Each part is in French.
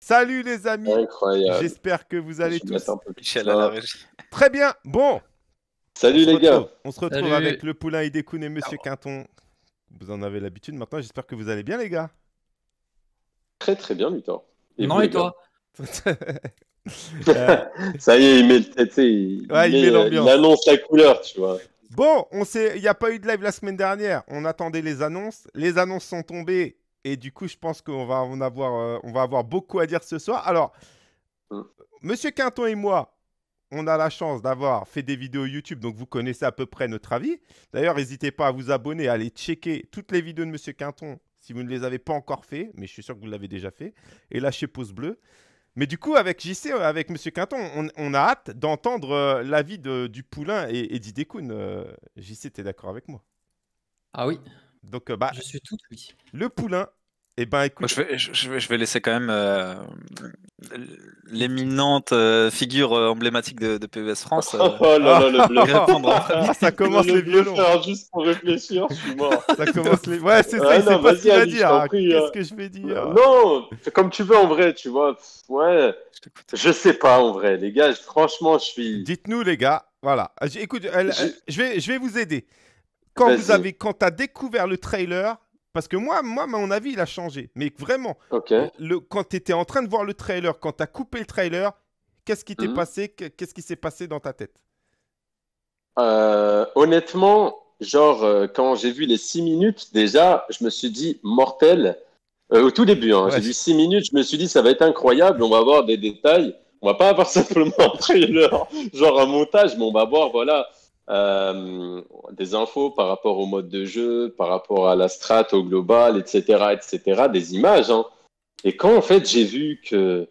Salut les amis. J'espère que vous allez tous. Très bien. Bon. Salut les gars. On se retrouve avec le poulain et et Monsieur Quinton. Vous en avez l'habitude maintenant. J'espère que vous allez bien les gars. Très très bien Luthor, Et et toi euh, Ça y est, il met le il, met, euh, il annonce la couleur, tu vois. Bon, on il n'y a pas eu de live la semaine dernière. On attendait les annonces. Les annonces sont tombées. Et du coup, je pense qu'on va avoir, euh, on va avoir beaucoup à dire ce soir. Alors, M. Hum. Monsieur Quinton et moi, on a la chance d'avoir fait des vidéos YouTube, donc vous connaissez à peu près notre avis. D'ailleurs, n'hésitez pas à vous abonner, à aller checker toutes les vidéos de Monsieur Quinton si vous ne les avez pas encore fait, mais je suis sûr que vous l'avez déjà fait. Et lâchez pouce bleu. Mais du coup, avec JC, euh, avec Monsieur Quinton, on, a hâte d'entendre euh, l'avis du Poulain et, et JC, tu es d'accord avec moi Ah oui, donc, euh, bah, je suis tout Le poulain, eh ben, écoute... je, vais, je, je, vais, laisser quand même euh, l'éminente euh, figure emblématique de, de PES France. oh là là, le bleu. Ça commence les violons. juste pour réfléchir, je suis mort. Ça commence les. Ouais, c'est ça, c'est facile à dire. Qu'est-ce hein. que je vais dire Non, comme tu veux en vrai, tu vois. Ouais, je sais pas en vrai, les gars. Franchement, je suis. Dites-nous, les gars. Voilà. Écoute, elle, je vais, je vais vous aider quand vous avez, quand découvert le trailer, parce que moi, moi, mon avis, il a changé. Mais vraiment, quand tu étais en train de voir le trailer, quand tu as coupé le trailer, qu'est-ce qui t'est mhm. passé Qu'est-ce qui s'est passé dans ta tête euh, Honnêtement, genre, euh, quand j'ai vu les six minutes, déjà, je me suis dit mortel. Euh, au tout début, hein, j'ai vu six minutes, je me suis dit ça va être incroyable, on va avoir des détails. On va pas avoir simplement un trailer, genre un montage, mais on va voir, voilà, euh, des infos par rapport au mode de jeu, par rapport à la strat, au global, etc., etc., des images. Hein. Et quand en fait j'ai vu que,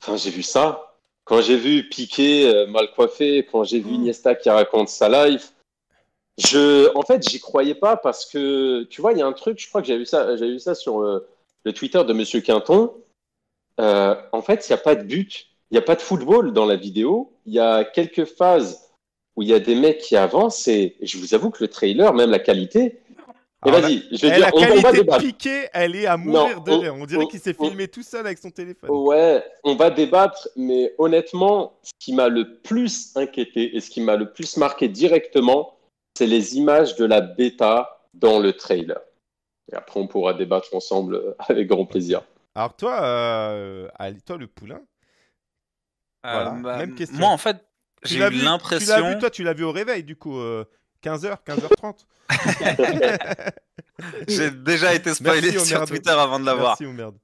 enfin j'ai vu ça, quand j'ai vu Piqué euh, mal coiffé, quand j'ai vu hmm. Niesta qui raconte sa life, je, en fait, j'y croyais pas parce que, tu vois, il y a un truc, je crois que j'ai vu ça, j'ai vu ça sur euh, le, Twitter de Monsieur Quinton. en fait, il n'y a pas de but, il n'y a pas de football dans la vidéo. Il y a quelques phases où il y a des mecs qui avancent et je vous avoue que le trailer, même la qualité. Eh, vas-y, je vais eh, dire, la on qualité débattre. elle est à mourir de rire. On, dirait qu'il s'est filmé tout seul avec son téléphone. Ouais, on va débattre, mais honnêtement, ce qui m'a le plus inquiété et ce qui m'a le plus marqué directement, c'est les images de la bêta dans le trailer. Et après, on pourra débattre ensemble avec grand plaisir. Alors toi, euh, toi le poulain, euh, bah, question. Moi, en fait, j'ai eu l'impression. Tu l'as vu, toi, tu l'as vu au réveil, du coup, 15h, euh, 15h30. j'ai déjà été spoilé sur Twitter avant de l'avoir.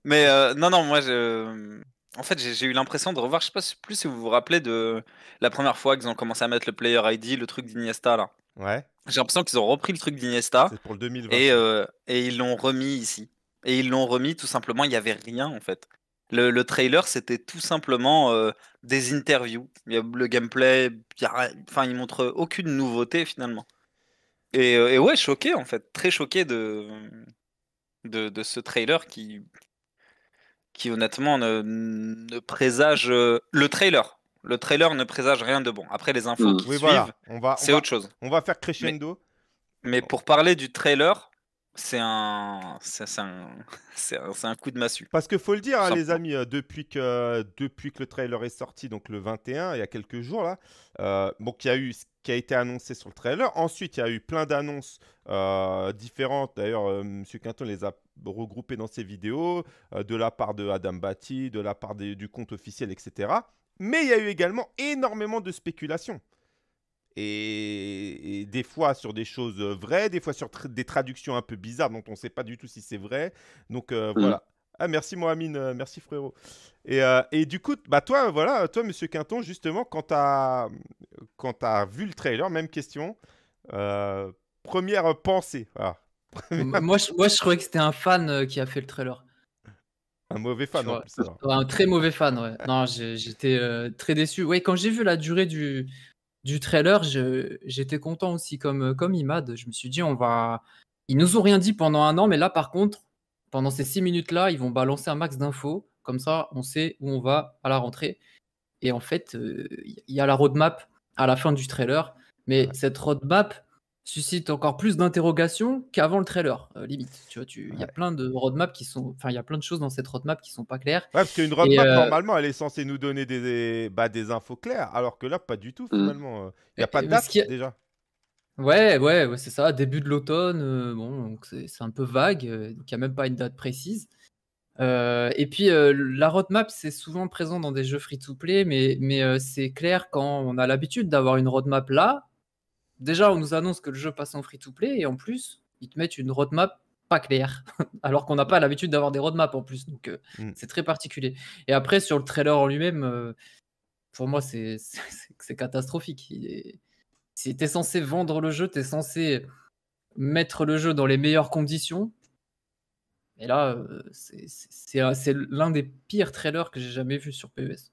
Mais euh, non, non, moi, je... en fait, j'ai eu l'impression de revoir, je sais pas plus si vous vous rappelez de la première fois qu'ils ont commencé à mettre le Player ID, le truc d'Iniesta, là. Ouais. J'ai l'impression qu'ils ont repris le truc d'Iniesta. pour le 2020. Et, euh, et ils l'ont remis ici. Et ils l'ont remis tout simplement, il n'y avait rien en fait. Le, trailer, c'était tout simplement euh, des interviews. Il y a le gameplay, il y enfin, il montre aucune nouveauté finalement. Euh, et, ouais, choqué en fait, très choqué de, de, ce trailer qui, qui honnêtement ne, présage euh, le trailer. Le trailer ne présage rien de bon. Après les infos mmh. qui suivent, c'est autre chose. On va faire crescendo. mais, pour parler du trailer, C'est un, c'est un, coup de massue. Parce que faut le dire, hein, les amis, euh, depuis que, euh, depuis que le trailer est sorti, donc le 21, il y a quelques jours là, euh, il y a eu ce qui a été annoncé sur le trailer. Ensuite, il y a eu plein d'annonces différentes. D'ailleurs, M. Quinton les a regroupées dans ses vidéos, de la part de Adam Batty, de la part du compte officiel, etc. Mais il y a eu également énormément de spéculations. Et, des fois sur des choses euh, vraies, des fois sur des traductions un peu bizarres dont on ne sait pas du tout si c'est vrai. Donc euh, mmh. voilà. Ah merci Mohamine, euh, merci frérot. Et, et, du coup, bah toi voilà, toi Monsieur Quinton justement quand tu as vu le trailer, même question, première pensée. moi, je, moi je croyais que c'était un fan qui a fait le trailer. Un mauvais fan. en plus, un très mauvais fan. Ouais. non, j'étais très déçu. Oui, quand j'ai vu la durée du du trailer, j'étais content aussi comme, euh, comme Imad. Je me suis dit, on va. Ils nous ont rien dit pendant un an, mais là, par contre, pendant ces six minutes-là, ils vont balancer un max d'infos. Comme ça, on sait où on va à la rentrée. Et en fait, euh, il y a la roadmap à la fin du trailer. Mais cette roadmap, suscite encore plus d'interrogations qu'avant le trailer, euh, limite. Tu vois, il y a plein de roadmaps qui sont, enfin, il y a plein de choses dans cette roadmap qui sont pas claires. parce qu'une roadmap euh, normalement, elle est censée nous donner bah, des, infos claires, alors que là, pas du tout mm. finalement. Euh. Il n'y a pas de date déjà. Ouais, ouais, ouais c'est ça. Début de l'automne, c'est un peu vague. il n'y a même pas une date précise. et puis la roadmap, c'est souvent présent dans des jeux free-to-play, mais, mais c'est clair quand on a l'habitude d'avoir une roadmap là, déjà, on nous annonce que le jeu passe en free-to-play, et en plus, ils te mettent une roadmap pas claire, alors qu'on n'a pas l'habitude d'avoir des roadmaps en plus, donc euh, mm. c'est très particulier. Et après, sur le trailer en lui-même, euh, pour moi, c'est catastrophique. Si t'es censé vendre le jeu, es censé mettre le jeu dans les meilleures conditions. Et là, euh, c'est l'un des pires trailers que j'ai jamais vu sur PES.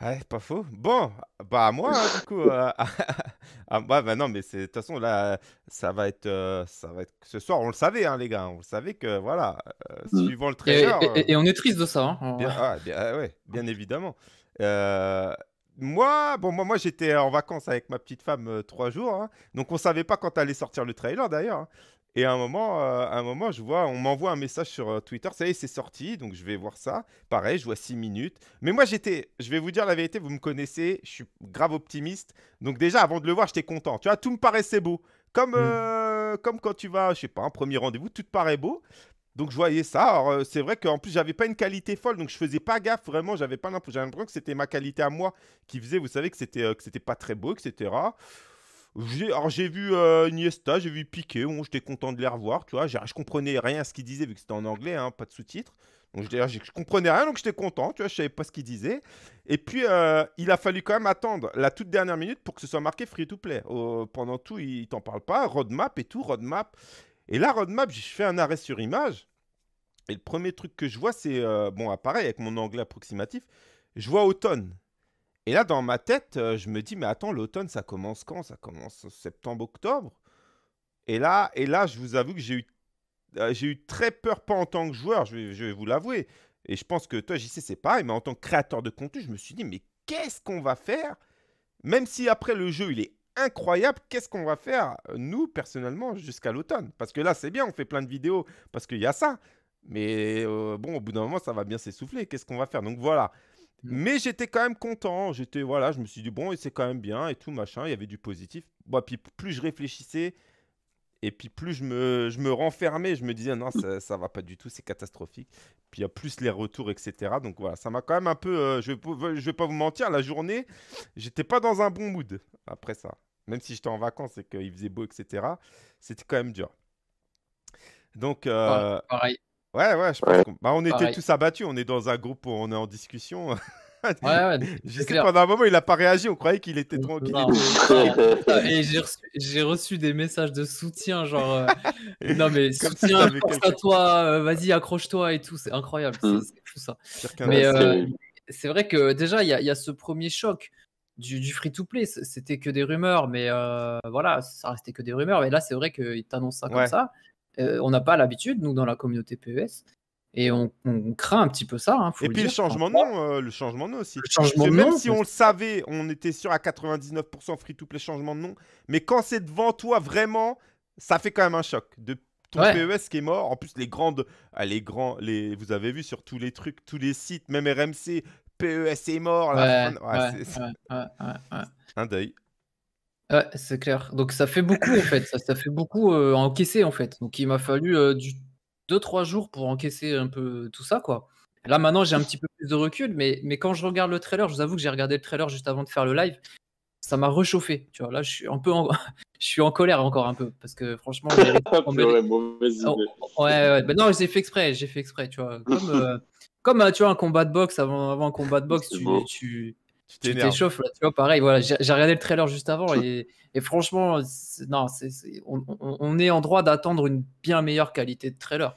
Ouais, ah, pas faux. Bon, bah moi, hein, du coup, euh, ah, bah, bah, non, mais de toute façon là, ça va être, euh, ça va être ce soir. On le savait, hein, les gars, on le savait que voilà, euh, mm. suivant le trailer euh, Et, on est triste de ça. Hein, ah, bien, ah, ouais, bien évidemment. moi, bon, moi, moi, j'étais en vacances avec ma petite femme trois jours, hein. donc on savait pas quand allait sortir le trailer d'ailleurs. Et à un moment, euh, un moment je vois, on m'envoie un message sur euh, Twitter, ça y est, c'est sorti, donc je vais voir ça. Pareil, je vois 6 minutes. Mais moi, j'étais, je vais vous dire la vérité, vous me connaissez, je suis grave optimiste. Donc déjà, avant de le voir, j'étais content. Tu vois, tout me paraissait beau. Comme, hmm. euh, comme quand tu vas, je sais pas, un premier rendez-vous, tout te paraît beau. Donc je voyais ça. alors c'est vrai qu'en plus, j'avais pas une qualité folle, donc je faisais pas gaffe vraiment. J'avais pas l'impression que c'était ma qualité à moi qui faisait. Vous savez que c'était que c'était pas très beau, etc. Alors j'ai vu Niesta, euh, Iniesta, j'ai vu Piqué, bon, j'étais content de les revoir, tu vois. Je comprenais rien à ce qu'ils disait vu que c'était en anglais, hein, pas de sous-titres. Donc je, je comprenais rien, donc j'étais content, tu vois, savais pas ce qu'il disait. Et puis euh, il a fallu quand même attendre la toute dernière minute pour que ce soit marqué free to play. pendant tout, il, t'en parle pas, roadmap et tout, roadmap. Et là, roadmap, je fais un arrêt sur image. Et le premier truc que je vois, c'est, euh, bon, pareil, avec mon anglais approximatif, je vois automne. Et là, dans ma tête, euh, je me dis, mais attends, l'automne, ça commence quand Ça commence septembre, octobre et là, et là, je vous avoue que j'ai eu, euh, j'ai eu très peur, pas en tant que joueur, je vais, vous l'avouer. Et je pense que toi, sais, c'est pareil, mais en tant que créateur de contenu, je me suis dit, mais qu'est-ce qu'on va faire Même si après le jeu, il est incroyable, qu'est-ce qu'on va faire, nous, personnellement, jusqu'à l'automne Parce que là, c'est bien, on fait plein de vidéos, parce qu'il y a ça. Mais euh, bon, au bout d'un moment, ça va bien s'essouffler. Qu'est-ce qu'on va faire Donc voilà, mais j'étais quand même content. J'étais voilà, je me suis dit bon, c'est quand même bien et tout machin. Il y avait du positif. Bon, puis plus je réfléchissais et puis plus je me, me renfermais, je me disais non, ça, ça va pas du tout, c'est catastrophique. Puis il y a plus les retours, etc. Donc voilà, ça m'a quand même un peu. Euh, je, je vais pas vous mentir, la journée, j'étais pas dans un bon mood après ça. Même si j'étais en vacances et qu'il faisait beau, etc. C'était quand même dur. Donc euh, pareil. Ouais, ouais, je On... Bah, on était tous abattus, on est dans un groupe où on est en discussion. ouais, ouais, pendant un moment, il n'a pas réagi. On croyait qu'il était tranquille. et j'ai reçu, des messages de soutien, genre euh, non, mais soutien, à toi, euh, vas-y, accroche-toi et tout. C'est incroyable, c'est mm. tout ça. Mais euh, c'est vrai que déjà, il y, a ce premier choc du, free to play. C'était que des rumeurs, mais voilà, ça restait que des rumeurs. Mais là, c'est vrai qu'il t'annonce ça comme ça. Euh, on n'a pas l'habitude, nous, dans la communauté PES. Et on, craint un petit peu ça. Hein, et puis le changement de nom, euh, le changement de nom aussi. Le changement même si on le savait, on était sûr à 99% free to play changement de nom. Mais quand c'est devant toi, vraiment, ça fait quand même un choc. De ton PES e qui est mort. En plus, les grandes, ah, les grands, les, vous avez vu sur tous les trucs, tous les sites, même RMC, PES est mort. un deuil. Ouais, c'est clair. Donc ça fait beaucoup en fait, ça, fait beaucoup euh, encaisser en fait. Donc il m'a fallu euh, du 2-3 jours pour encaisser un peu tout ça quoi. Là maintenant j'ai un petit peu plus de recul, mais, mais quand je regarde le trailer, je vous avoue que j'ai regardé le trailer juste avant de faire le live, ça m'a réchauffé. Tu vois, là je suis un peu en... je suis en colère encore un peu parce que franchement j'ai ouais, oh, oh, ben non, j'ai fait exprès, j'ai fait exprès, tu vois. Comme, euh, tu vois un combat de boxe avant, avant un combat de boxe, tu tu t'échauffes tu vois pareil voilà j'ai regardé le trailer juste avant et, franchement non on, est en droit d'attendre une bien meilleure qualité de trailer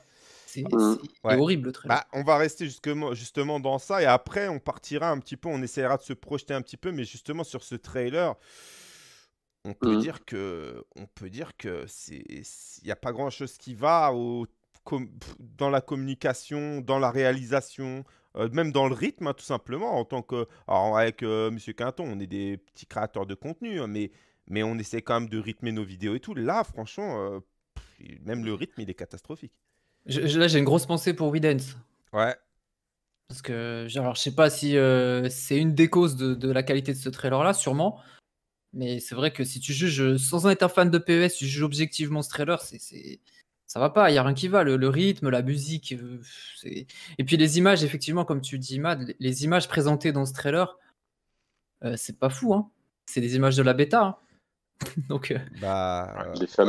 c'est mmh. horrible le trailer bah, on va rester justement, dans ça et après on partira un petit peu on essaiera de se projeter un petit peu mais justement sur ce trailer on peut mmh. dire que on peut dire que c'est il y a pas grand chose qui va dans la communication dans la réalisation euh, même dans le rythme, hein, tout simplement, en tant que... avec euh, Monsieur Quinton, on est des petits créateurs de contenu, hein, mais, mais on essaie quand même de rythmer nos vidéos et tout. Là, franchement, euh, même le rythme, il est catastrophique. là, j'ai une grosse pensée pour WeDance. Ouais. Parce que, alors, je sais pas si c'est une des causes de, de la qualité de ce trailer-là, sûrement. Mais c'est vrai que si tu juges, sans en être un fan de PES, tu juges objectivement ce trailer, c'est ça va pas, il n'y a rien qui va, le, rythme, la musique. Euh, et puis les images, effectivement, comme tu dis, Mad, les images présentées dans ce trailer, euh, c'est pas fou, hein. C'est des images de la bêta. Hein. Donc, euh, bah, ah, J'espère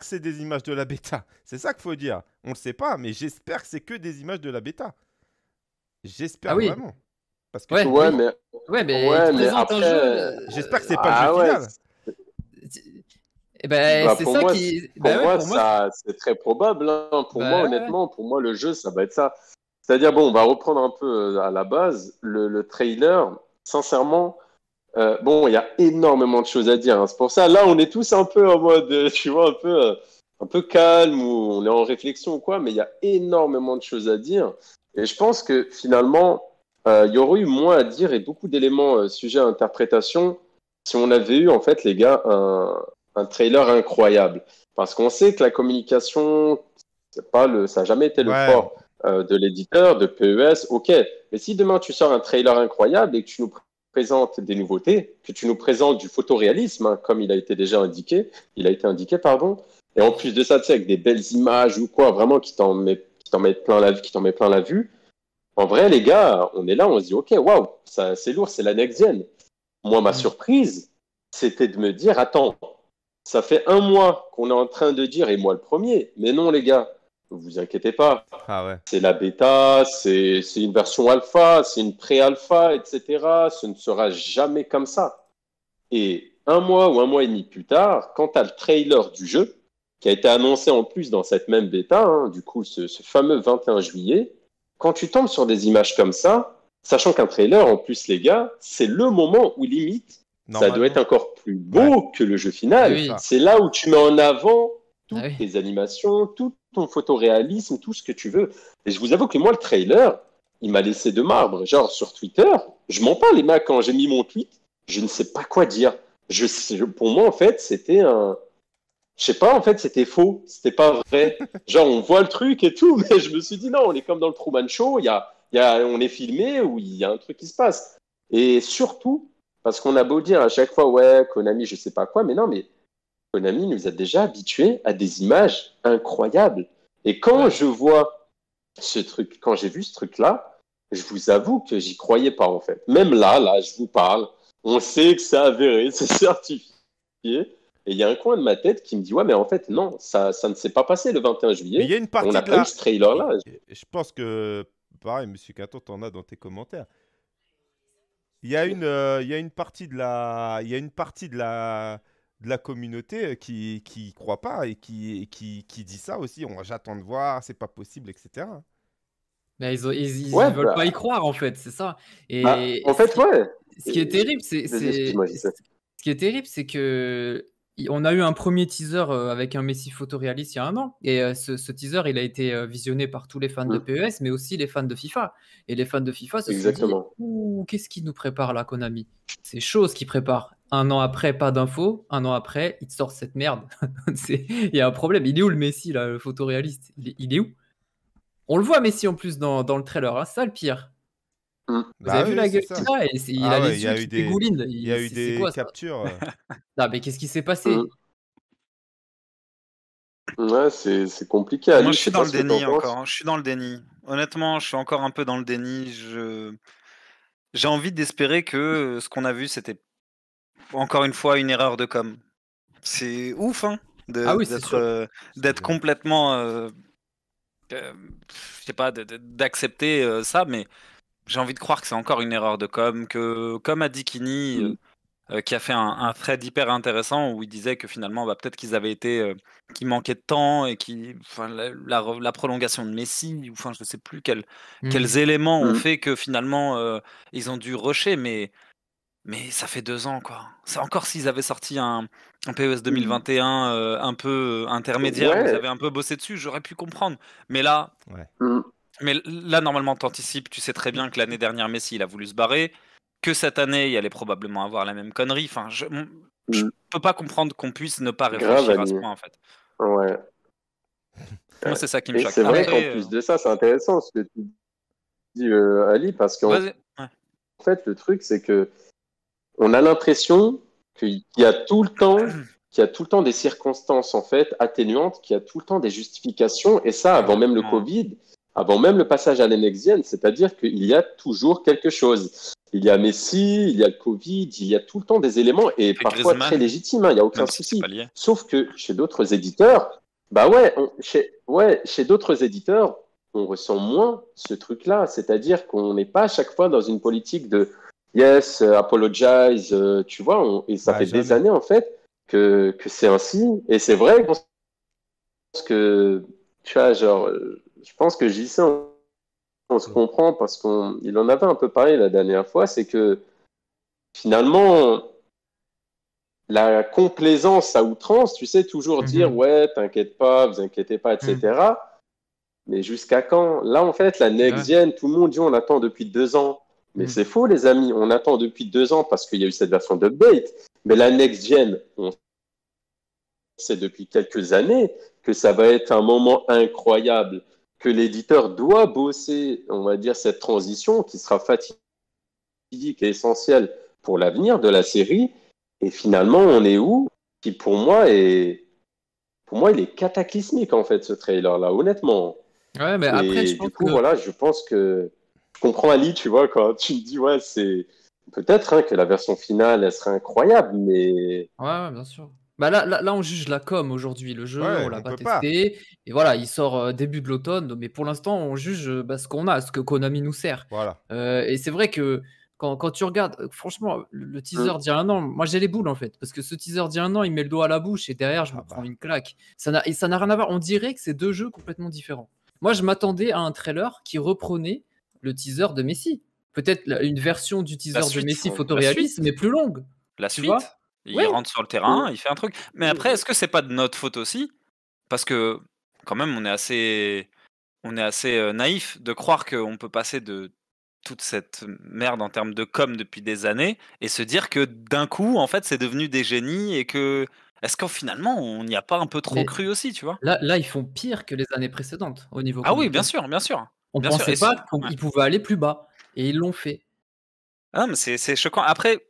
que c'est des images de la bêta. C'est ça qu'il faut dire. On ne sait pas, mais j'espère que c'est que des images de la bêta. J'espère ah oui. vraiment. Parce que ouais, mais, ouais, mais, J'espère que c'est pas le jeu ah final. Eh ben, bah, c'est Pour, moi, c'est très probable. Hein. Pour bah moi, honnêtement, pour moi, le jeu, ça va être ça. C'est-à-dire, bon, on va reprendre un peu euh, à la base. Le, le trailer, sincèrement, euh, bon, il y a énormément de choses à dire. Hein. C'est pour ça, là, on est tous un peu en mode, euh, tu vois, un peu, un peu calme ou on est en réflexion ou quoi, mais il y a énormément de choses à dire. Et je pense que finalement, il y aurait eu moins à dire et beaucoup d'éléments sujets à interprétation si on avait eu, en fait, les gars, un, un trailer incroyable. Parce qu'on sait que la communication, c'est pas le, ça n'a jamais été le port euh, de l'éditeur, de PES, ok. Mais si demain tu sors un trailer incroyable et que tu nous présentes des nouveautés, que tu nous présentes du photoréalisme, hein, comme il a été déjà indiqué, il a été indiqué, pardon, et en plus de ça, tu sais, avec des belles images ou quoi, vraiment qui t'en met, plein la qui t'en met plein la vue. En vrai, les gars, on est là, on se dit, ok, waouh, c'est lourd, c'est la next Moi, ma mm. surprise, c'était de me dire, attends, ça fait un mois qu'on est en train de dire, et moi le premier, mais non les gars, vous inquiétez pas. Ah c'est la bêta, c'est une version alpha, c'est une pré-alpha, etc. Ce ne sera jamais comme ça. Et un mois ou un mois et demi plus tard, quand tu as le trailer du jeu, qui a été annoncé en plus dans cette même bêta, hein, du coup ce, ce fameux 21 juillet, quand tu tombes sur des images comme ça, sachant qu'un trailer, en plus les gars, c'est le moment où limite ça doit être encore plus beau que le jeu final. C'est là où tu mets en avant toutes ah tes animations, tout ton photoréalisme, tout ce que tu veux. Et je vous avoue que moi, le trailer, il m'a laissé de marbre. Genre, sur Twitter, je m'en parle, les mecs, quand j'ai mis mon tweet, je ne sais pas quoi dire. pour moi, en fait, c'était un. Je sais pas, en fait, c'était faux, c'était pas vrai. Genre, on voit le truc et tout, mais je me suis dit, non, on est comme dans le Truman Show, y a, y a, on est filmé ou il y a un truc qui se passe. Et surtout, parce qu'on a beau dire à chaque fois, ouais, Konami, je sais pas quoi, mais non, mais Konami nous a déjà habitués à des images incroyables. Et quand je vois ce truc, quand j'ai vu ce truc-là, je vous avoue que j'y croyais pas en fait. Même là, là, je vous parle, on sait que c'est avéré, c'est certifié. Et il y a un coin de ma tête qui me dit Ouais, mais en fait, non, ça, ça ne s'est pas passé le 21 juillet. Mais il y a une partie on a de ce trailer-là. Je pense que, pareil, monsieur Cato, t'en as dans tes commentaires. Il y a une, euh, il y a une partie de la, il y a une partie de la, de la communauté qui, qui croit pas et qui, qui, qui dit ça aussi. On, j'attends de voir, c'est pas possible, etc. Mais bah, ils, veulent bah. pas y croire en fait, c'est ça. Et bah, en fait, ouais. Ce qui est terrible, c'est, ce qui est terrible, c'est que on a eu un premier teaser euh, avec un Messi photoréaliste il y a un an. Et euh, ce, teaser, il a été euh, visionné par tous les fans de mm. PES, mais aussi les fans de FIFA. Et les fans de FIFA se Exactement. sont dit qu'est-ce qui nous prépare là, Konami C'est chaud ce qu'il prépare. Un an après, pas d'infos. Un an après, il sort cette merde. il y a un problème. Il est où le Messi, là, le photoréaliste il est, où On le voit, Messi, en plus, dans, le trailer. c'est hein. ça, le pire. Il ah a eu des... Il y a eu des captures. ah mais qu'est-ce qui s'est passé mmh. Ouais, c'est compliqué. je suis dans le déni encore. Hein, je suis dans le déni. Honnêtement, je suis encore un peu dans le déni. Je j'ai envie d'espérer que ce qu'on a vu, c'était encore une fois une erreur de com. C'est ouf, hein, ah d'être euh, complètement, euh, euh, je sais pas, d'accepter ça, mais j'ai envie de croire que c'est encore une erreur de com, que comme a dit Kini, mm. euh, euh, qui a fait un, thread hyper intéressant où il disait que finalement, bah, peut-être qu'ils avaient été, euh, qu'ils manquaient de temps et qui, la, prolongation de Messi, ou enfin, je ne sais plus mm. quels éléments ont mm. fait que finalement, ils ont dû rusher, mais, mais ça fait deux ans, quoi. C'est encore s'ils avaient sorti un, PES 2021 un peu intermédiaire, ils avaient un peu bossé dessus, j'aurais pu comprendre. Mais là. Mais là, normalement, tu anticipes, tu sais très bien que l'année dernière, Messi, il a voulu se barrer, que cette année, il allait probablement avoir la même connerie. Enfin, je, mm. peux pas comprendre qu'on puisse ne pas réfléchir à ce point, en fait. Ouais. Moi, c'est ça qui me choque. C'est vrai qu'en plus de ça, c'est intéressant ce que tu dis, euh, Ali, parce qu'en fait, le truc, c'est que on a l'impression qu'il y a tout le temps y a tout le temps des circonstances en fait atténuantes, a tout le temps des justifications. Et ça, avant même le Covid, avant même le passage à l'annexienne, c'est-à-dire qu'il y a toujours quelque chose. Il y a Messi, il y a le Covid, il y a tout le temps des éléments, et parfois très légitimes, hein, il n'y a aucun souci. Sauf que chez d'autres éditeurs, bah ouais, on, chez, ouais, chez d'autres éditeurs, on ressent moins ce truc-là, c'est-à-dire qu'on n'est pas à chaque fois dans une politique de yes, euh, apologize, euh, tu vois, et ça bah, fait des années en fait que, que c'est ainsi, et c'est vrai parce que, tu vois, genre, euh, je pense que j'y on, se mm. comprend parce qu'il en avait un peu parlé la dernière fois, c'est que finalement, la complaisance à outrance, tu sais, toujours mm-hmm. dire ouais, t'inquiète pas, vous inquiétez pas, etc. Mm. Mais jusqu'à quand Là, en fait, la next tout le monde dit on attend depuis deux ans. Mais mm. c'est faux, les amis. On attend depuis deux ans parce qu'il y a eu cette version d'update. Mais la Next Gen, on sait depuis quelques années que ça va être un moment incroyable que l'éditeur doit bosser, on va dire, cette transition qui sera fatidique et essentielle pour l'avenir de la série. Et finalement, on est où Qui pour moi est, pour moi, il est cataclysmique en fait ce trailer-là, honnêtement. Ouais, mais après, du coup, voilà, je pense que je comprends Ali, tu vois, quand tu me dis ouais, c'est peut-être hein, que la version finale, elle serait incroyable, mais ouais bien sûr. Bah là, on juge la com aujourd'hui. Le jeu, on l'a pas testé. Et voilà, il sort euh, début de l'automne. Mais pour l'instant, on juge euh, bah, ce qu'on a, ce que Konami nous sert. Euh, et c'est vrai que quand, tu regardes, franchement, le teaser hein? d'il y a un an, moi j'ai les boules en fait. Parce que ce teaser d'il y a un an, il met le doigt à la bouche et derrière, je ah me bah. prends une claque. Ça n'a, ça n'a rien à voir. On dirait que c'est deux jeux complètement différents. Moi, je m'attendais à un trailer qui reprenait le teaser de Messi. Peut-être une version du teaser de Messi photoréaliste, mais plus longue. La suite il rentre sur le terrain, il fait un truc. Mais après, est-ce que c'est pas de notre faute aussi Parce que quand même, on est assez, on est assez euh, naïf de croire qu'on peut passer de toute cette merde en termes de com depuis des années et se dire que d'un coup, en fait, c'est devenu des génies et que est-ce qu'en finalement, on n'y a pas un peu trop cru aussi, tu vois là, là, ils font pire que les années précédentes au niveau. Ah oui, bien sûr, bien sûr. On pensait pas qu'ils pouvaient aller plus bas et ils l'ont fait. Ah, mais c'est choquant. Après,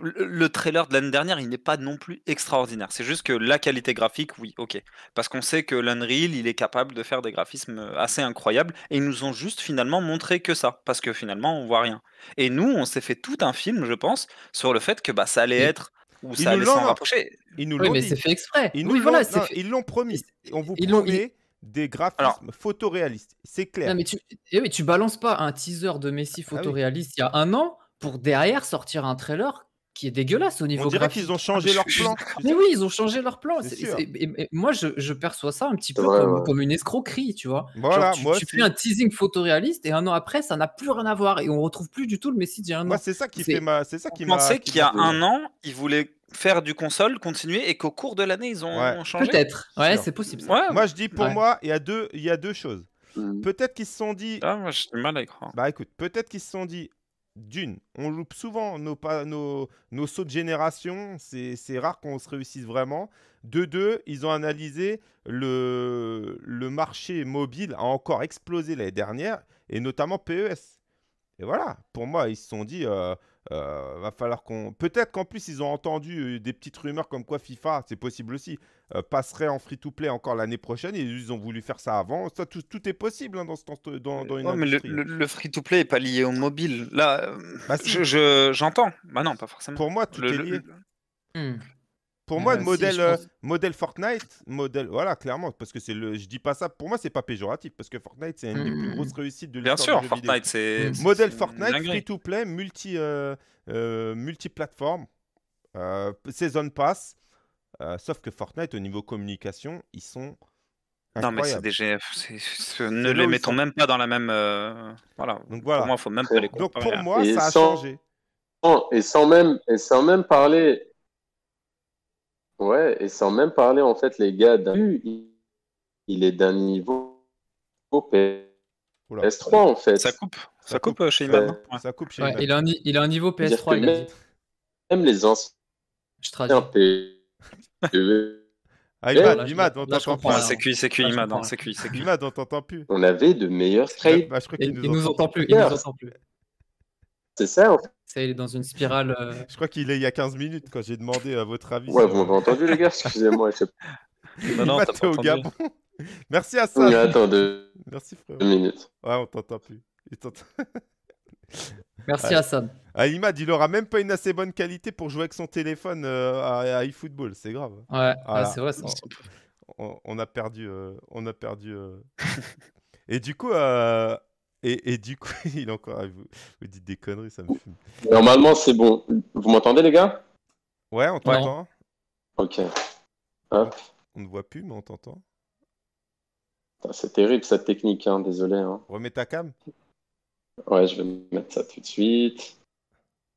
le trailer de l'année dernière, il n'est pas non plus extraordinaire. C'est juste que la qualité graphique, oui, ok. Parce qu'on sait que l'Unreal, il est capable de faire des graphismes euh, assez incroyables. Et ils nous ont juste finalement montré que ça. Parce que finalement, on voit rien. Et nous, on s'est fait tout un film, je pense, sur le fait que bah, ça allait être. Ou ça allait s'en rapprocher. Ils nous l'ont oui, mais c'est fait exprès. Ils oui, voilà, Ils l'ont promis. On vous promet des graphismes photoréalistes. C'est clair. mais eh tu... balances pas un teaser de Messi ah photoréaliste il y a un an pour derrière sortir un trailer qui est dégueulasse au niveau On dirait qu'ils ont changé leur plan. Mais oui, ils ont changé leur plan. moi, je, perçois ça un petit peu comme, une escroquerie, tu vois. Voilà, tu, moi fais un teasing photoréaliste et un an après, ça n'a plus rien à voir et on retrouve plus du tout le Messi d'un y c'est ça qui fait ma. C'est ça qui qu'il y a un an, ils voulaient faire du console, continuer et qu'au cours de l'année, ils ont changé. Peut-être. Ouais, c'est possible. Moi, je dis pour moi, il y a deux, il y a deux choses. Peut-être qu'ils se sont dit. Ah, moi, j'ai mal à y Bah écoute, peut-être qu'ils se sont dit, d'une, on loupe souvent nos, sauts de génération, c'est rare qu'on se réussisse vraiment. De deux, ils ont analysé le, marché mobile a encore explosé l'année dernière, et notamment PES. Et voilà, pour moi, ils se sont dit, euh, euh, va falloir qu'on. Peut-être qu'en plus, ils ont entendu euh, des petites rumeurs comme quoi FIFA, c'est possible aussi, euh, passerait en free-to-play encore l'année prochaine ils ont voulu faire ça avant. Ça, tout, est possible hein, dans, ce, dans, une Mais le, hein. free-to-play n'est pas lié au mobile. Là, bah, j'entends. bah non, pas forcément. Pour moi, tout est lié. Hmm. Pour eh moi, le ben, modèle, euh, modèle Fortnite, modèle, voilà, clairement, parce que c'est le, je dis pas ça, pour moi, c'est pas péjoratif, parce que Fortnite, c'est une des plus hmm. grosses réussites de l'histoire. Bien sûr, Fortnite, c'est. Hmm. Modèle Fortnite, free to play, multi, euh, euh, multiplateforme, saison pass. sauf que Fortnite, au niveau communication, ils sont. Non, mais c'est des GF. Ne les mettons même pas dans la même. Voilà. Donc voilà. Pour moi, faut même pas les comparer. Donc pour hein. moi, ça a changé. Et sans, même, et sans même parler Ouais, et sans même parler, en fait, les gars, d'un il est d'un niveau PS3, en fait. Ça coupe, ça coupe chez Imad, hein. Ça coupe chez ouais, il, a un, il a un niveau PS3, il a dit. Même les anciens Je traduis. Ah, Imad, Imad, on t'entend plus. C'est cuit, c'est cuit, Imad, hein, c'est cuit, c'est cuit. on t'entend plus. On avait de meilleurs trades. Bah, nous entend plus. Il nous entend plus. C'est ça, en fait. Ça, il est dans une spirale. Euh, je crois qu'il est il y a 15 minutes quand j'ai demandé à euh, votre avis. Ouais, vous m'avez euh, entendu, les gars Excusez-moi. je Non, non, t'as pas Gabon. Merci à ça. attends, deux Merci frère. Ouais, on t'entend plus. Merci Hassan. Ah, il il aura même pas une assez bonne qualité pour jouer avec son téléphone à, eFootball, c'est grave. Ouais, c'est vrai On, a perdu, on a perdu. Et du coup, et, du coup, il encore. Vous, vous dites des conneries, ça me fume. Normalement, c'est bon. Vous m'entendez, les gars Ouais, on t'entend. Ok. Hop. On ne voit plus, mais on t'entend. C'est terrible cette technique, hein. désolé. Hein. Remets ta cam Ouais, je vais mettre ça tout de suite.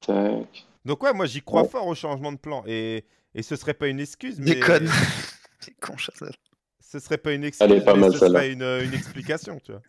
Tac. Donc, ouais, moi j'y crois fort au changement de plan. Et, et ce serait pas une excuse, mais. Déconne C'est con, Ça Ce serait pas une excuse, pas ce serait une, une explication, tu vois.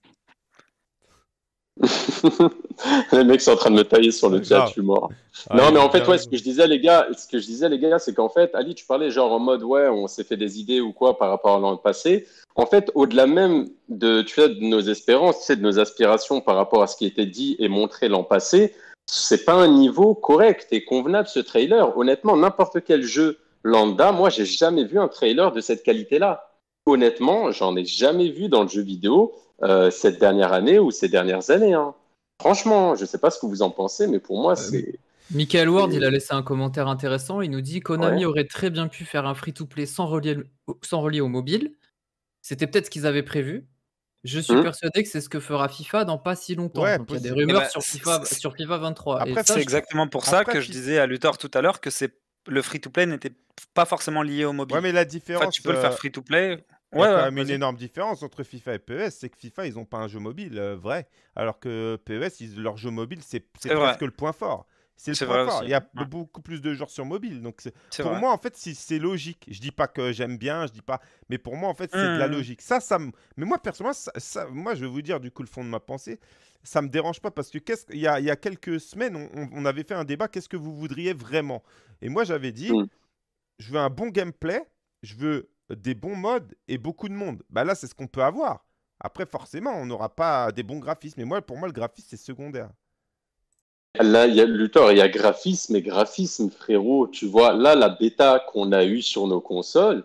les mecs sont en train de me tailler sur le chat, je suis mort. non, mais en fait, ouais, ce que je disais, les gars, ce que je disais, les gars, c'est qu'en fait, Ali, tu parlais genre en mode, ouais, on s'est fait des idées ou quoi par rapport à l'an passé. En fait, au-delà même de, tu vois, de nos espérances, de nos aspirations par rapport à ce qui était dit et montré l'an passé, c'est pas un niveau correct et convenable ce trailer. Honnêtement, n'importe quel jeu lambda, moi, j'ai jamais vu un trailer de cette qualité-là. Honnêtement, j'en ai jamais vu dans le jeu vidéo euh, cette dernière année ou ces dernières années. Hein. Franchement, je ne sais pas ce que vous en pensez, mais pour moi, ah, c'est. Michael Ward, il a laissé un commentaire intéressant. Il nous dit Konami aurait très bien pu faire un free-to-play sans relier, sans relier au mobile. C'était peut-être ce qu'ils avaient prévu. Je suis hmm. persuadé que c'est ce que fera FIFA dans pas si longtemps. il y a des eh rumeurs ben, sur, FIFA, sur FIFA 23. c'est exactement pour ça que je disais à Luthor tout à l'heure que le free-to-play n'était pas forcément lié au mobile. mais la différence. tu peux le faire euh, free-to-play ouais, quand même une énorme différence entre FIFA et PES, c'est que FIFA, ils n'ont pas un jeu mobile euh, vrai, alors que PES, leur jeu mobile, c'est presque le point fort. C'est le point fort. Il y a beaucoup plus de joueurs sur mobile. Donc pour moi, en fait, c'est logique. Je dis pas que j'aime bien, je dis pas. Mais pour moi, en fait, c'est de la mmh. logique. Ça, ça Mais moi, personnellement, ça, moi, je vais vous dire du coup le fond de ma pensée. Ça me dérange pas parce que qu'est-ce y a, il y a quelques semaines, on, avait fait un débat. Qu'est-ce que vous voudriez vraiment Et moi, j'avais dit, mmh. je veux un bon gameplay. Je veux des bons modes et beaucoup de monde. Bah là, c'est ce qu'on peut avoir. Après, forcément, on n'aura pas des bons graphismes. Mais moi, pour moi, le graphisme, c'est secondaire. Là, il y a Luthor, il y a graphisme et graphisme, frérot. Tu vois, là, la bêta qu'on a eue sur nos consoles,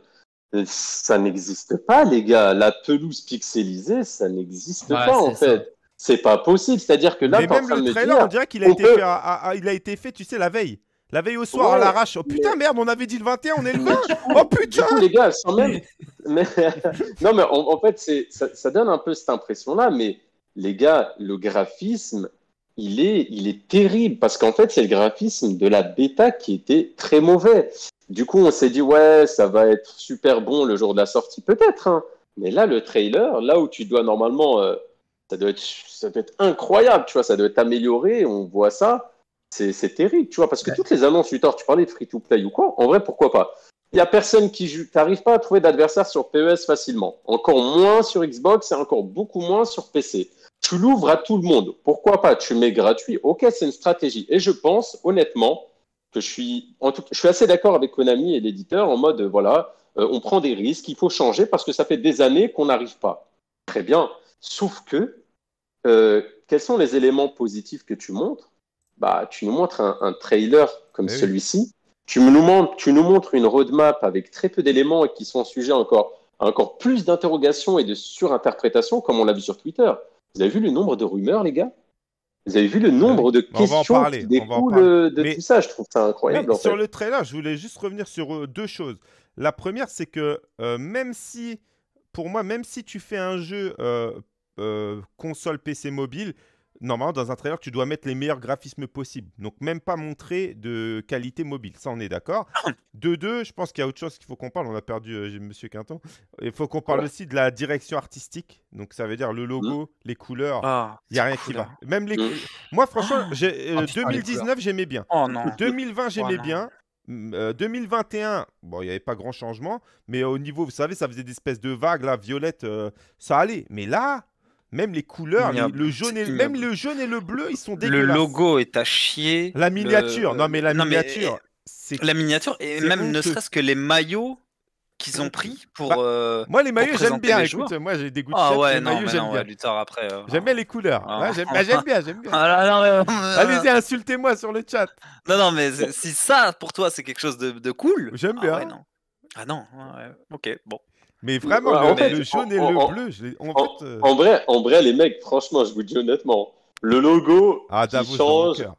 euh, ça n'existe pas, les gars. La pelouse pixelisée, ça n'existe pas, en fait. C'est pas possible. C'est-à-dire que là, même le trailer, on dirait qu'il a, il a été fait, tu sais, la veille. La veille au soir, à l'arrache. Oh putain, merde, on avait dit le 21, on est le 20. oh putain Les gars, sans même. non, mais en, fait, ça, donne un peu cette impression-là, mais les gars, le graphisme, il est, il est terrible parce qu'en fait, c'est le graphisme de la bêta qui était très mauvais. Du coup, on s'est dit, ouais, ça va être super bon le jour de la sortie, peut-être. Hein. Mais là, le trailer, là où tu dois normalement. Euh, ça, doit être, ça doit être incroyable, tu vois, ça doit être amélioré, on voit ça. C'est terrible, tu vois, parce que toutes les annonces 8 tu parlais de free to play ou quoi, en vrai, pourquoi pas Il n'y a personne qui n'arrive pas à trouver d'adversaire sur PES facilement. Encore moins sur Xbox et encore beaucoup moins sur PC. Tu l'ouvres à tout le monde. Pourquoi pas Tu mets gratuit. Ok, c'est une stratégie. Et je pense, honnêtement, que je suis, en tout, je suis assez d'accord avec Konami et l'éditeur en mode, voilà, euh, on prend des risques, il faut changer parce que ça fait des années qu'on n'arrive pas. Très bien. Sauf que, euh, quels sont les éléments positifs que tu montres bah, tu nous montres un, trailer comme eh celui-ci, tu, nous montres, nous montres une roadmap avec très peu d'éléments et qui sont sujets encore, encore plus d'interrogations et de surinterprétations, comme on l'a vu sur Twitter. Vous avez vu le nombre de rumeurs, les gars vous avez vu le nombre de questions va qui découlent euh, de tout ça Je trouve ça incroyable. Sur le trailer, je voulais juste revenir sur euh, deux choses. La première, c'est que euh, même si, pour moi, même si tu fais un jeu console PC mobile, normalement, dans un trailer, tu dois mettre les meilleurs graphismes possibles. Donc, même pas montrer de qualité mobile. Ça, on est d'accord. De deux, je pense qu'il y a autre chose qu'il faut qu'on parle. On a perdu M. Euh, Monsieur Quinton. Il faut qu'on parle aussi de la direction artistique. Donc, ça veut dire le logo, mmh. les couleurs. Ah, il y n'y a rien qui va. Même les. Mmh. Moi, franchement, 2019, ah, euh, j'aimais bien. Oh, 2020, j'aimais bien. 2021, euh, bon, il n'y avait pas grand changement, mais au niveau, vous savez, ça faisait des espèces de vagues, là, violette, ça allait. Mais là, même les couleurs, le jaune et, même le jaune et le bleu, ils sont dégueulasses. Le logo est à chier. La miniature, non mais la miniature. Mais... La miniature et même ne serait-ce que les maillots qu'ils ont pris pour. Bah, euh, moi, les maillots, j'aime bien. Écoute, moi, j'ai des ah, ouais, maillots, j'aime bien. après. J'aime bien les couleurs. Ah. Bah, j'aime, bien, j'aime bien. Ah Allez-y, insultez-moi sur le chat. Non, non, mais si ça, pour toi, c'est quelque chose de, cool. J'aime ah bien. Ah non, ok, bon. Mais vraiment, le, jaune et le bleu. en, fait, euh, en, vrai, en vrai, les mecs, franchement, je vous dis honnêtement, le logo ah, change. Hein.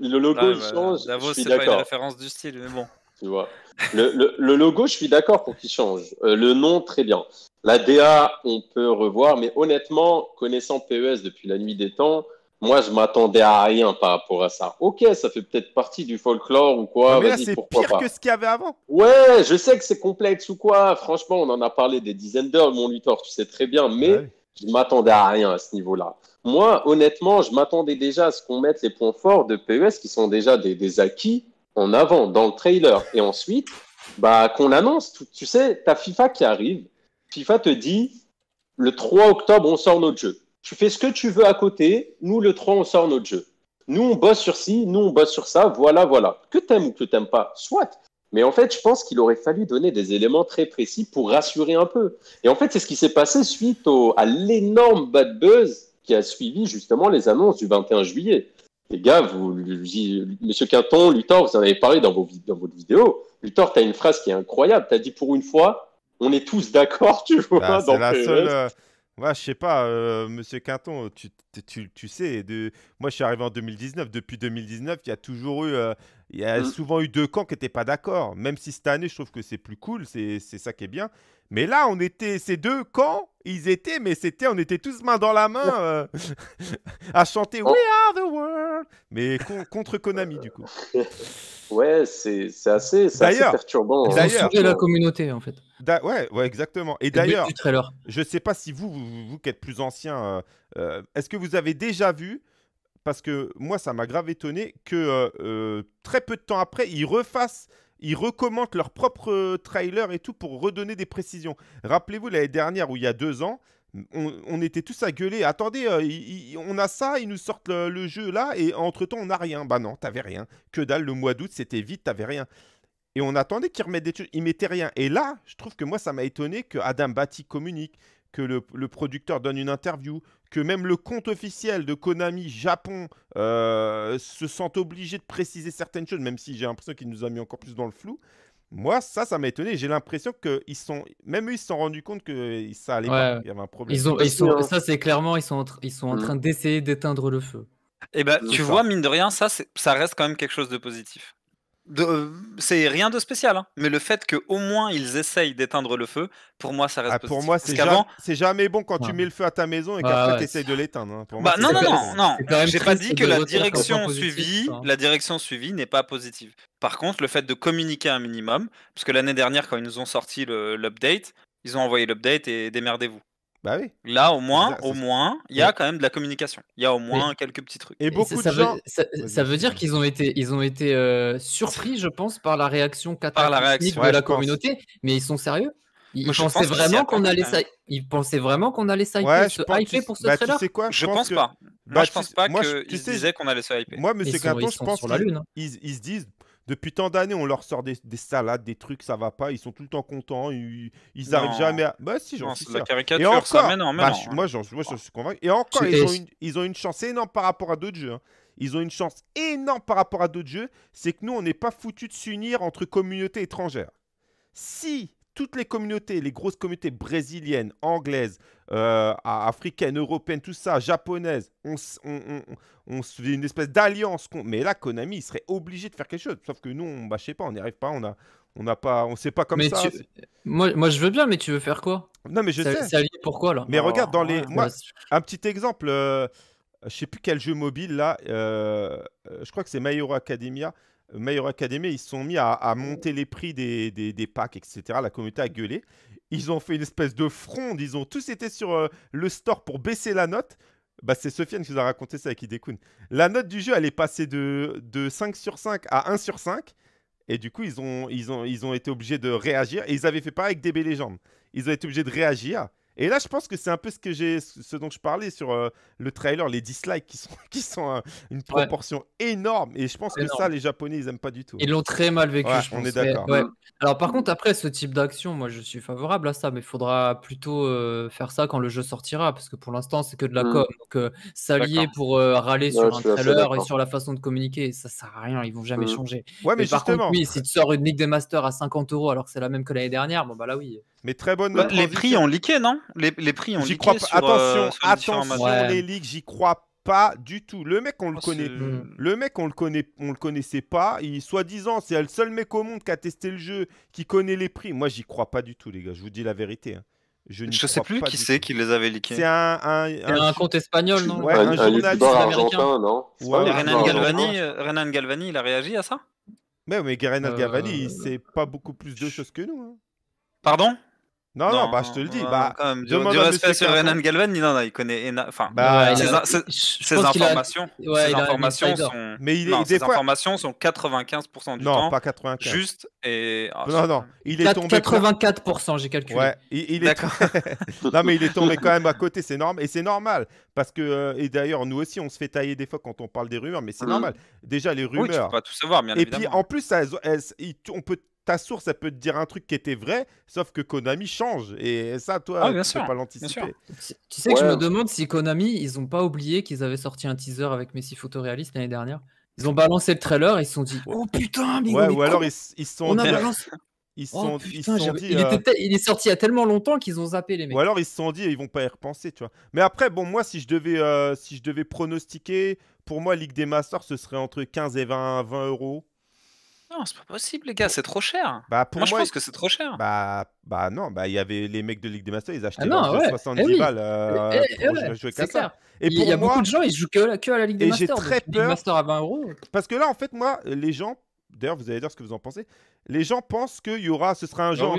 le logo il bah, change. Davos, c'est pas une référence du style, mais bon. Tu vois. le, logo, je suis d'accord pour qu'il change. Euh, le nom, très bien. La DA, on peut revoir, mais honnêtement, connaissant PES depuis la nuit des temps, moi, je m'attendais à rien par rapport à ça. Ok, ça fait peut-être partie du folklore ou quoi. Ah, mais c'est pire que ce qu'il y avait avant. Ouais, je sais que c'est complexe ou quoi. Franchement, on en a parlé des dizaines d'heures, mon Luthor, tu sais très bien. Mais je m'attendais à rien à ce niveau-là. Moi, honnêtement, je m'attendais déjà à ce qu'on mette les points forts de PES qui sont déjà des, acquis en avant dans le trailer. Et ensuite, bah, qu'on annonce. Tu, tu sais, ta FIFA qui arrive. FIFA te dit le 3 octobre, on sort notre jeu tu fais ce que tu veux à côté, nous le 3 on sort notre jeu. Nous on bosse sur ci, nous on bosse sur ça, voilà, voilà. Que t'aimes ou que t'aimes pas, soit. Mais en fait, je pense qu'il aurait fallu donner des éléments très précis pour rassurer un peu. Et en fait, c'est ce qui s'est passé suite à l'énorme bad buzz qui a suivi justement les annonces du 21 juillet. Les gars, vous, Monsieur Quinton, Luthor, vous en avez parlé dans, vos, dans votre vidéo. Luthor, tu as une phrase qui est incroyable. Tu as dit pour une fois, on est tous d'accord, tu vois. dans bah, c'est la euh, seule, euh, Ouais, je sais pas, M. Euh, Monsieur Quinton, tu, tu, tu sais, de... moi je suis arrivé en 2019. Depuis 2019, il y a toujours eu euh, il y a mmh. souvent eu deux camps qui n'étaient pas d'accord. Même si cette année, je trouve que c'est plus cool, c'est ça qui est bien. Mais là, on était ces deux camps, ils étaient, mais c'était, on était tous main dans la main euh, à chanter We oh. Are the World, mais contre Konami du coup. Ouais, c'est assez, assez perturbant. Hein. D'ailleurs, la euh, communauté en fait. Ouais, ouais, exactement. Et d'ailleurs, je ne sais pas si vous, vous, qui êtes plus ancien, euh, est-ce que vous avez déjà vu parce que moi, ça m'a grave étonné que euh, euh, très peu de temps après, ils refassent, ils recommentent leur propre euh, trailer et tout pour redonner des précisions. Rappelez-vous l'année dernière ou il y a deux ans, on, était tous à gueuler. Attendez, on a ça, ils nous sortent le, jeu là, et entre temps, on n'a rien. Bah non, t'avais rien. Que dalle, le mois d'août, c'était vite, t'avais rien. Et on attendait qu'ils remettent des choses, ils mettaient rien. Et là, je trouve que moi, ça m'a étonné que Adam Batty communique, que le producteur donne une interview, que même le compte officiel de Konami Japon euh, se sent obligé de préciser certaines choses, même si j'ai l'impression qu'il nous a mis encore plus dans le flou. Moi, ça, ça m'a étonné. J'ai l'impression que ils sont, même eux, ils se sont rendus compte que ça allait pas. Il y avait un problème. ça, c'est clairement, ils sont, en ils sont en mm. train d'essayer d'éteindre le feu. Et eh ben, tu vois, mine de rien, ça, ça reste quand même quelque chose de positif. Euh, c'est rien de spécial, hein. mais le fait qu'au moins ils essayent d'éteindre le feu, pour moi ça reste ah, Pour moi, c'est jamais... bon quand tu mets le feu à ta maison et qu'après de l'éteindre. Hein. Bah, non, non, non, non, j'ai pas dit que la direction, suivie, hein. la direction suivie n'est pas positive. Par contre, le fait de communiquer un minimum, parce que l'année dernière, quand ils nous ont sorti l'update, ils ont envoyé l'update et démerdez-vous. Bah Là, au moins, au moins, il y a quand même de la communication. Il y a au moins quelques petits trucs. Et beaucoup ça, de ça, veut dire qu'ils ont été, ils ont été euh, surpris, je pense, par la réaction catastrophique de la communauté. Mais ils sont sérieux. Ils, pensaient vraiment qu'on allait, ça. ils pensaient vraiment qu'on allait hyper pour ce bah, trailer. je, pense, pas. Moi, je pense pas qu'ils disaient qu'on allait se hyper. Moi, qu'un Capon, je pense qu'ils hein. se disent depuis tant d'années, on leur sort des, salades, des trucs, ça va pas. Ils sont tout le temps contents. Ils, n'arrivent arrivent jamais à. Bah si, j'en suis sûr. Et encore, Moi, j'en suis convaincu. Et encore, ils ont, une, chance énorme par rapport à d'autres jeux. Hein. Ils ont une chance énorme par rapport à d'autres jeux. C'est que nous, on n'est pas foutu de s'unir entre communautés étrangères. Si toutes les communautés, les grosses communautés brésiliennes, anglaises, euh, africaines, européennes, tout ça, japonaises, on, on, fait une espèce d'alliance. Mais là, Konami, il serait obligé de faire quelque chose. Sauf que nous, on ne sais pas, on n'y arrive pas, on a, n'a pas, on sait pas comme ça. Moi, je veux bien, mais tu veux faire quoi Non, mais je sais. C'est pourquoi là Mais regarde dans ah, les, bah, un petit exemple. Euh, je ne sais plus quel jeu mobile là. Euh, je crois que c'est My Academia. Meilleur académie, ils se sont mis à, monter les prix des, des, packs, etc. La communauté a gueulé. Ils ont fait une espèce de fronde. Ils ont tous été sur euh, le store pour baisser la note. Bah, c'est Sofiane qui nous a raconté ça avec Idekun. La note du jeu, elle est passée de, de 5 sur 5 à 1 sur 5. Et du coup, ils ont, ils ont, ils ont été obligés de réagir. Et ils avaient fait pareil avec DB Legends. Ils ont été obligés de réagir. Et là, je pense que c'est un peu ce que j'ai, ce dont je parlais sur euh, le trailer, les dislikes qui sont, qui sont une proportion énorme. Et je pense que ça, les Japonais, ils aiment pas du tout. Ils l'ont très mal vécu. on est d'accord. Alors par contre, après ce type d'action, moi, je suis favorable à ça, mais il faudra plutôt euh, faire ça quand le jeu sortira, parce que pour l'instant, c'est que de la hmm. com. Mmh. Donc euh, s'allier pour râler sur un trailer et sur la façon de communiquer, ça sert à rien. Ils vont jamais hmm. changer. Ouais, mais, justement par contre, oui, si tu sors une Nick des Masters à 50 euros alors que c'est la même que l'année dernière, bon bah là, oui. Mais très bonne. les prix ont liqué, non les, les, prix ont liqué. Crois euh, attention, attention les j'y crois pas du tout. Le mec, on le oh, connaît. Hmm. Le mec, on le connaît, on le connaissait pas. Il soi-disant, c'est le seul mec au monde qui a testé le jeu, qui connaît les prix. Moi, j'y crois pas du tout, les gars. Je vous dis la vérité. Hein. Je ne sais plus qui c'est qui les avait liqués. C'est un, un, compte espagnol, non ouais, bah, un, journaliste américain. Non Renan, Galvani, euh, Galvani, il a réagi à ça Mais, mais Renan euh, Galvani, il sait pas beaucoup plus de choses que nous. Hein. Pardon non, non, bah, je te le dis. Bah, quand du, respect sur Renan Galvan, non, non, il connaît. Enfin, bah, ses, informations, informations sont. Mais il informations sont 95% du temps. Non, pas 95. Juste et. Ah, non, non, il est tombé. 84%, j'ai calculé. Ouais, il, est. non, mais il est tombé quand même à côté, c'est normal. Et c'est normal. Parce que, euh, et d'ailleurs, nous aussi, on se fait tailler des fois quand on parle des rumeurs, mais c'est mmh. normal. Déjà, les rumeurs. Oui, tu peux pas tout savoir, bien Et puis, en plus, on peut ta source, elle peut te dire un truc qui était vrai, sauf que Konami change. Et ça, toi, ah, tu ne peux pas l'anticiper. Tu sais que je me demande si Konami, ils n'ont pas oublié qu'ils avaient sorti un teaser avec Messi photoréaliste l'année dernière. Ils ont balancé le trailer et ils se sont dit Oh putain, mais ou alors ils, se sont, dit, il, est sorti il y a tellement longtemps qu'ils ont zappé les mecs. Ou alors ils se sont dit, ils vont pas y repenser, tu vois. Mais après, bon, moi, si je devais, euh, si je devais pronostiquer, pour moi, Ligue des Masters, ce serait entre 15 et 20, 20 euros. Non, c'est pas possible, les gars, c'est trop cher. Bah, pour moi, je pense que c'est trop cher. Bah, bah non, bah il y avait les mecs de Ligue des Masters, ils achetaient 70 ah eh balles. Euh, eh, eh, ouais, ça. Et il y, a moi, beaucoup de gens, ils jouent que, à la Ligue des Masters. J'ai très peur. à 20 euros. Parce que là, en fait, moi, les gens, d'ailleurs, vous allez dire ce que vous en pensez. Les gens pensent qu'il y aura, ce sera un jeu ah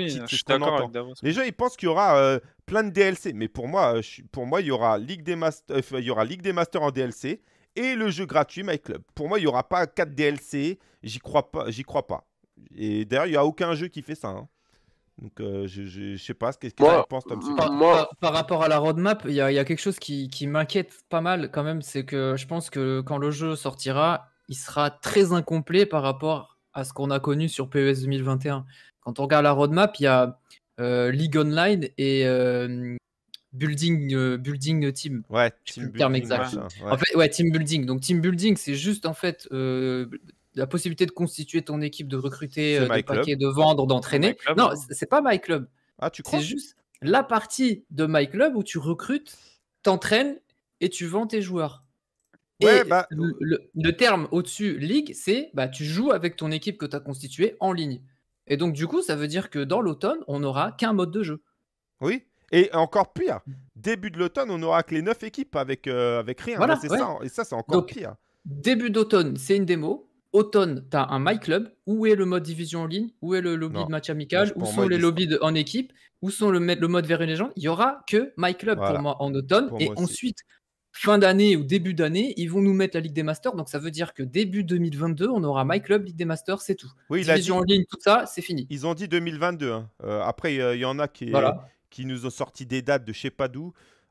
Les gens, ils pensent qu'il y aura euh, plein de DLC. Mais pour moi, euh, pour moi, il y aura des Masters, euh, il y aura Ligue des Masters en DLC et le jeu gratuit My Pour moi, il n'y aura pas 4 DLC. J'y crois pas. J'y crois pas. Et d'ailleurs, il n'y a aucun jeu qui fait ça. Hein. Donc, euh, je ne sais pas ce que tu penses, Par, rapport à la roadmap, il y, a quelque chose qui, m'inquiète pas mal quand même. C'est que je pense que quand le jeu sortira, il sera très incomplet par rapport à ce qu'on a connu sur PES 2021. Quand on regarde la roadmap, il y a euh, League Online et euh, building, euh, building team. Ouais, team building. Terme exact. En fait, ouais, team building. Donc, team building, c'est juste en fait euh, la possibilité de constituer ton équipe, de recruter, euh, de de vendre, d'entraîner. Non, hein. c'est pas My Club. Ah, tu crois C'est juste la partie de My Club où tu recrutes, t'entraînes et tu vends tes joueurs. Ouais, bah... le, le, terme au-dessus ligue, c'est bah, tu joues avec ton équipe que tu as constituée en ligne. Et donc, du coup, ça veut dire que dans l'automne, on n'aura qu'un mode de jeu. Oui, et encore pire, début de l'automne, on aura que les 9 équipes avec, euh, avec rien. Voilà, et ça, c'est encore pire. Début d'automne, c'est une démo. Automne, tu as un My Club. Où est le mode division en ligne Où est le lobby de match amical Où sont les lobbies en équipe Où sont le, mode vers les gens Il n'y aura que My Club pour moi en automne. et ensuite, fin d'année ou début d'année, ils vont nous mettre la Ligue des Masters. Donc ça veut dire que début 2022, on aura My Club, Ligue des Masters, c'est tout. Oui, Division en ligne, tout ça, c'est fini. Ils ont dit 2022. Hein. Euh, après, il y en a qui. Voilà qui nous ont sorti des dates de je sais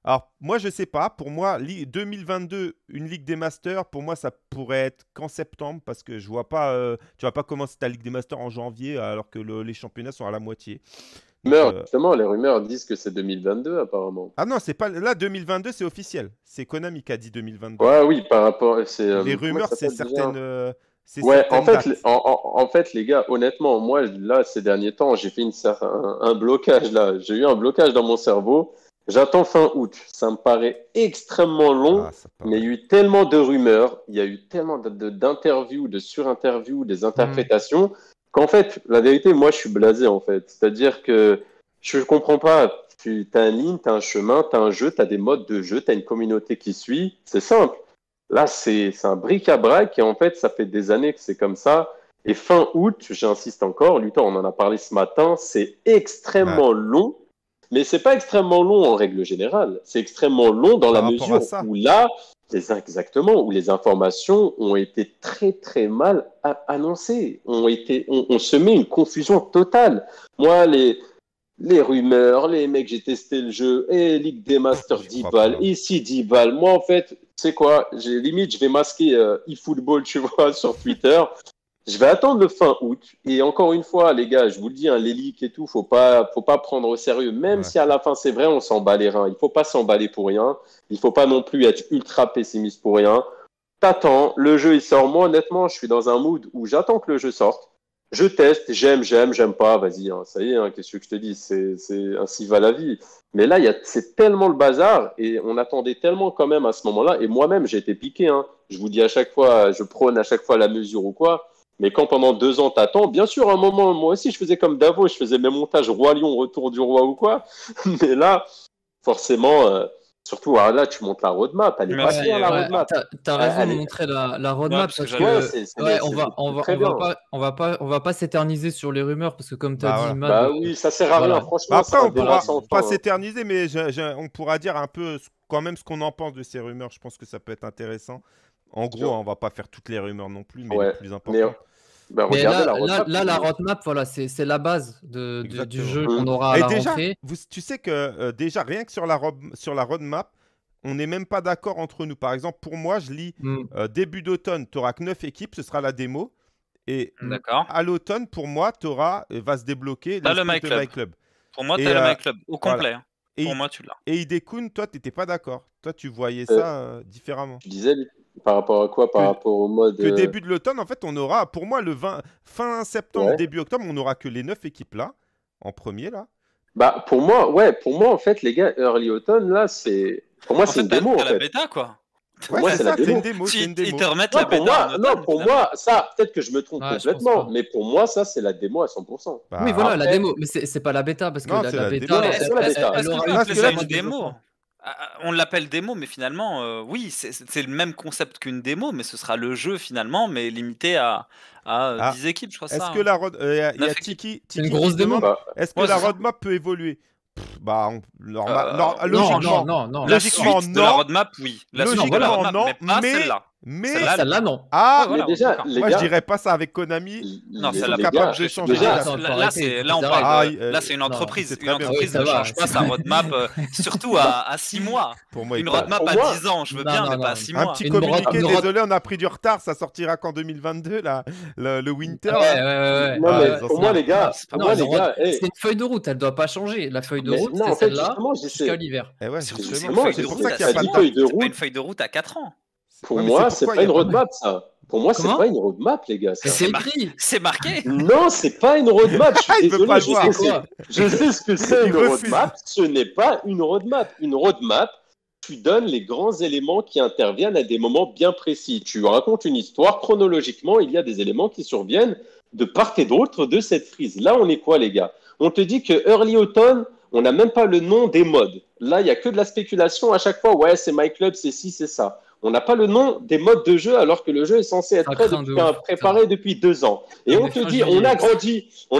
Alors, moi, je sais pas. Pour moi, 2022, une Ligue des Masters, pour moi, ça pourrait être qu'en septembre parce que je vois pas. Euh, tu vas pas commencer ta Ligue des Masters en janvier alors que les championnats sont à la moitié. Mais euh, justement, les rumeurs disent que c'est 2022 apparemment. Ah non, c'est pas. Là, 2022, c'est officiel. C'est Konami qui a dit 2022. oui, par rapport. Euh, les rumeurs, c'est certaines. Ouais, en fait, en, fait, les gars, honnêtement, moi, là, ces derniers temps, j'ai fait une, un, blocage, là. J'ai eu un blocage dans mon cerveau. J'attends fin août. Ça me paraît extrêmement long, ah, mais il y a eu tellement de rumeurs, il y a eu tellement d'interviews, de, sur surinterviews, des hmm. interprétations, qu'en fait, la vérité, moi, je suis blasé, en fait. C'est-à-dire que je ne comprends pas. Tu as un ligne, tu as un chemin, tu as un jeu, tu as des modes de jeu, tu as une communauté qui suit. C'est simple. Là, c'est un bric-à-brac et en fait, ça fait des années que c'est comme ça. Et fin août, j'insiste encore, Luton, on en a parlé ce matin, c'est extrêmement long, mais c'est pas extrêmement long en règle générale. C'est extrêmement long dans la mesure où là, les, exactement, où les informations ont été très très mal annoncées, ont été, on se met une confusion totale. Moi, les, les rumeurs, les mecs, j'ai testé le jeu, et Ligue des Masters 10 balles, ici 10 balles. Moi, en fait, c'est quoi J'ai limite, je vais masquer euh, eFootball, tu vois, sur Twitter. Je vais attendre le fin août. Et encore une fois, les gars, je vous le dis, hein, les leaks et tout, faut pas, faut pas prendre au sérieux. Même si à la fin, c'est vrai, on s'en rien. Il faut pas s'emballer pour rien. Il faut pas non plus être ultra pessimiste pour rien. T'attends, le jeu, il sort. Moi, honnêtement, je suis dans un mood où j'attends que le jeu sorte je teste, j'aime, j'aime, j'aime pas, vas-y, hein, ça y est, hein, qu'est-ce que je te dis, c'est, c'est ainsi va la vie. Mais là, c'est tellement le bazar et on attendait tellement quand même à ce moment-là. Et moi-même, j'ai été piqué. Hein. Je vous dis à chaque fois, je prône à chaque fois la mesure ou quoi. Mais quand pendant deux ans t'attends, bien sûr, à un moment, moi aussi, je faisais comme Davos, je faisais mes montages Roi Lion, Retour du Roi ou quoi. Mais là, forcément. Euh, Surtout ah, là, tu montres la roadmap. Elle est pas bien, la roadmap. Ah, t'as raison de montrer la, roadmap parce que, ouais, on va pas, on s'éterniser sur les rumeurs parce que comme tu as bah, dit, Matt, bah oui, ça sert à rien. Franchement, bah, après on pourra pas s'éterniser, mais on pourra dire un peu quand même ce qu'on en pense de ces rumeurs. Je pense que ça peut être intéressant. En gros, hein, on va pas faire toutes les rumeurs non plus, mais le plus important… Bah, là, la roadmap, voilà, c'est la base de, du jeu mmh. qu'on aura à Et tu sais que euh, déjà, rien que sur la, sur la roadmap, on n'est même pas d'accord entre nous. Par exemple, pour moi, je lis mmh. euh, début d'automne, tu n'auras que 9 équipes, ce sera la démo. Et mmh. à l'automne, pour moi, tu euh, va se débloquer as le My Club. Pour moi, tu as le My Club au complet. Hein. Et pour moi, tu l'as. Et Idekun, toi, tu n'étais pas d'accord. Toi, tu voyais ça différemment. disais, par rapport à quoi Par rapport au mode. Le euh, début de l'automne, en fait, on aura, pour moi, le 20, fin septembre, début octobre, on aura que les 9 équipes là, en premier là. Bah, pour moi, ouais, pour moi, en fait, les gars, Early Autumn, là, c'est. Pour moi, c'est une démo. C'est la bêta, quoi. ouais, c'est la démo. Une démo, si, une démo. Ils te remettent la bêta. non, pour moi, ça, peut-être que je me trompe complètement, mais pour moi, ça, c'est la démo à 100%. Bah, oui, voilà, la démo. Mais c'est pas la bêta, parce que non, la, la, la, bêta. bêta. la c'est démo. Ah, ah, on l'appelle démo, mais finalement, euh, oui, c'est le même concept qu'une démo, mais ce sera le jeu finalement, mais limité à, à 10 euh, ah, équipes, je crois Est-ce bah. que la Est-ce que la roadmap peut évoluer Bah, euh, Non, logiquement, non, non, La suite de la roadmap, oui. La non, mais celle-là. Mais celle-là, non. Ah, moi gars... je dirais pas ça avec Konami. Non, celle-là, pas. Là, c'est là là, c'est une entreprise. une entreprise oui, ne change pas sa roadmap, euh, surtout à 6 mois. une roadmap à 10 ans, je veux bien, mais pas à 6 mois. Un petit une communiqué. Désolé, on a pris du retard. Ça sortira qu'en 2022, là, le, le winter. Pour ah, moi, les gars, c'est une feuille de route. Elle doit pas changer. La feuille de route, c'est celle-là jusqu'à l'hiver. Eh c'est pour ça qu'il n'y a pas de feuille de route à 4 ans. Pour moi, c'est pas une roadmap, ça. Pour moi, c'est pas une roadmap, les gars. C'est marqué. C'est marqué. Non, c'est pas une roadmap. Je, suis désolé, je, sais, je sais ce que c'est une roadmap. Ce n'est pas une roadmap. Une roadmap, tu donnes les grands éléments qui interviennent à des moments bien précis. Tu racontes une histoire chronologiquement, il y a des éléments qui surviennent de part et d'autre de cette frise. Là, on est quoi, les gars On te dit que Early Autumn, on n'a même pas le nom des modes. Là, il y a que de la spéculation à chaque fois. Ouais, c'est My Club, c'est ci, c'est ça on n'a pas le nom des modes de jeu alors que le jeu est censé être préparé depuis deux ans. Et on, te dit, on agrandit, on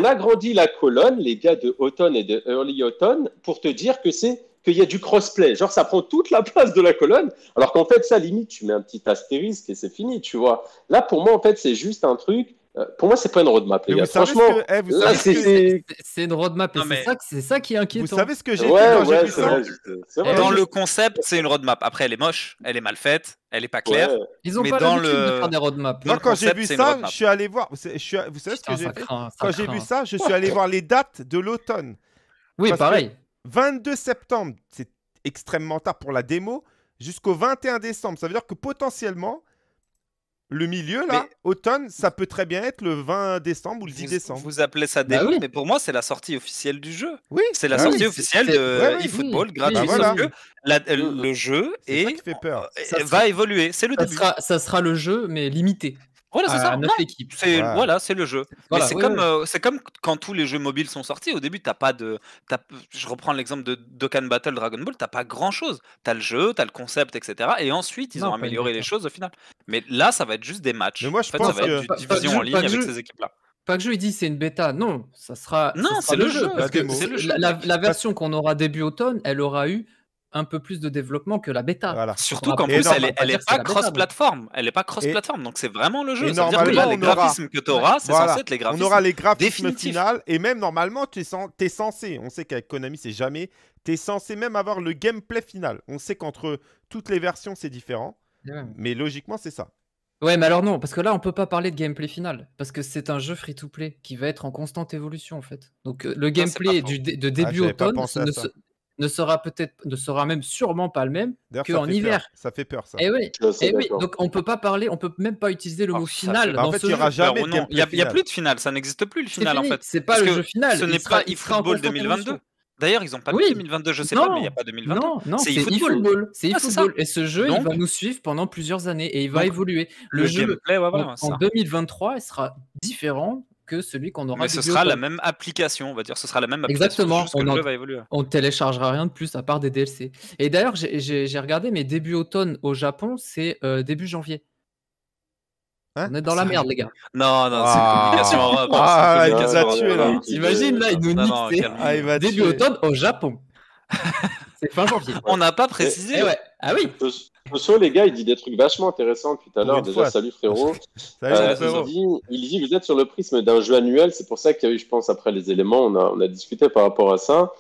la colonne, les gars de automne et de Early Autumn, pour te dire que c'est qu'il y a du crossplay. Genre, ça prend toute la place de la colonne, alors qu'en fait, ça limite, tu mets un petit astérisque et c'est fini, tu vois. Là, pour moi, en fait, c'est juste un truc euh, pour moi, c'est pas une roadmap, les gars. Franchement, c'est une roadmap et c'est ça, qui inquiète. Vous savez ce que j'ai vu Dans le concept, c'est une roadmap. Après, elle est moche, elle est mal faite, elle est pas claire. Ils ont mais pas dans le... de faire des roadmaps. quand j'ai vu ça, je suis allé voir. Vous savez ce que j'ai Quand j'ai vu ça, je suis allé voir les dates de l'automne. Oui, pareil. 22 septembre, c'est extrêmement tard pour la démo, jusqu'au 21 décembre. Ça veut dire que potentiellement, le milieu, là, automne, ça peut très bien être le 20 décembre ou le 10 décembre. Vous appelez ça début, bah mais pour moi, c'est la sortie officielle du jeu. Oui. C'est la bah sortie officielle de ouais, eFootball euh, le jeu est, euh, va évoluer. C'est le ça sera le jeu, mais limité. Voilà, c'est voilà, c'est le jeu. Voilà, c'est comme euh, c'est comme quand tous les jeux mobiles sont sortis. Au début, t'as pas de, je reprends l'exemple de Dokkan Battle Dragon Ball, t'as pas grand chose. T'as le jeu, t'as le concept, etc. Et ensuite, ils ont amélioré les choses au final. Mais là, ça va être juste des matchs. Mais moi, je ça va être du division en ligne avec ces équipes-là. Pas que je lui dis c'est une bêta, non, ça sera. Non, c'est le, jeu. Parce que la version qu'on aura début automne, elle aura eu un peu plus de développement que la bêta. Surtout qu'en plus, elle n'est pas, cross-platform. Elle n'est pas cross-platform, donc c'est vraiment le jeu. Et normalement, que les graphismes que tu auras, c'est les graphismes. On aura les graphismes et même normalement, tu es, es, censé, on sait qu'avec Konami, c'est jamais, tu es censé même avoir le gameplay final. On sait qu'entre toutes les versions, c'est différent, eh mais logiquement, c'est ça. Ouais, mais alors non, parce que là, on peut pas parler de gameplay final, parce que c'est un jeu free-to-play qui va être en constante évolution, en fait. Donc, euh, le gameplay du, de ah, début au automne ne sera peut-être, ne sera même sûrement pas le même qu'en hiver. Ça fait peur, ça. Et eh oui. Eh Donc on peut pas parler, on peut même pas utiliser le ah, mot final. Dans il n'y bah, Il n'y a, plus de finale. Ça n'existe plus le final en fait. C'est pas le jeu final. Ce n'est pas eFootball 2022. D'ailleurs, ils n'ont pas 2022, je sais pas, mais il n'y a pas 2022. Non, non c'est eFootball. Ah, c'est eFootball. et ce jeu, il va nous suivre pendant plusieurs années et il va évoluer. Le, jeu en, 2023, il sera différent celui qu'on aura. Mais ce sera la même application, on va dire. Ce sera la même application. Exactement. On, téléchargera rien de plus à part des DLC. Et d'ailleurs, j'ai regardé mes début automne au Japon, c'est euh, début janvier. Hein on est dans la merde, les gars. Non, non, c'est une communication Ah, il il nous début automne au Japon. c'est fin janvier. on n'a pas précisé. Eh ah oui les gars, il dit des trucs vachement intéressants depuis tout à l'heure. Déjà, salut euh, frérot. Il, dit, il, vous êtes sur le prisme d'un jeu annuel. C'est pour ça qu'il y a eu, je pense, après les éléments, on a, on a discuté par rapport à ça.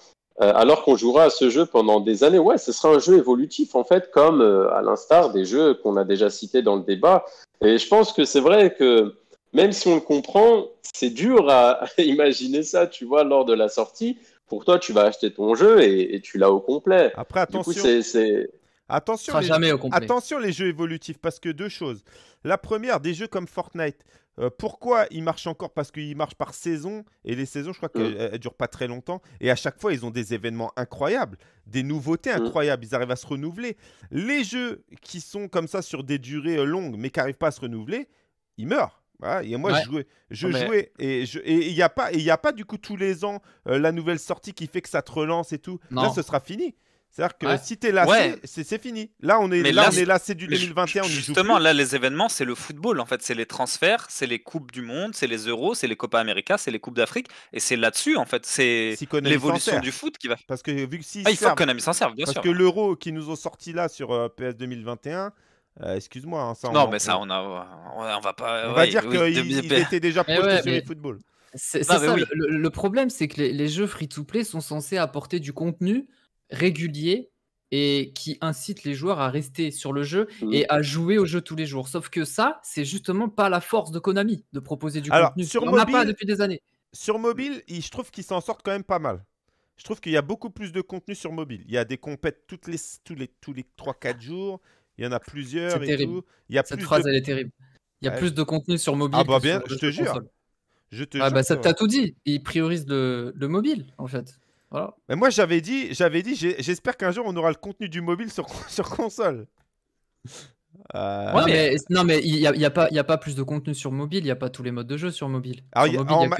Euh, alors qu'on jouera à ce jeu pendant des années, ouais, ce sera un jeu évolutif, en fait, comme euh, à l'instar des jeux qu'on a déjà cités dans le débat. Et je pense que c'est vrai que même si on le comprend, c'est dur à, imaginer ça, tu vois, lors de la sortie pour toi, tu vas acheter ton jeu et, et tu l'as au complet. Après, attention. c'est, Attention, les... Attention les jeux évolutifs, parce que deux choses. La première, des jeux comme Fortnite. Euh, pourquoi ils marchent encore Parce qu'ils marchent par saison, et les saisons, je crois qu'elles ne mm. durent pas très longtemps, et à chaque fois, ils ont des événements incroyables, des nouveautés mm. incroyables, ils arrivent à se renouveler. Les jeux qui sont comme ça sur des durées euh, longues, mais qui n'arrivent pas à se renouveler, ils meurent. et moi, je jouais, je jouais et il n'y a, pas, a pas du coup tous les ans euh, la nouvelle sortie qui fait que ça te relance et tout. Là, ce sera fini. C'est-à-dire que si t'es lassé, c'est fini. Là, on est là, on est lassé du 2021. justement, là, les événements, c'est le football. En fait, c'est les transferts, c'est les coupes du monde, c'est les Euros, c'est les Copa América, c'est les coupes d'Afrique, et c'est là-dessus, en fait, c'est l'évolution du foot qui va. Parce que vu que si ah, s'en bien sûr. Parce que l'Euro qui nous ont sorti là sur euh, PS 2021. Euh, excuse-moi, hein, ça. On, non, mais ça, on, on, va pas. On va dire qu'il était déjà eh proches sur football. C'est ça. Le, problème, c'est que les jeux free-to-play sont censés apporter du contenu régulier et qui incite les joueurs à rester sur le jeu mhm. et à jouer au jeu tous les jours. Sauf que ça, c'est justement pas la force de Konami de proposer du contenu. Sur mobile, pas depuis des années. Sur mobile, je trouve qu'ils s'en sortent quand même pas mal. Je trouve qu'il y a beaucoup plus de contenu sur mobile. Il y a des compètes toutes les, tous les, tous les 3-4 jours. Il y en a plusieurs. Il y a Cette plus phrase, elle est terrible. Il y a plus de contenu sur mobile. Ah bah bien, je te jure. Je te ah Bah ça, t'a tout dit. Ils priorisent le, le mobile, en fait. Mais moi, j'avais dit, j'avais dit, j'espère qu'un jour on aura le contenu du mobile sur, sur console. Euh, ouais, mais, non, mais il n'y a, y a, pas, y a, pas plus de contenu sur mobile, il n'y a pas tous les modes de jeu sur mobile. que bah,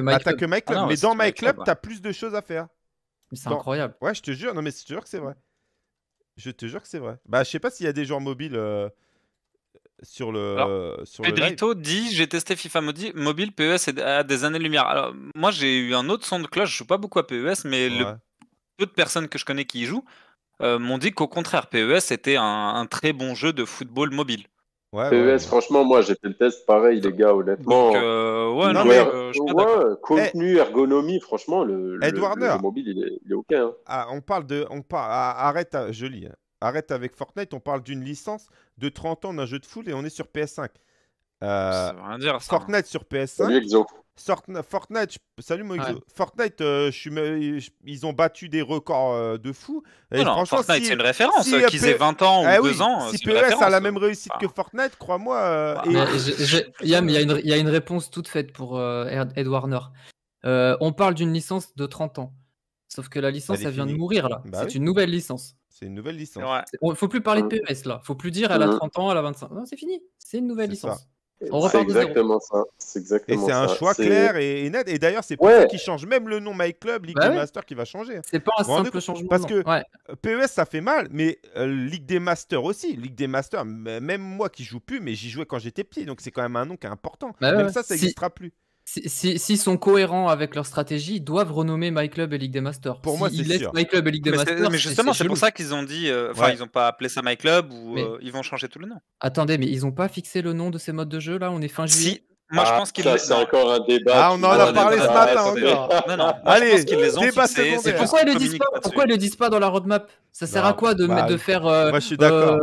My ah mais dans My Club, tu as plus de choses à faire. C'est incroyable. Ouais, je te jure, non, mais je te jure que c'est vrai. Je te jure que c'est vrai. Bah, je sais pas s'il y a des joueurs mobiles. Euh, sur le, Pedrito dit J'ai testé FIFA mobile, PES à des années-lumière. Alors, moi, j'ai eu un autre son de cloche. Je joue pas beaucoup à PES, mais le peu personnes que je connais qui y jouent euh, m'ont dit qu'au contraire, PES était un, très bon jeu de football mobile. PES, e franchement, moi, j'ai fait le test pareil, les gars, honnêtement. Donc, euh, ouais, euh, contenu, eh, ergonomie, franchement, le, mobile, il est, OK. Hein. Ah, on parle de. On ah, arrête, je hein. Arrête avec Fortnite, on parle d'une licence de 30 ans d'un jeu de foule et on est sur PS5. Euh, hein. Fortnite sur PS5. Fortnite, salut Moïse. Fortnite, euh, ils ont battu des records euh, de fou. Et Fortnite, c'est une référence. Si, Qu'ils aient 20 ans ou 2 ah ans. Si e a la même réussite que ah. Fortnite, crois-moi. il y, a une réponse toute faite pour Ed Warner. on parle d'une licence de 30 ans. Sauf que la licence, elle, vient de mourir là. Bah c'est une nouvelle licence. C'est une nouvelle licence. Il faut plus parler de mmh. PES là. faut plus dire elle a 30 mmh. ans, elle a 25. Non, c'est fini. C'est une nouvelle licence. On repart de exactement ça. Exactement et c'est un choix clair et, net. Et d'ailleurs, c'est pas qui ça qui change même le nom My Club, Ligue bah des Masters qui va changer. C'est pas un simple changement. Parce que PES, e ça fait mal, mais euh, League Ligue des Masters aussi. Ligue des Masters, même moi qui joue plus, mais j'y jouais quand j'étais petit. Donc c'est quand même un nom qui est important. Bah même ça, ça n'existera plus. S'ils sont cohérents avec leur stratégie, ils doivent renommer MyClub et Ligue des Masters. Pour moi, ils sûr. et Masters. Mais justement, c'est pour ça qu'ils ont dit. Euh, enfin, ils n'ont pas appelé ça MyClub ou euh, ils vont changer tout le nom. Attendez, mais ils n'ont pas fixé le nom de ces modes de jeu là On est fin juillet. Si. Moi, je ah, pense qu'ils Ça, C'est encore un débat. Ah, on en a parlé ce matin Non, non. Allez, je pourquoi ils ne le disent pas dans la roadmap Ça sert à quoi de, bah, faire euh, Moi, je suis d'accord.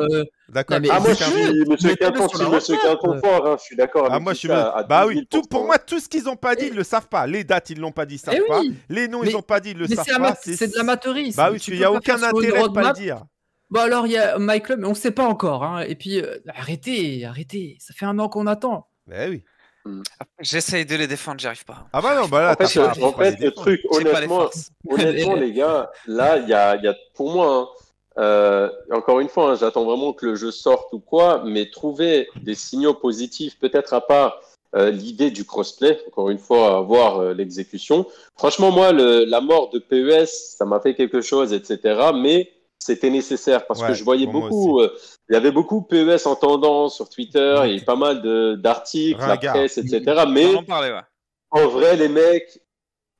D'accord. Ah, moi, je suis, monsieur Quinconfort, monsieur fort, hein, je suis d'accord ah, moi, je suis... Bah oui, tout, pour moi, tout ce qu'ils n'ont pas dit, ils ne le savent pas. Les dates, ils ne l'ont pas dit, ils ne savent eh pas. Les noms, ils n'ont pas dit, ils ne le savent pas. C'est de l'amateurisme. Bah oui, il n'y a aucun intérêt de pas le dire. Bon alors il y a Michael, mais on ne sait pas encore. Hein. Et puis euh, arrêtez, arrêtez, ça fait un an qu'on attend. Bah oui. Hmm. J'essaye de les défendre, arrive pas. Ah bah non, bah là, en fait, euh, en fait le truc, honnêtement, les honnêtement les gars, là, il y a, y a, pour moi, hein, euh, encore une fois, hein, j'attends vraiment que le jeu sorte ou quoi, mais trouver des signaux positifs, peut-être à part euh, l'idée du crossplay, encore une fois, voir euh, l'exécution. Franchement, moi, la mort de PES, ça m'a fait quelque chose, etc. Mais c'était nécessaire parce que je voyais beaucoup, il y avait beaucoup PES en tendance sur Twitter, il y avait pas mal d'articles, la presse, etc. Mais en vrai, les mecs,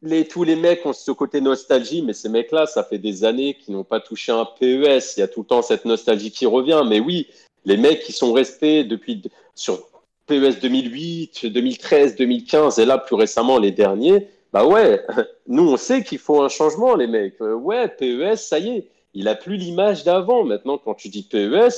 les, tous les mecs ont ce côté nostalgie, mais ces mecs-là, ça fait des années qu'ils n'ont pas touché un PES. Il y a tout le temps cette nostalgie qui revient. Mais oui, les mecs qui sont restés depuis sur PES 2008, 2013, 2015 et là plus récemment les derniers, bah ouais, nous on sait qu'il faut un changement les mecs. Euh, ouais, PES, ça y est, il a plus l'image d'avant. Maintenant quand tu dis PES, e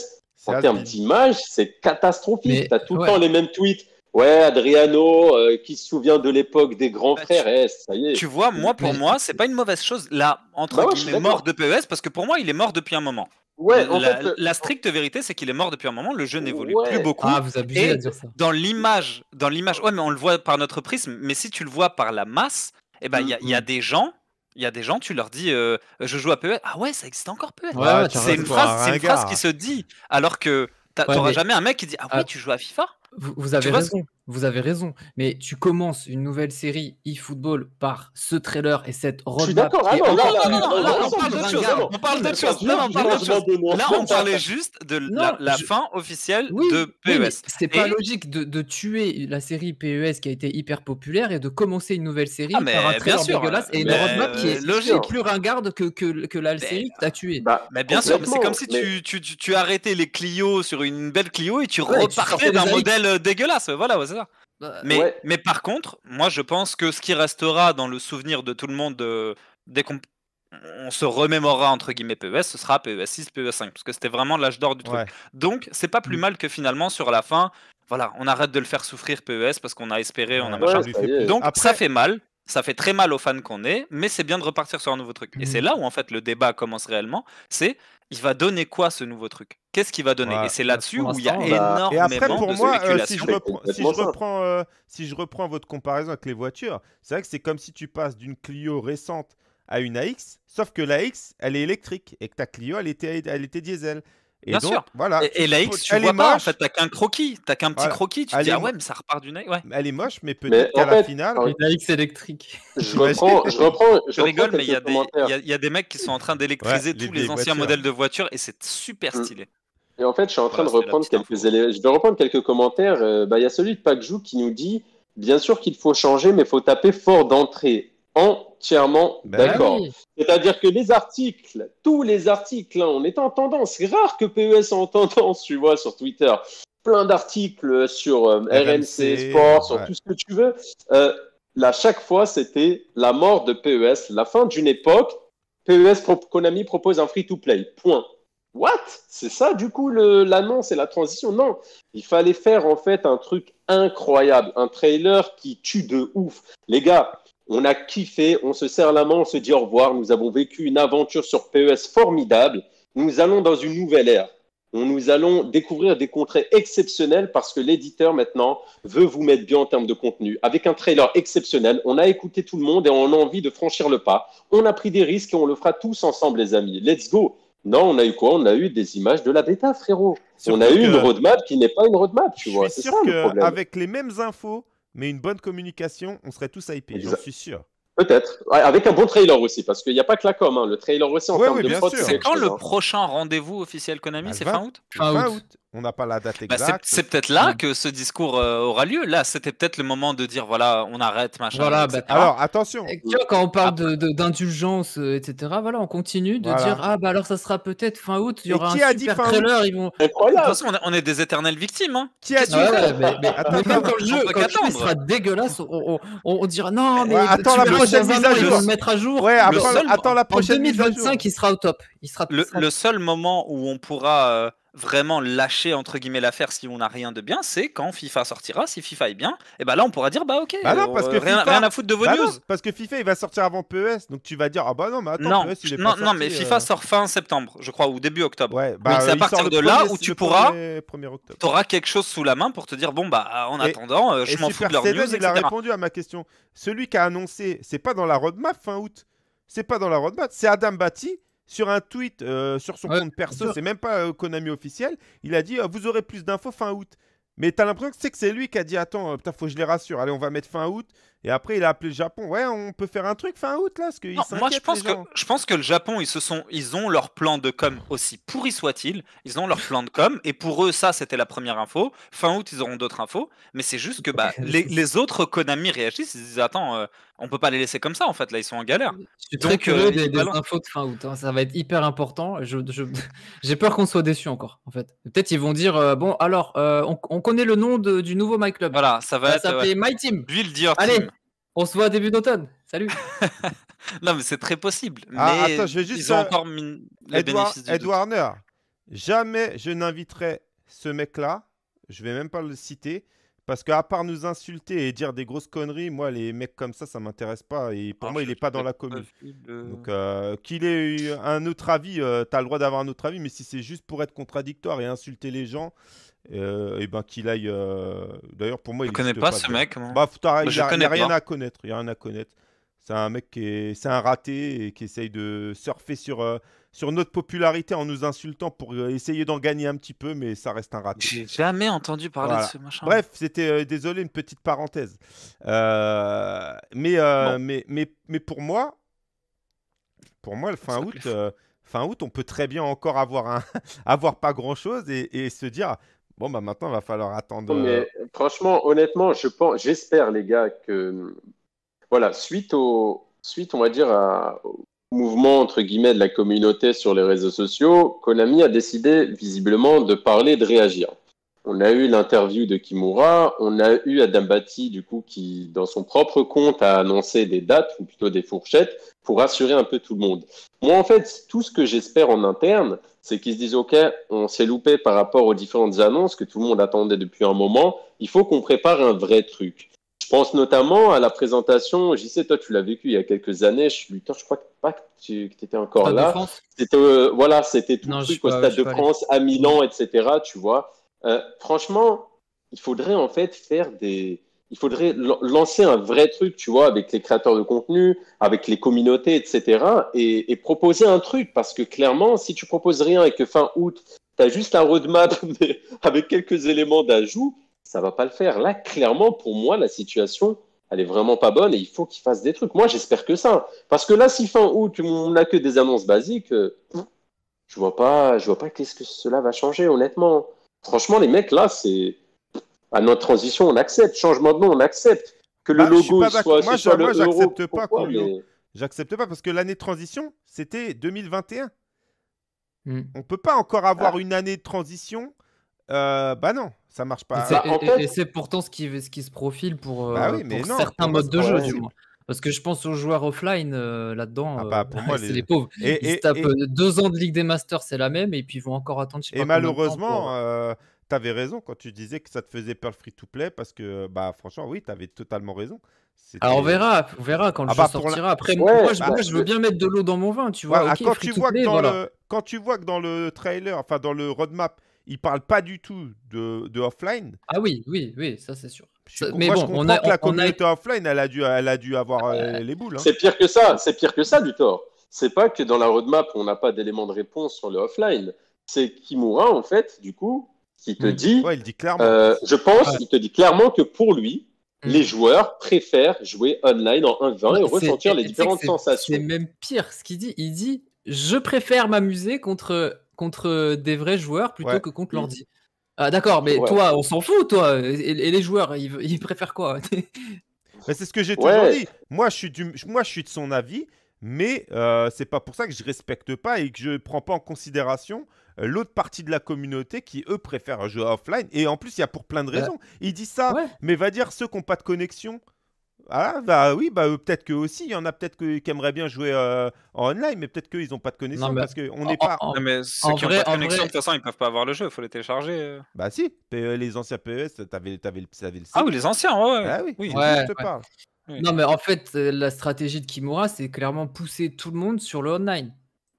en termes d'image, c'est catastrophique. as tout le temps les mêmes tweets. Ouais, Adriano, euh, qui se souvient de l'époque des grands bah, frères, tu, eh, ça y est. Tu vois, moi, pour moi, c'est pas une mauvaise chose. Là, entre bah mort de PES, parce que pour moi, il est mort depuis un moment. Ouais, la, euh, stricte vérité, c'est qu'il est mort depuis un moment. Le jeu n'évolue plus beaucoup. Ah, vous abusez à dire ça. Dans l'image, dans l'image, ouais, mais on le voit par notre prisme. Mais si tu le vois par la masse, eh ben, il y, a mm-hmm. des gens. Il y a des gens, tu leur dis, euh, je joue à PES. Ah ouais, ça existe encore PES. c'est une, phrase, une qui se dit, alors que tu n'auras jamais un mec qui dit, ah ouais, ah. tu joues à FIFA vous, avez raison vous avez raison, mais tu commences une nouvelle série eFootball par ce trailer et cette roadmap. Je suis d'accord, ah on parle d'autre chose. On parle d'autre chose. Là, on parlait juste de la, fin officielle de PES. E c'est pas logique de, tuer la série PES qui a été hyper populaire et de commencer une nouvelle série ah, par un trailer dégueulasse et une roadmap qui est plus ringarde que, que, la série que t'a tuée. Bah, mais bien sûr, c'est comme si tu, tu, tu, arrêtais les Clio sur une belle Clio et tu repartais d'un modèle dégueulasse. Voilà, bah, mais, mais par contre, moi je pense que ce qui restera dans le souvenir de tout le monde euh, dès qu'on on se remémorera entre guillemets PES, ce sera PES 6, PES 5, parce que c'était vraiment l'âge d'or du truc. Donc c'est pas plus mm. mal que finalement sur la fin, voilà, on arrête de le faire souffrir PES parce qu'on a espéré, on a machin. Donc ça fait mal, ça fait très mal aux fans qu'on est, mais c'est bien de repartir sur un nouveau truc. Et mm. c'est là où en fait le débat commence réellement, c'est il va donner quoi ce nouveau truc Qu'est-ce qu'il va donner bah, Et c'est là-dessus où il y a bah, énormément pour de moi, euh, si, je reprends, si, je reprends, euh, si je reprends votre comparaison avec les voitures, c'est vrai que c'est comme si tu passes d'une Clio récente à une AX, sauf que la X, elle est électrique et que ta Clio, elle était, elle était diesel. Bien sûr. Voilà, et, la X, tu vois pas, en fait, t'as qu'un croquis, t'as qu'un petit croquis, tu te dis, ah ouais, mais ça repart du nez. Ouais. Elle est moche, mais peut-être qu'à la finale. La X électrique. Je reprends, je Je, rigole, mais il y, y, a des mecs qui sont en train d'électriser tous les, anciens modèles de voitures et c'est super mm. stylé. Et en fait, je suis en train de reprendre quelques Je vais reprendre quelques commentaires. Euh, bah, il y a celui de Pacjou qui nous dit Bien sûr qu'il faut changer, mais il faut taper fort d'entrée. En entièrement ben d'accord. C'est-à-dire que les articles, tous les articles, hein, on est en tendance. C'est rare que PES en tendance, tu vois, sur Twitter. Plein d'articles sur euh, RMC, Sport, sur tout ce que tu veux. Euh, là, chaque fois, c'était la mort de PES, la fin d'une époque. PES Konami propose un free-to-play. Point. What C'est ça du coup l'annonce et la transition Non, il fallait faire en fait un truc incroyable, un trailer qui tue de ouf. Les gars, on a kiffé, on se serre la main, on se dit au revoir. Nous avons vécu une aventure sur PES formidable. Nous allons dans une nouvelle ère. nous allons découvrir des contrées exceptionnelles parce que l'éditeur maintenant veut vous mettre bien en termes de contenu. Avec un trailer exceptionnel, on a écouté tout le monde et on a envie de franchir le pas. On a pris des risques et on le fera tous ensemble, les amis. Let's go! Non, on a eu quoi On a eu des images de la bêta, frérot. On a eu une roadmap qui n'est pas une roadmap, tu vois. C'est ça que les mêmes infos, mais une bonne communication, on serait tous hypés, j'en suis sûr. Peut-être. avec un bon trailer aussi, parce qu'il n'y a pas que la com. Hein. Le trailer aussi en termes de C'est quand le hein. prochain rendez-vous officiel Konami bah, C'est fin août Fin août. On n'a pas la date bah, exacte. Bah c'est peut-être là hmm. que ce discours euh, aura lieu. Là, c'était peut-être le moment de dire voilà, on arrête, machin. Voilà, bah, alors, attention. Et quand on parle d'indulgence, de, de, etc., voilà, on continue de dire ah, bah alors ça sera peut-être fin août, il y aura qui un a super dit fin trailer. Ils vont... De toute façon, on, on est des éternelles victimes. Hein. Qui a dit ça mais, mais, attends, quand le jeu, sera dégueulasse, on, on, on, dira non, mais attends, la prochaine mise à jour. Ils vont le mettre à jour. Ouais, attends la prochaine En 2025, il sera au top. Il sera, le, seul moment où on pourra euh, vraiment lâcher entre guillemets l'affaire si on n'a rien de bien, c'est quand FIFA sortira, si FIFA est bien, et eh ben là on pourra dire bah ok, bah parce que euh, rien, à foutre de vos bah news. parce que FIFA il va sortir avant PES, donc tu vas dire ah bah non mais attends non, PES, il est mais FIFA euh. sort fin septembre, je crois, ou début octobre. Bah, donc c'est à partir de là où tu pourras, tu auras quelque chose sous la main pour te dire bon bah en attendant, euh, je m'en fous de leurs news. Il a répondu à ma question. Celui qui a annoncé, c'est pas dans la roadmap fin août, c'est pas dans la roadmap, c'est Adam Batty sur un tweet euh, sur son compte perso, c'est même pas euh, Konami officiel, il a dit euh, vous aurez plus d'infos fin août. Mais t'as l'impression que c'est que c'est lui qui a dit attends, putain, faut que je les rassure. Allez, on va mettre fin août. Et après, il a appelé le Japon. Ouais, on peut faire un truc fin août là, parce que moi, je pense que je pense que le Japon, ils se sont, ils ont leur plan de com aussi pourri soit-il. Ils ont leur plan de com et pour eux, ça, c'était la première info. Fin août, ils auront d'autres infos. Mais c'est juste que bah, les, les, autres Konami réagissent. Ils disent attends, euh, on peut pas les laisser comme ça en fait. Là, ils sont en galère. Je suis très euh, curieux des, infos de fin août. Hein. Ça va être hyper important. J'ai je, peur qu'on soit déçus encore en fait. Peut-être ils vont dire euh, bon alors, on, connaît le nom du nouveau My Club. Voilà, ça va être. Ça My Team. Build your Allez. On se voit début d'automne. Salut. non, mais c'est très possible. Ah, mais attends, je vais juste. Ils ont encore Ed Jamais je n'inviterai ce mec-là. Je vais même pas le citer. Parce qu'à part nous insulter et dire des grosses conneries, moi, les mecs comme ça, ça m'intéresse pas. Et pour ah, moi, il n'est pas dans la commune. Euh. Donc, euh, qu'il ait eu un autre avis, euh, tu as le droit d'avoir un autre avis. Mais si c'est juste pour être contradictoire et insulter les gens, euh, et ben qu'il aille. Euh, d'ailleurs, pour moi, il connaît pas, ce mec. Bah, bah, il n'y a, rien à connaître. Il y a rien à connaître. C'est un mec qui est, c'est un raté et qui essaye de surfer sur euh, sur notre popularité en nous insultant pour essayer d'en gagner un petit peu, mais ça reste un raté. J'ai jamais entendu parler de ce machin. Bref, c'était désolé une petite parenthèse. Mais, mais, mais mais pour moi, pour moi, le fin août fin août, on peut très bien encore avoir, un, avoir pas grand chose et, et se dire Bon, bah, maintenant, il va falloir attendre. Mais, euh, franchement, honnêtement, je pense, j'espère, les gars, que. Voilà, suite au. Suite, on va dire, à, mouvement entre guillemets de la communauté sur les réseaux sociaux, Konami a décidé visiblement de parler, de réagir on a eu l'interview de Kimura, on a eu Adam Batty, du coup, qui, dans son propre compte, a annoncé des dates, ou plutôt des fourchettes, pour rassurer un peu tout le monde. Moi, en fait, tout ce que j'espère en interne, c'est qu'ils se disent, OK, on s'est loupé par rapport aux différentes annonces que tout le monde attendait depuis un moment, il faut qu'on prépare un vrai truc. Je pense notamment à la présentation, j'y sais, toi, tu l'as vécu il y a quelques années, je, Luther, je crois que tu étais encore là. C'était euh, voilà, c'était tout truc au Stade de France, à Milan, etc., tu vois euh, franchement, il faudrait en fait faire des. Il faudrait lancer un vrai truc, tu vois, avec les créateurs de contenu, avec les communautés, etc. Et, proposer un truc, parce que clairement, si tu proposes rien et que fin août, tu as juste un roadmap avec quelques éléments d'ajout, ça va pas le faire. Là, clairement, pour moi, la situation, elle est vraiment pas bonne et il faut qu'ils fassent des trucs. Moi, j'espère que ça. Parce que là, si fin août, on n'a que des annonces basiques, euh, je vois pas, je vois pas qu'est-ce que cela va changer, honnêtement. Franchement, les mecs, là, c'est. À notre transition, on accepte. Changement de nom, on accepte. Que le bah, logo soit. Moi, soit moi, j'accepte pas, J'accepte pas parce que l'année de transition, c'était 2021. On hmm. On peut pas encore avoir ah. une année de transition. Euh, bah non, ça marche pas. Et c'est, bah, pourtant ce qui, se profile pour, bah euh, certains modes de jeu, du moins. Parce que je pense aux joueurs offline euh, là-dedans. Ah euh, bah, pour moi, c'est les... pauvres. Et, ils euh, deux ans de Ligue des Masters, c'est la même, et puis ils vont encore attendre. Je sais et malheureusement, t'avais tu avais raison quand tu disais que ça te faisait peur le free-to-play, parce que bah, franchement, oui, tu avais totalement raison. Alors on verra, on verra quand le ah jeu bah, sortira. Après, bah, moi, je, veux bien mettre de l'eau dans mon vin, tu vois. Ah, quand tu vois que dans le trailer, enfin dans le roadmap, il parle pas du tout de, offline. Ah oui, oui, oui, ça c'est sûr. mais bon, on a, la communauté offline, elle a dû, elle a dû avoir ah, euh, les boules. Hein. C'est pire que ça, c'est pire que ça du tort. C'est pas que dans la roadmap, on n'a pas d'éléments de réponse sur le offline. C'est Kimura, en fait, du coup, qui te hmm. dit. Ouais, il dit clairement. Euh, je pense, il te dit clairement que pour lui, hmm. les joueurs préfèrent jouer online en 1 v et ressentir les différentes sensations. C'est même pire ce qu'il dit. Il dit Je préfère m'amuser contre contre euh, des vrais joueurs plutôt que contre mmh. l'ordi. Ah, d'accord, mais toi, on s'en fout, toi. Et, les joueurs, ils, préfèrent quoi C'est ce que j'ai toujours dit. Moi je, suis du, moi, je suis de son avis, mais euh, c'est pas pour ça que je respecte pas et que je prends pas en considération euh, l'autre partie de la communauté qui, eux, préfèrent un jeu offline. Et en plus, il y a pour plein de bah raisons. Il dit ça, mais va dire ceux qui n'ont pas de connexion, ah bah oui, bah euh, peut-être que aussi, il y en a peut-être que, qui aimeraient bien jouer euh, en online, mais peut-être qu'ils n'ont pas de connexion parce que parce qu'on n'est pas. En, non, vrai, connexion, de toute façon, ils peuvent pas avoir le jeu, il faut le télécharger. Euh. Bah si, e, les anciens PES, t'avais, avais le ah site. Ah oui, les anciens, ouais. Ah oui, oui je te parle. Non, mais en fait, la stratégie de Kimura, c'est clairement pousser tout le monde sur le online.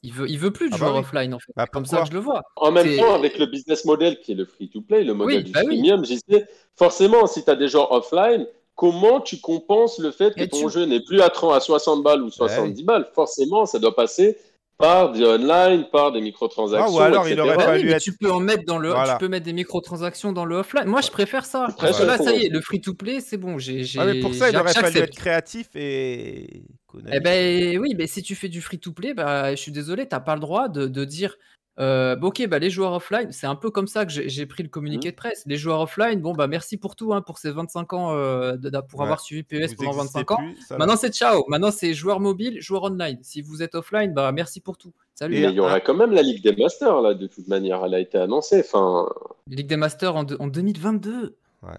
Il veut, il veut plus de ah bah offline, en fait. Bah, comme ça, je le vois. En même temps, avec le business model qui est le free-to-play, le modèle du premium, bah forcément, si tu as des joueurs offline, comment tu compenses le fait que ton jeu n'est plus à, à 60 balles ou 70 bah balles Forcément, ça doit passer par du online, par des microtransactions. Ah, alors bah Tu peux en mettre dans le, des microtransactions dans le offline. Moi, je préfère ça. le free to play, c'est bon. Ah, pour ça, il aurait fallu être créatif et. Eh ben oui, mais si tu fais du free to play, bah, je suis désolé, t'as pas le droit de dire euh, bah, ok, bah les joueurs offline, c'est un peu comme ça que j'ai pris le communiqué mmh. de presse. Les joueurs offline, bon, bah merci pour tout, hein, pour ces 25 ans, euh, pour avoir suivi PES pendant 25 ans. Maintenant, c'est ciao. Maintenant, c'est joueurs mobiles, joueurs online. Si vous êtes offline, bah merci pour tout. Salut. il y aura ah. quand même la Ligue des Masters, là, de toute manière. Elle a été annoncée. Fin... Ligue des Masters en, en 2022. Ouais.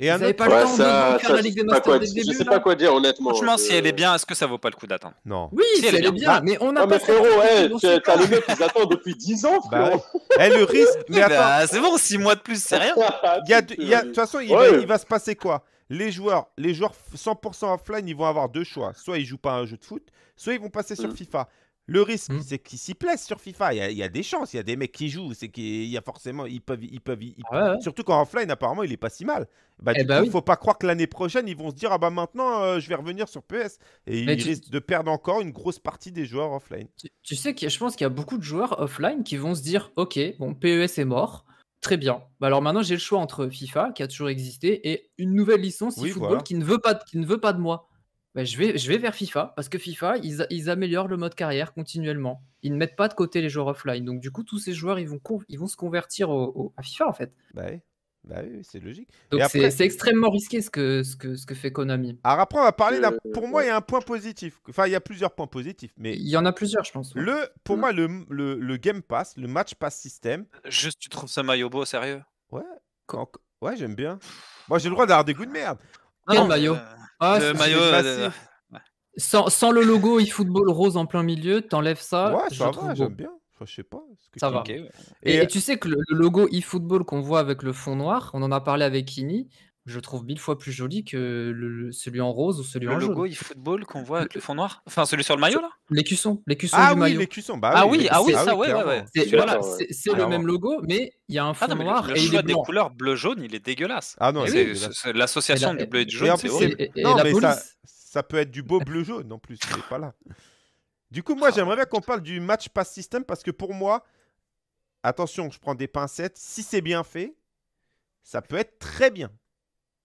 Et un autre... pas le temps de la Ligue des le Je sais pas quoi dire, honnêtement. Franchement, si euh, elle est bien, est-ce que ça vaut pas le coup d'attendre Non. Oui, si, elle, est bien, mais on a ah, pas. Mais frérot, eh, t'as les mecs, qui attendent depuis 10 ans, bah frérot. Eh, le risque. Mais bah, c'est bon, 6 mois de plus, c'est rien. De toute façon, il, va, se passer quoi les joueurs, les joueurs 100% offline, ils vont avoir deux choix. Soit ils jouent pas à un jeu de foot, soit ils vont passer sur mm. FIFA. Le risque, mmh. c'est qu'ils s'y plaisent sur FIFA. Il y, a, des chances, il y a des mecs qui jouent, c'est qu'il y a forcément, ils peuvent, ils peuvent, surtout qu'en offline, apparemment, il est pas si mal. Bah, eh du bah faut pas croire que l'année prochaine, ils vont se dire ah bah maintenant, euh, je vais revenir sur PS et ils risquent de perdre encore une grosse partie des joueurs offline. Tu, sais que je pense qu'il y a beaucoup de joueurs offline qui vont se dire ok, bon PES est mort, Très bien. Bah, alors maintenant, j'ai le choix entre FIFA, qui a toujours existé, et une nouvelle licence football qui, ne veut pas qui ne veut pas de moi. Bah, je, vais, je vais vers FIFA, parce que FIFA, ils, ils, améliorent le mode carrière continuellement. Ils ne mettent pas de côté les joueurs offline. Donc, du coup, tous ces joueurs, ils vont, ils vont se convertir au, à FIFA, en fait. Bah oui, bah c'est logique. Donc, c'est extrêmement risqué ce que, ce, que, ce que fait Konami. Alors, après, on va parler d'un. Euh, pour moi, il y a un point positif. Enfin, il y a plusieurs points positifs. mais Il y en a plusieurs, je pense. Le, pour mmh. moi, le, le, le, Game Pass, le Match Pass système Juste, tu trouves ça maillot beau sérieux Ouais. Ouais, j'aime bien. Moi, j'ai le droit d'avoir des goûts de merde. Non, maillot. Euh, sans, le logo eFootball rose en plein milieu, t'enlèves ça. Ouais, ça va, j'aime bien. je sais pas. ça va. et, tu sais que le, le logo eFootball qu'on voit avec le fond noir, on en a parlé avec Kini, je trouve mille fois plus joli que celui en rose ou celui en jaune. Le logo eFootball qu'on voit avec le fond noir Enfin, celui sur le maillot, là L'écusson, cuissons. ah, oui, maillot. L'écusson, bah oui, ah oui, ah oui, ça, ah ouais, C'est le même logo, mais il y a un ah fond noir et il est des couleurs bleu-jaune, il est dégueulasse. Ah non, c'est l'association du bleu et du jaune, c'est horrible. Non, mais ça peut être du beau bleu-jaune, en plus, n'est pas là. Du coup, moi, ah. j'aimerais bien qu'on parle du match pass system, parce que pour moi, attention, je prends des pincettes, si c'est bien fait, ça peut être très bien.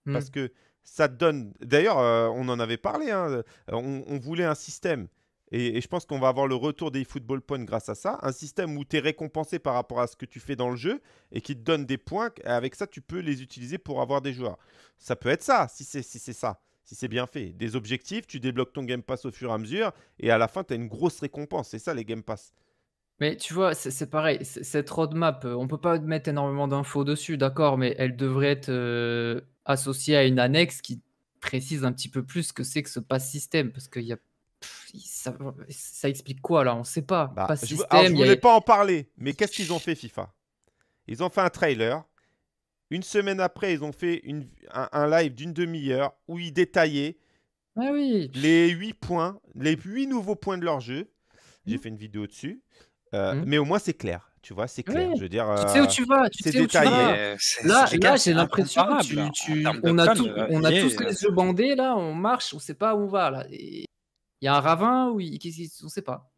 Mmh. Parce que ça te donne. D'ailleurs, euh, on en avait parlé. Hein, euh, on, voulait un système. Et, je pense qu'on va avoir le retour des football points grâce à ça. Un système où tu es récompensé par rapport à ce que tu fais dans le jeu et qui te donne des points. Avec ça, tu peux les utiliser pour avoir des joueurs. Ça peut être ça, si c'est si ça, si c'est bien fait. Des objectifs, tu débloques ton Game Pass au fur et à mesure. Et à la fin, tu as une grosse récompense. C'est ça, les Game Pass. Mais tu vois, c'est pareil, cette roadmap, on euh, on peut pas mettre énormément d'infos dessus, d'accord, mais elle devrait être euh, associée à une annexe qui précise un petit peu plus ce que c'est que ce pass système, parce que ça, explique quoi là On ne sait pas. Bah, je, voulais pas en parler, mais qu'est-ce qu'ils ont fait FIFA Ils ont fait un trailer. Une semaine après, ils ont fait un, live d'une demi-heure où ils détaillaient ah les huit points, les huit nouveaux points de leur jeu. J'ai mmh. fait une vidéo dessus. Euh, mmh mais au moins, c'est clair. Tu vois, c'est clair. Je veux dire, tu sais où tu euh, vas. Tu c'est où Tu vas. là, là, j'ai l'impression que hein, on a, tout, euh, on a tous les yeux bandés. Là, on marche, on sait pas où on va. Là, il y a un ravin ou il... on sait pas.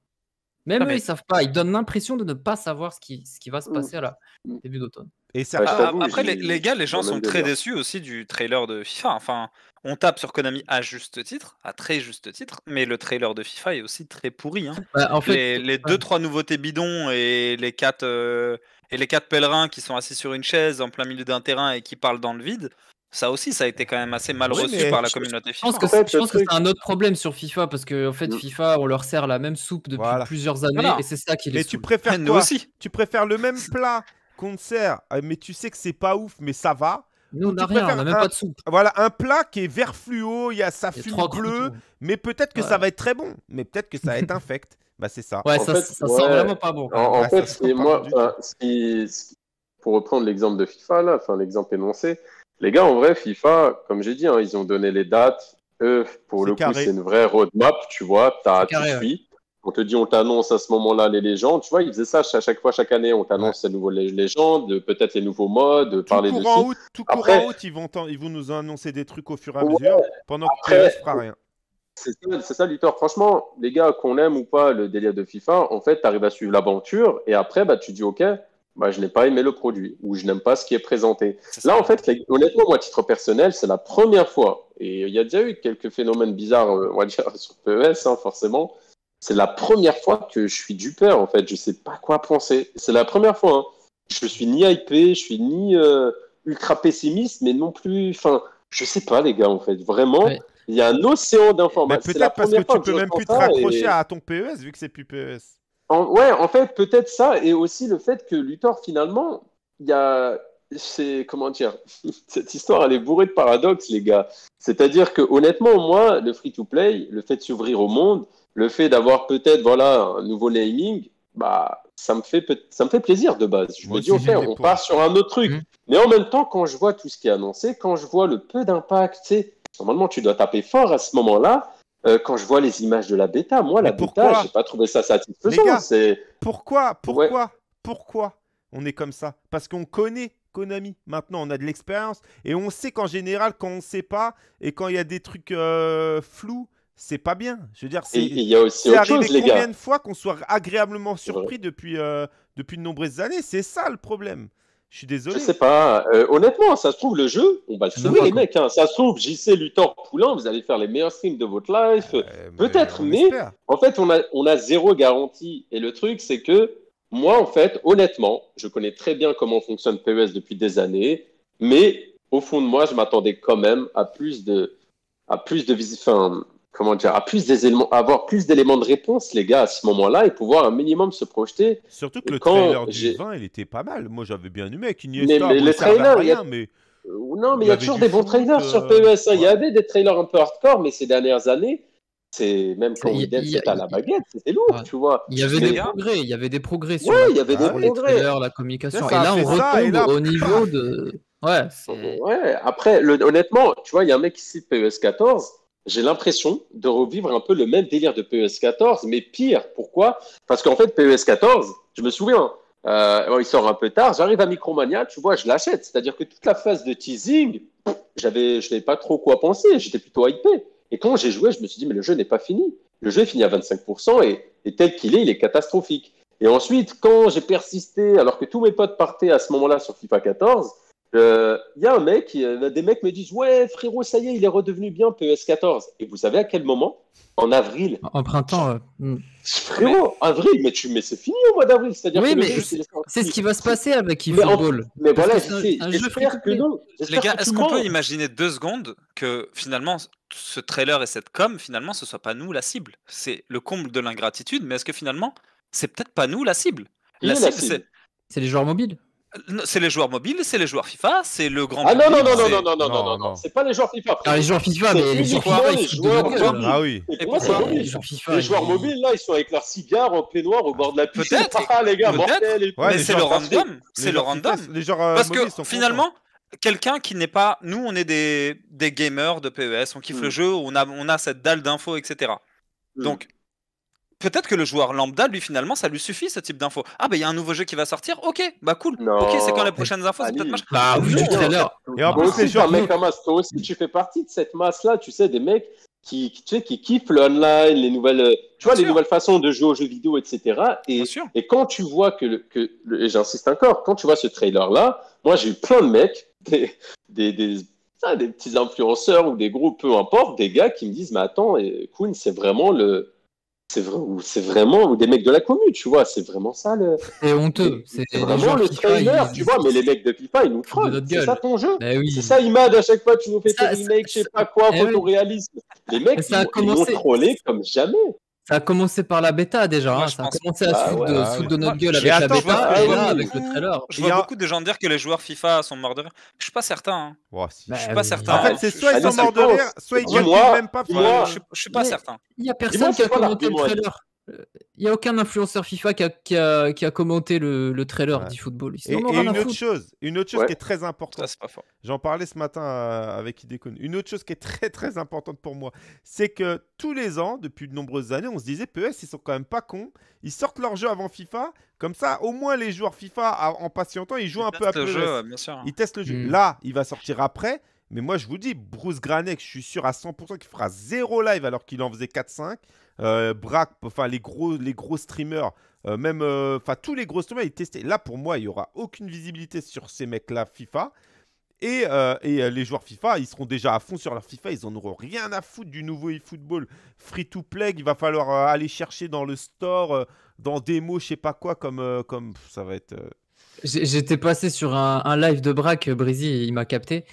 Même eux, ils savent pas. Ils donnent l'impression de ne pas savoir ce qui, ce qui va se mm. passer à mm. début d'automne. Bah, après, les, gars, les gens sont très déçus aussi du trailer de FIFA. Enfin, on tape sur Konami à juste titre, à très juste titre, mais le trailer de FIFA est aussi très pourri. Hein. Bah, les, deux trois nouveautés bidons et les quatre euh, et les quatre pèlerins qui sont assis sur une chaise en plein milieu d'un terrain et qui parlent dans le vide ça aussi, ça a été quand même assez mal reçu par la communauté FIFA. Je pense que, c'est un autre problème sur FIFA parce que en fait, FIFA, on leur sert la même soupe depuis plusieurs années et c'est ça qui les. Mais tu préfères Tu préfères le même plat qu'on te sert, euh, mais tu sais que c'est pas ouf, mais ça va. Nous, on n'a rien, on n'a même pas de soupe. Voilà, un plat qui est vert fluo, il y a sa fume bleue, mais peut-être que ça va être très bon, mais peut-être que ça va être infect. bah, c'est ça. Ouais, ça, fait, sent vraiment pas bon. En, bah, fait, moi, pour reprendre l'exemple de FIFA, là, enfin, l'exemple énoncé, les gars, en vrai, FIFA, comme j'ai dit, hein, ils ont donné les dates. Eux, pour le coup, c'est une vraie roadmap, tu vois. As, carré, tu suis. On te dit, on t'annonce à ce moment-là les légendes. Tu vois, ils faisaient ça à chaque fois, chaque année. On t'annonce les nouvelles légendes, peut-être les nouveaux modes, tout parler de court en août, ils vont, ils vont nous annoncer des trucs au fur et à mesure pendant que tu ne feras rien. C'est ça, ça Franchement, les gars, qu'on aime ou pas le délire de FIFA, en fait, tu arrives à suivre l'aventure et après, bah, tu dis, OK, bah, je n'ai pas aimé le produit ou je n'aime pas ce qui est présenté. Là, en fait, honnêtement, moi, à titre personnel, c'est la première fois, et il y a déjà eu quelques phénomènes bizarres, euh, on va dire, sur PES, hein, forcément. C'est la première fois que je suis du peur, en fait. Je ne sais pas quoi penser. C'est la première fois. Hein. Je suis ni hypé, je suis ni euh, ultra pessimiste, mais non plus. Enfin, je sais pas, les gars, en fait. Vraiment. Il y a un océan d'informations. Peut-être parce que tu peux même plus te raccrocher à ton PES vu que c'est plus PES ouais, en fait, peut-être ça, et aussi le fait que Luthor, finalement, il y a. C'est. Comment dire Cette histoire, elle est bourrée de paradoxes, les gars. C'est-à-dire que, honnêtement, moi, le free-to-play, le fait de s'ouvrir au monde, le fait d'avoir peut-être, voilà, un nouveau naming, bah, ça me fait, ça me fait plaisir de base. Je me dis, on part sur un autre truc. Hum. Mais en même temps, quand je vois tout ce qui est annoncé, quand je vois le peu d'impact, tu normalement, tu dois taper fort à ce moment-là. Euh, quand je vois les images de la bêta, moi, la bêta, n'ai pas trouvé ça satisfaisant. pourquoi Pourquoi Pourquoi on est comme ça Parce qu'on connaît Konami. Maintenant, on a de l'expérience et on sait qu'en général, quand on ne sait pas et quand il y a des trucs euh, flous, c'est pas bien. Je veux dire, c'est arrivé chose, les combien de fois qu'on soit agréablement surpris depuis, euh, depuis de nombreuses années. C'est ça le problème. Je suis désolé. Je sais pas. Euh, honnêtement, ça se trouve, le jeu, on va le sauver les mecs. Hein. Ça se trouve, JC Luthor Poulain, vous allez faire les meilleurs streams de votre life. Ah Peut-être, mais, en fait, on a, zéro garantie. Et le truc, c'est que moi, en fait, honnêtement, je connais très bien comment fonctionne PES depuis des années. Mais au fond de moi, je m'attendais quand même à plus de, à plus de, enfin, comment dire, à plus des éléments, avoir plus d'éléments de réponse, les gars, à ce moment-là, et pouvoir un minimum se projeter. Surtout que le trailer du 20, il était pas mal. Moi, j'avais bien aimé avec Iniesta. les euh, Non, mais il y a toujours des bons trailers sur euh, PES. Il y avait des trailers un peu hardcore, mais ces dernières années, c'est même quand Widen c'est à la baguette, c'était lourd, tu vois. Il y avait des progrès, il y avait des progrès sur ouais, y avait Trailers, la communication. et là, on retombe au niveau de. Ouais. ouais. Après, honnêtement, tu vois, il y a un mec qui cite PES 14 j'ai l'impression de revivre un peu le même délire de PES 14, mais pire. Pourquoi Parce qu'en fait, PES 14, je me souviens, euh, il sort un peu tard, j'arrive à Micromania, tu vois, je l'achète. C'est-à-dire que toute la phase de teasing, j'avais, je n'avais pas trop quoi penser, j'étais plutôt hypé. Et quand j'ai joué, je me suis dit, mais le jeu n'est pas fini. Le jeu est fini à 25% et, et tel qu'il est, il est catastrophique. Et ensuite, quand j'ai persisté, alors que tous mes potes partaient à ce moment-là sur FIFA 14, il euh, y a un mec, euh, des mecs me disent Ouais, frérot, ça y est, il est redevenu bien PS 14 Et vous savez à quel moment En avril. En printemps. Euh, hmm. Frérot, avril, mais, tu... mais c'est fini au mois d'avril. C'est-à-dire c'est ce qui va se passer avec eFootball. Mais, en... mais voilà, j'espère que Les gars, est-ce qu'on peut imaginer deux secondes que finalement ce trailer et cette com, finalement, ce soit pas nous la cible C'est le comble de l'ingratitude, mais est-ce que finalement, c'est peut-être pas nous la cible La cible, C'est les joueurs mobiles c'est les joueurs mobiles, c'est les joueurs FIFA, c'est le grand. Ah non, non, non, non, non, non, non, non, non, c'est pas les joueurs FIFA. Ah, les joueurs FIFA, mais les joueurs, mobiles. Ah oui. Et c'est Les joueurs, FIFA, les joueurs mobiles, là, ils sont avec leur cigare en peignoir au bord de la piscine. Ah, les gars, mortel et mais c'est le random. C'est le random. Les joueurs euh, Parce que finalement, quelqu'un qui n'est pas. Nous, on est des, des gamers de PES, on kiffe le hmm. jeu, on a, on a cette dalle d'infos, etc. Mmh. Donc, peut-être que le joueur lambda, lui, finalement, ça lui suffit ce type d'infos. Ah, bah, il y a un nouveau jeu qui va sortir, ok, bah cool. Ok, c'est quand les prochaines infos, c'est peut-être Bah, oui, tout à l'heure. Et en plus, c'est sûr. Mec masse, toi aussi, tu fais partie de cette masse-là, tu sais, des mecs qui, tu sais, qui kiffent le online, les nouvelles, euh, tu vois, les nouvelles façons de jouer aux jeux vidéo, etc. Et, et quand tu vois que, que et j'insiste encore, quand tu vois ce trailer-là, moi, j'ai eu plein de mecs, des, des, des petits influenceurs ou des groupes, peu importe, des gars qui me disent, mais attends, Kuhn, c'est vraiment le, c'est vrai, vraiment ou des mecs de la commune, tu vois, c'est vraiment ça le. C'est honteux. C'est vraiment le trailer, tu vois, mais les mecs de FIFA, ils nous trollent, C'est ça ton jeu. Ben c'est ça Imad à chaque fois, tu nous fais des remakes, je sais pas quoi, eh photoréalisme. Les mecs, ils, a commencé... ils ont trollé comme jamais. Ça a commencé par la bêta déjà. Hein. Ça a commencé à se foutre, bah de, notre gueule avec la bêta et là avec le trailer. Je vois a... beaucoup de gens dire que les joueurs FIFA sont morts de rire. Je suis pas certain. Hein. Bah je suis pas certain. En fait, c'est soit ils sont morts de rire, soit ils ne même pas. Je suis pas certain. Il y a personne qui a commenté le trailer. Il n'y a aucun influenceur FIFA qui a, commenté le, trailer du d'eFootball. Et, une, autre chose, une autre chose qui est très importante. J'en parlais ce matin euh, avec Idécon. Une autre chose qui est très très importante pour moi, c'est que tous les ans, depuis de nombreuses années, on se disait PES, ils sont quand même pas cons. Ils sortent leur jeu avant FIFA. Comme ça, au moins les joueurs FIFA, en patientant, ils jouent un peu à PES. Hein. Ils testent le jeu. Mm. Là, il va sortir après. Mais moi, je vous dis, Bruce Granek, je suis sûr à 100% qu'il fera zéro live alors qu'il en faisait 4-5. Euh, enfin les gros, les gros streamers, euh, même, euh, enfin tous les gros streamers, ils testaient. Là, pour moi, il n'y aura aucune visibilité sur ces mecs-là FIFA. Et, et les joueurs FIFA, ils seront déjà à fond sur leur FIFA, ils n'en auront rien à foutre du nouveau eFootball free to play il va falloir aller chercher dans le store, dans des mots, je sais pas quoi, comme, comme ça va être. J'étais passé sur un, live de Braque, Brizy, il m'a capté.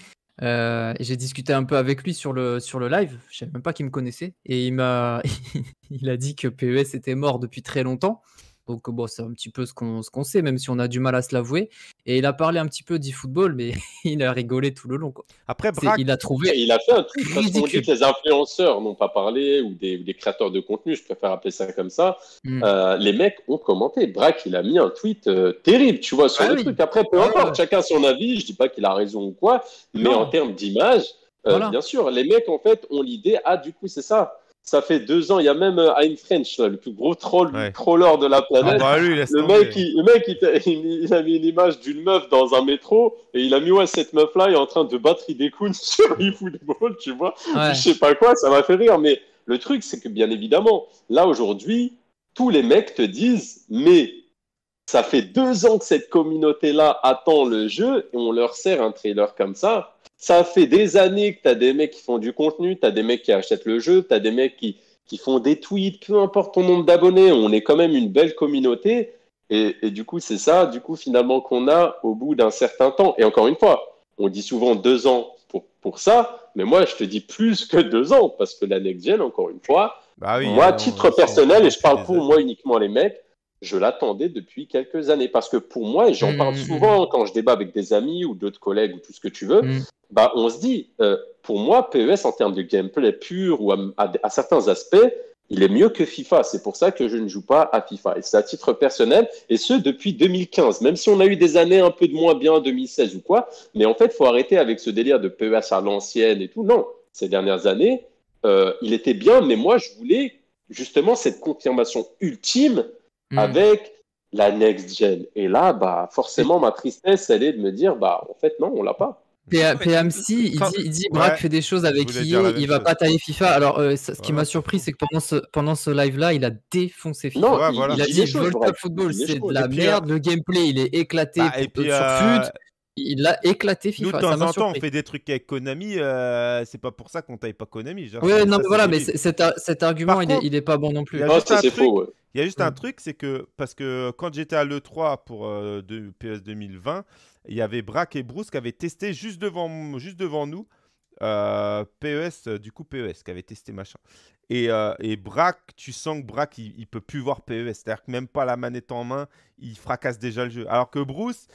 Euh, j'ai discuté un peu avec lui sur le, sur le live, je savais même pas qu'il me connaissait. Et il m'a il a dit que PES était mort depuis très longtemps. Donc bon, c'est un petit peu ce qu'on sait, même si on a du mal à se l'avouer. Et il a parlé un petit peu d'e-football, mais il a rigolé tout le long. Après, il a trouvé. Il a fait un truc. Parce que les influenceurs n'ont pas parlé, ou des, créateurs de contenu, je préfère appeler ça comme ça. Hmm. Euh, les mecs ont commenté. Braque, il a mis un tweet euh, terrible, tu vois, sur ah le truc. Après, peu ah importe, chacun son avis. Je dis pas qu'il a raison ou quoi, mais en termes d'image, euh, bien sûr, les mecs, en fait, ont l'idée, ah, du coup, c'est ça ça fait deux ans. Il y a même Hein French, le plus gros troll, le de la planète. Ah bah le, mec, il, a mis une image d'une meuf dans un métro et il a mis ouais, cette meuf-là est en train de des coups sur eFootball, tu vois. Je sais pas quoi, ça m'a fait rire. Mais le truc, c'est que bien évidemment, là aujourd'hui, tous les mecs te disent, mais ça fait deux ans que cette communauté-là attend le jeu et on leur sert un trailer comme ça ça fait des années que tu as des mecs qui font du contenu, tu as des mecs qui achètent le jeu, tu as des mecs qui, font des tweets, peu importe ton nombre d'abonnés, on est quand même une belle communauté. Et, du coup, c'est ça, du coup, finalement, qu'on a au bout d'un certain temps. Et encore une fois, on dit souvent deux ans pour, ça, mais moi, je te dis plus que deux ans, parce que la next encore une fois, bah moi, hein, à titre personnel, et je parle pour moi uniquement les mecs, je l'attendais depuis quelques années. Parce que pour moi, et j'en mmh, parle mmh, souvent mmh. quand je débat avec des amis ou d'autres collègues ou tout ce que tu veux, bah, on se dit, euh, pour moi, PES en termes de gameplay pur ou à, certains aspects, il est mieux que FIFA. C'est pour ça que je ne joue pas à FIFA. Et c'est à titre personnel, et ce depuis 2015. Même si on a eu des années un peu de moins bien, 2016 ou quoi. Mais en fait, il faut arrêter avec ce délire de PES à l'ancienne et tout. Non, ces dernières années, euh, il était bien, mais moi, je voulais justement cette confirmation ultime Mm. avec la next gen. Et là, bah, forcément, ma tristesse, elle est de me dire, bah, en fait, non, on l'a pas. PMC, il dit, il dit Braque fait des choses avec qui il va pas tailler FIFA. Alors, euh, ce, qui m'a surpris, c'est que pendant ce, pendant ce live-là, il a défoncé FIFA. il, a dit World Cup Football, c'est de la merde. Euh, Le gameplay, il est éclaté bah, euh, Il a éclaté FIFA. Nous, de temps en temps, on fait des trucs avec Konami. c'est pas pour ça qu'on taille pas Konami. Genre, non, mais voilà, cet, argument, il, est, pas bon non plus. c'est faux. Il y a juste un truc, c'est que, parce que quand j'étais à l'E3 pour PES PS 2020, il y avait Braque et Bruce qui avaient testé juste devant, juste devant nous. Euh, PES, euh, du coup PES, qui avait testé machin. Et, euh, et Braque, tu sens que Braque, il, peut plus voir PES. C'est-à-dire que même pas la manette en main, il fracasse déjà le jeu. Alors que Bruce,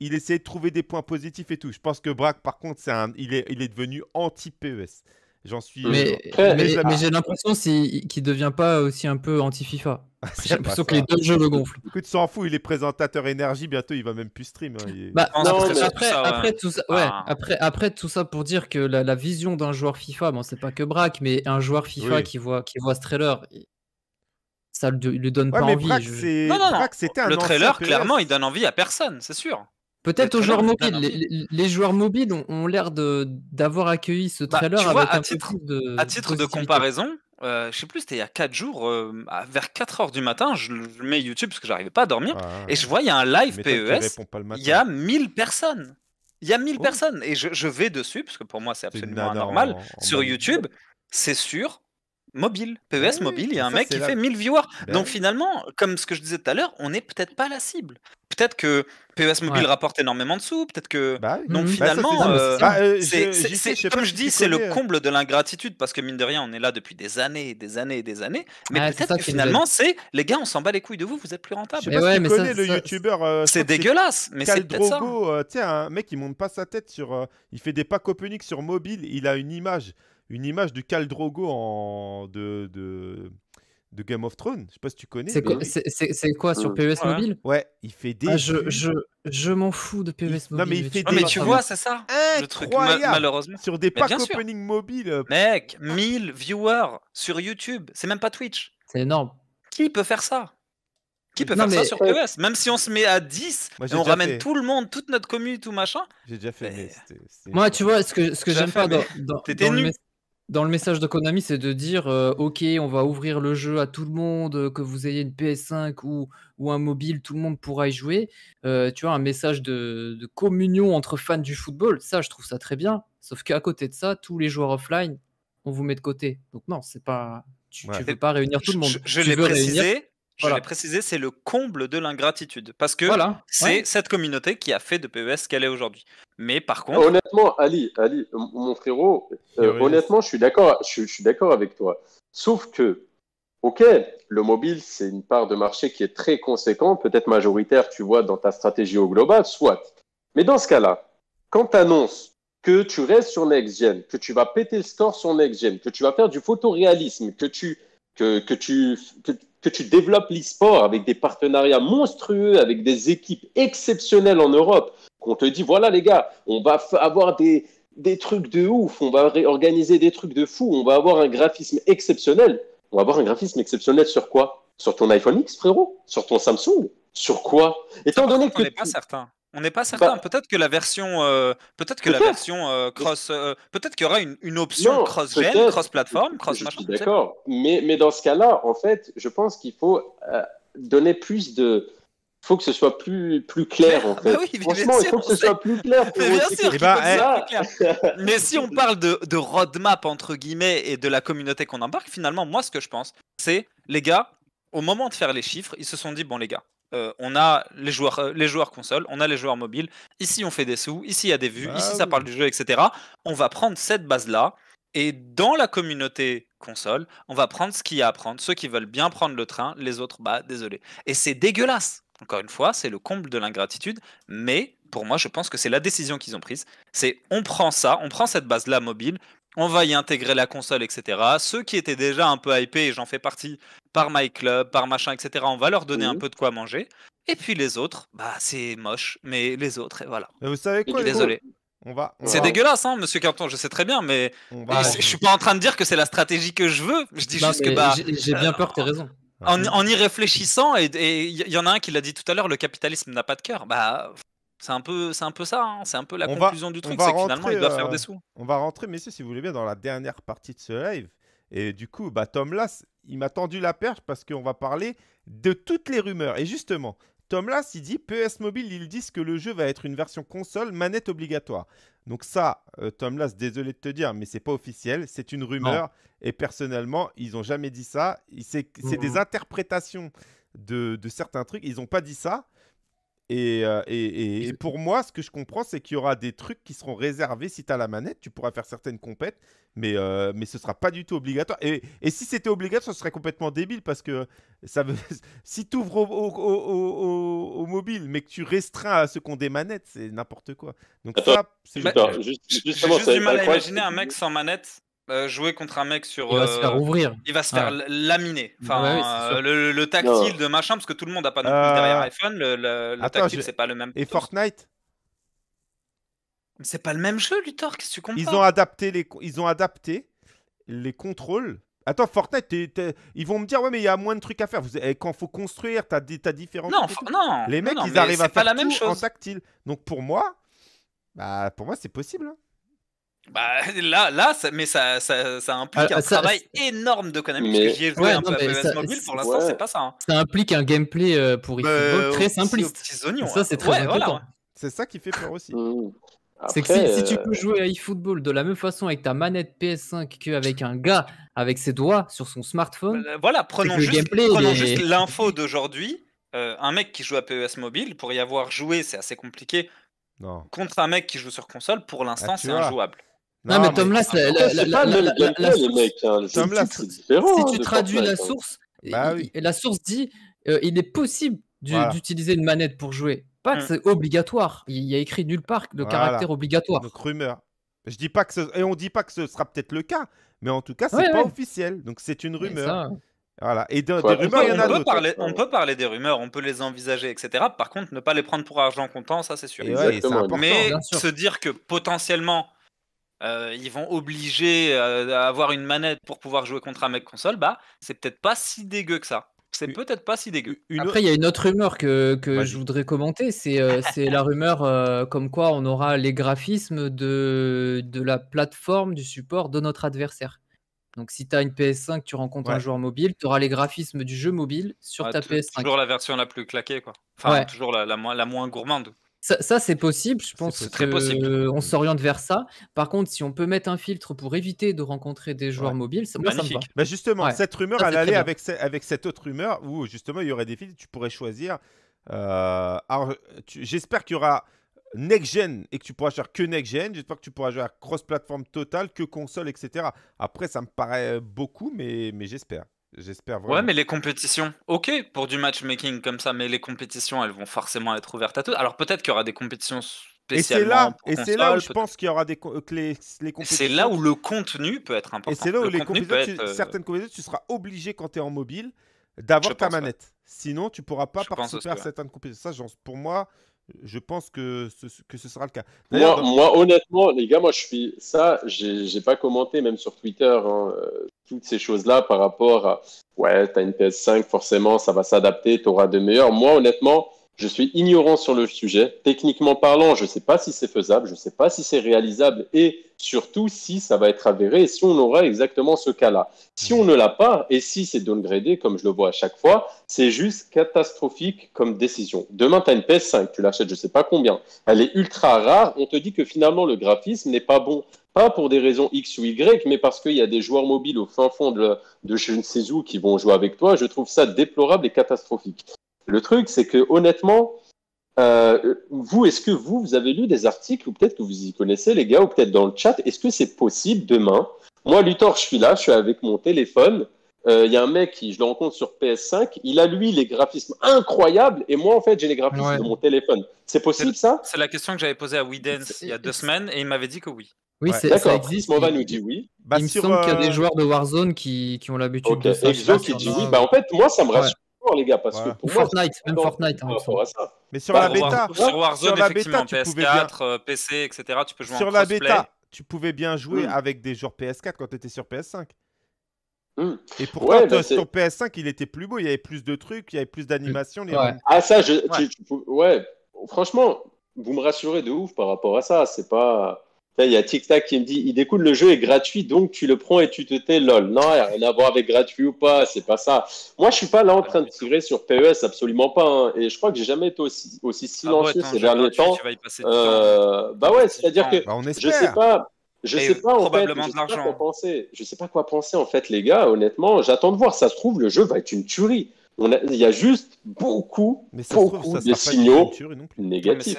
il essayait de trouver des points positifs et tout. Je pense que Brac par contre, il, est, il est devenu anti-PES. J'en suis. Mais, euh, ah. j'ai l'impression qu'il ne devient pas aussi un peu anti-FIFA. J'ai l'impression que les deux jeux le gonflent. Écoute, s'en fout, il est présentateur énergie, bientôt il va même plus stream. Hein, bah, après, tout ça, ah. après, tout ça pour dire que la, vision d'un joueur FIFA, bon, c'est pas que Braque, mais un joueur FIFA qui, voit, qui voit ce trailer, ça lui donne pas envie. le trailer, clairement, il donne envie à personne, c'est sûr. Peut-être aux joueurs mobiles. Hein. Les, joueurs mobiles ont, l'air l'air d'avoir accueilli ce bah, trailer à un titre, de, à titre de comparaison. je euh, je sais plus, c'était il y a 4 jours, euh, vers 4 heures du matin, je, mets YouTube parce que j'arrivais pas à dormir, ah. et je vois, il y a un live PES, e il y a 1000 personnes. Il y a 1000 personnes, et je, vais dessus, parce que pour moi c'est absolument anormal, sur YouTube, c'est sûr mobile, PES mobile, il y a un mec qui fait 1000 viewers. Ben Donc finalement, comme ce que je disais tout à l'heure, on n'est peut-être pas la cible. Peut-être que PES Mobile rapporte énormément de sous, peut-être que. Donc bah bah, finalement, euh, euh, comme je dis, c'est le euh. comble de l'ingratitude parce que mine de rien, on est là depuis des années, et des années et des années. Mais ah, peut-être que finalement, c'est les gars, on s'en bat les couilles de vous, vous êtes plus rentable. Je connais le youtubeur. c'est dégueulasse, mais c'est peut Drogo, tu sais, un mec, il monte pas sa tête sur. il fait des packs opening sur mobile, il a une image, une image du Cal Drogo en de de Game of Thrones. Je sais pas si tu connais. C'est quoi, sur euh, PES Mobile Ouais, il fait des. Ah, je je, je m'en fous de PES Mobile. Non, mais il fait ah, des. mais tu vois, c'est ça Le truc, malheureusement. Sur des packs opening mobile. Mec, 1000 viewers sur YouTube. C'est même pas Twitch. C'est énorme. Qui peut faire ça qui peut faire ça sur euh, PES Même si on se met à 10 et on ramène tout le monde, toute notre commune, tout machin. J'ai déjà fait. Moi, tu vois, ce que, ce que j'aime pas dans, dans, dans, dans le message de Konami, c'est de dire euh, OK, on va ouvrir le jeu à tout le monde, euh, que vous ayez une PS5 ou, ou un mobile, tout le monde pourra y jouer. Euh, tu vois, un message de, communion entre fans du football, ça, je trouve ça très bien. Sauf qu'à côté de ça, tous les joueurs offline, on vous met de côté. Donc non, c'est pas. Tu, ne veux pas réunir tout le monde. Je, l'ai précisé. Je l'ai précisé, c'est le comble de l'ingratitude. Parce que c'est cette communauté qui a fait de PES ce qu'elle est aujourd'hui. Mais par contre. Honnêtement, Ali, Ali mon frérot, euh, honnêtement, je suis d'accord je, avec toi. Sauf que, OK, le mobile, c'est une part de marché qui est très conséquente, peut-être majoritaire, tu vois, dans ta stratégie au global, soit. Mais dans ce cas-là, quand tu annonces que tu restes sur Next que tu vas péter le score sur Next que tu vas faire du photoréalisme, que tu, que, que tu, que tu développes l'e-sport avec des partenariats monstrueux, avec des équipes exceptionnelles en Europe, on te dit voilà les gars, on va avoir des, des trucs de ouf, on va réorganiser des trucs de fou, on va avoir un graphisme exceptionnel. On va avoir un graphisme exceptionnel sur quoi Sur ton iPhone X, frérot Sur ton Samsung Sur quoi Étant On n'est pas certain. On n'est pas bah certain. peut-être que la version, euh, peut-être que la version euh, cross, euh, peut-être qu'il y aura une, option cross-gen, cross platform cross, machine D'accord. Mais, mais dans ce cas-là, en fait, je pense qu'il faut donner plus de, faut que ce soit plus, plus clair, en bah fait. Franchement, il faut que ce soit plus clair. Pour mais clair. mais si on parle de, de, roadmap, entre guillemets, et de la communauté qu'on embarque, finalement, moi, ce que je pense, c'est, les gars, au moment de faire les chiffres, ils se sont dit, bon, les gars, euh, on a les joueurs, euh, les joueurs consoles, on a les joueurs mobiles, ici, on fait des sous, ici, il y a des vues, ici, ça bah parle du jeu, etc. On va prendre cette base-là, et dans la communauté console, on va prendre ce qu'il y a à prendre. Ceux qui veulent bien prendre le train, les autres, bah désolé. Et c'est dégueulasse. Encore une fois, c'est le comble de l'ingratitude, mais pour moi, je pense que c'est la décision qu'ils ont prise. C'est on prend ça, on prend cette base-là mobile, on va y intégrer la console, etc. Ceux qui étaient déjà un peu hypés, et j'en fais partie, par My Club, par machin, etc., on va leur donner un mmh. peu de quoi manger. Et puis les autres, bah c'est moche, mais les autres, et voilà. vous savez quoi Désolé. Va... C'est dégueulasse, hein, monsieur Carton, je sais très bien, mais je, suis pas en train de dire que c'est la stratégie que je veux. Je dis juste que bah. J'ai bien peur que aies raison en, y réfléchissant, et il y en a un qui l'a dit tout à l'heure, le capitalisme n'a pas de cœur. Bah, c'est un peu, c'est un peu ça. Hein. C'est un peu la conclusion du truc. C'est finalement, faire euh, des sous. On va rentrer, messieurs, si vous voulez bien, dans la dernière partie de ce live. Et du coup, bah, Tom Lass, il m'a tendu la perche parce qu'on va parler de toutes les rumeurs. Et justement, Tom Lass, il dit PS Mobile, ils disent que le jeu va être une version console, manette obligatoire. Donc ça, Tomlas, euh, Tom désolé de te dire, mais c'est pas officiel, c'est une rumeur. Et personnellement, ils ont jamais dit ça. C'est mm, des mm. interprétations de, de, certains trucs. Ils n'ont pas dit ça. Euh, et, et, et, pour moi, ce que je comprends, c'est qu'il y aura des trucs qui seront réservés si tu as la manette. Tu pourras faire certaines compètes, mais, euh, mais ce sera pas du tout obligatoire. Et, si c'était obligatoire, ce serait complètement débile parce que ça veut... si tu ouvres au, au, au, mobile, mais que tu restreins à ceux qui ont des manettes, c'est n'importe quoi. Donc, ça, c'est juste, juste du mal à imaginer un mec sans manette euh, jouer contre un mec sur. Il va se faire euh, ouvrir. Il va se faire laminer. Enfin, le, tactile de machin, parce que tout le monde n'a pas non euh, derrière iPhone. Le, tactile, c'est pas le même. Et Fortnite C'est pas le même jeu, Luthor. Qu'est-ce que tu comprends Ils ont adapté les, ils ont adapté les contrôles. Attends, Fortnite, ils vont me dire, ouais, mais il y a moins de trucs à faire. Vous... Quand faut construire, t'as as différents. Non, non. Les mecs, ils arrivent à faire la même tout chose. en tactile. Donc pour moi, bah, pour moi, c'est possible. Hein. Bah, là, là mais ça, ça, implique ah, un ah, travail énorme de Konami. J'y ai joué un peu à Mobile, pour l'instant, c'est pas ça. Hein. Ça implique un gameplay euh, pour bah, eFootball euh, très simpliste. ça, c'est hein. très C'est ça qui fait peur aussi. Mmh. C'est que si, tu euh, peux jouer à eFootball de la même façon avec ta manette PS5 qu'avec un gars avec ses doigts sur son smartphone. Voilà, prenons juste l'info d'aujourd'hui. un mec qui joue à PES Mobile, pour y avoir joué, c'est assez compliqué. Contre un mec qui joue sur console, pour bah, l'instant, c'est injouable. Non, mais Tom Lass, c'est différent. Si tu hein, traduis la source, bah la source dit euh, il est possible d'utiliser une manette pour jouer. Pas que mm. c'est obligatoire. Il y a écrit nulle part le caractère obligatoire. Donc, rumeur. Je dis pas que Et on dit pas que ce sera peut-être le cas, mais en tout cas, c'est pas officiel. Donc c'est une rumeur. Hein. Voilà. Et des rumeurs, il y en a d'autres. On peut parler des rumeurs, on peut les envisager, etc. Par contre, ne pas les prendre pour argent comptant, ça c'est sûr. mais se dire que potentiellement euh, ils vont obliger euh, à avoir une manette pour pouvoir jouer contre un mec console, bah c'est peut-être pas si dégueu que ça. C'est peut-être pas si dégueu. Après, il y a une autre rumeur que, je voudrais commenter. C'est euh, la rumeur comme quoi on aura les graphismes de, de la plateforme, du support de notre adversaire. Donc, si tu as une PS5, tu rencontres un joueur mobile, tu auras les graphismes du jeu mobile sur ta PS5. Toujours la version la plus claquée, quoi. Enfin, toujours la, la moins gourmande. Ça, c'est possible, je pense qu'on très on s'oriente vers ça. Par contre, si on peut mettre un filtre pour éviter de rencontrer des joueurs mobiles, ça, me va. Bah, justement, cette rumeur, elle allait avec, avec cette autre rumeur où justement il y aurait des filtres, tu pourrais choisir. Euh, j'espère qu'il y aura next-gen et que tu pourras faire que next-gen. J'espère que tu pourras jouer à cross-platform total que console, etc. Après, ça me paraît beaucoup, mais, mais j'espère. J'espère vraiment. Ouais, mais les compétitions, ok, pour du matchmaking comme ça, mais les compétitions, elles vont forcément être ouvertes à tous. Alors peut-être qu'il y aura des compétitions spécialement. Et c'est là, et c'est là où je pense qu'il y aura des que les, compétitions. C'est là où le contenu peut être important. Et c'est là où les compétitions, euh, certaines compétitions, tu seras obligé quand tu es en mobile d'avoir ta manette. Sinon, tu pourras pas participer à certaines compétitions. Ça, pour moi, je pense que ce, que ce sera le cas. Moi, moi, honnêtement, les gars, moi, je suis. Ça, j'ai pas commenté, même sur Twitter, hein, euh, toutes ces choses-là par rapport à. Ouais, t'as une PS5, forcément, ça va s'adapter, t'auras de meilleurs. Moi, honnêtement, je suis ignorant sur le sujet. Techniquement parlant, je ne sais pas si c'est faisable, je ne sais pas si c'est réalisable et surtout si ça va être avéré et si on aura exactement ce cas-là. Si on ne l'a pas et si c'est downgradé, comme je le vois à chaque fois, c'est juste catastrophique comme décision. Demain, tu as une PS5, tu l'achètes je ne sais pas combien. Elle est ultra rare. On te dit que finalement, le graphisme n'est pas bon pas pour des raisons X ou Y, mais parce qu'il y a des joueurs mobiles au fin fond de, de je ne qui vont jouer avec toi, je trouve ça déplorable et catastrophique. Le truc, c'est que honnêtement, euh, vous, est-ce que vous, vous avez lu des articles ou peut-être que vous y connaissez, les gars, ou peut-être dans le chat, est-ce que c'est possible demain Moi, Luthor, je suis là, je suis avec mon téléphone. Il euh, y a un mec qui, je le rencontre sur PS5, il a lui les graphismes incroyables et moi en fait j'ai les graphismes de mon téléphone. C'est possible ça C'est la question que j'avais posée à WeDance il y a deux semaines et il m'avait dit que oui. Oui, c'est ça existe. va nous dit oui. Bah, il me semble qu'il y a des euh, joueurs de Warzone qui, ont l'habitude de ça. Exo qui dit oui. Bah, en fait, moi, ça me rassure les gars, parce que pour Fortnite, même Fortnite. Hein, mais sur la bêta, sur, la bêta, tu euh, tu peux sur la bêta, tu pouvais bien jouer hmm. avec des joueurs PS4 quand tu étais sur PS5. Hmm. Et pourtant, sur PS5, il était plus beau, il y avait plus de trucs, il y avait plus d'animation. Ah, ça, ouais, franchement, vous me rassurez de ouf par rapport à ça. C'est pas il y a Tic qui me dit, il découle le jeu est gratuit, donc tu le prends et tu te tais, lol. Non, il n'y a rien à voir avec gratuit ou pas, c'est pas ça. Moi, je suis pas là en train de tirer sur PES, absolument pas. Hein. Et je crois que j'ai jamais été aussi, aussi ah silencieux ces derniers temps. y passer euh, bah ouais, c'est-à-dire que bah, je sais pas. Je sais pas, en fait, je quoi penser. Je sais pas quoi penser en fait, les gars. Honnêtement, j'attends de voir. Ça se trouve, le jeu va être une tuerie il y a juste beaucoup, mais beaucoup des signaux négatifs.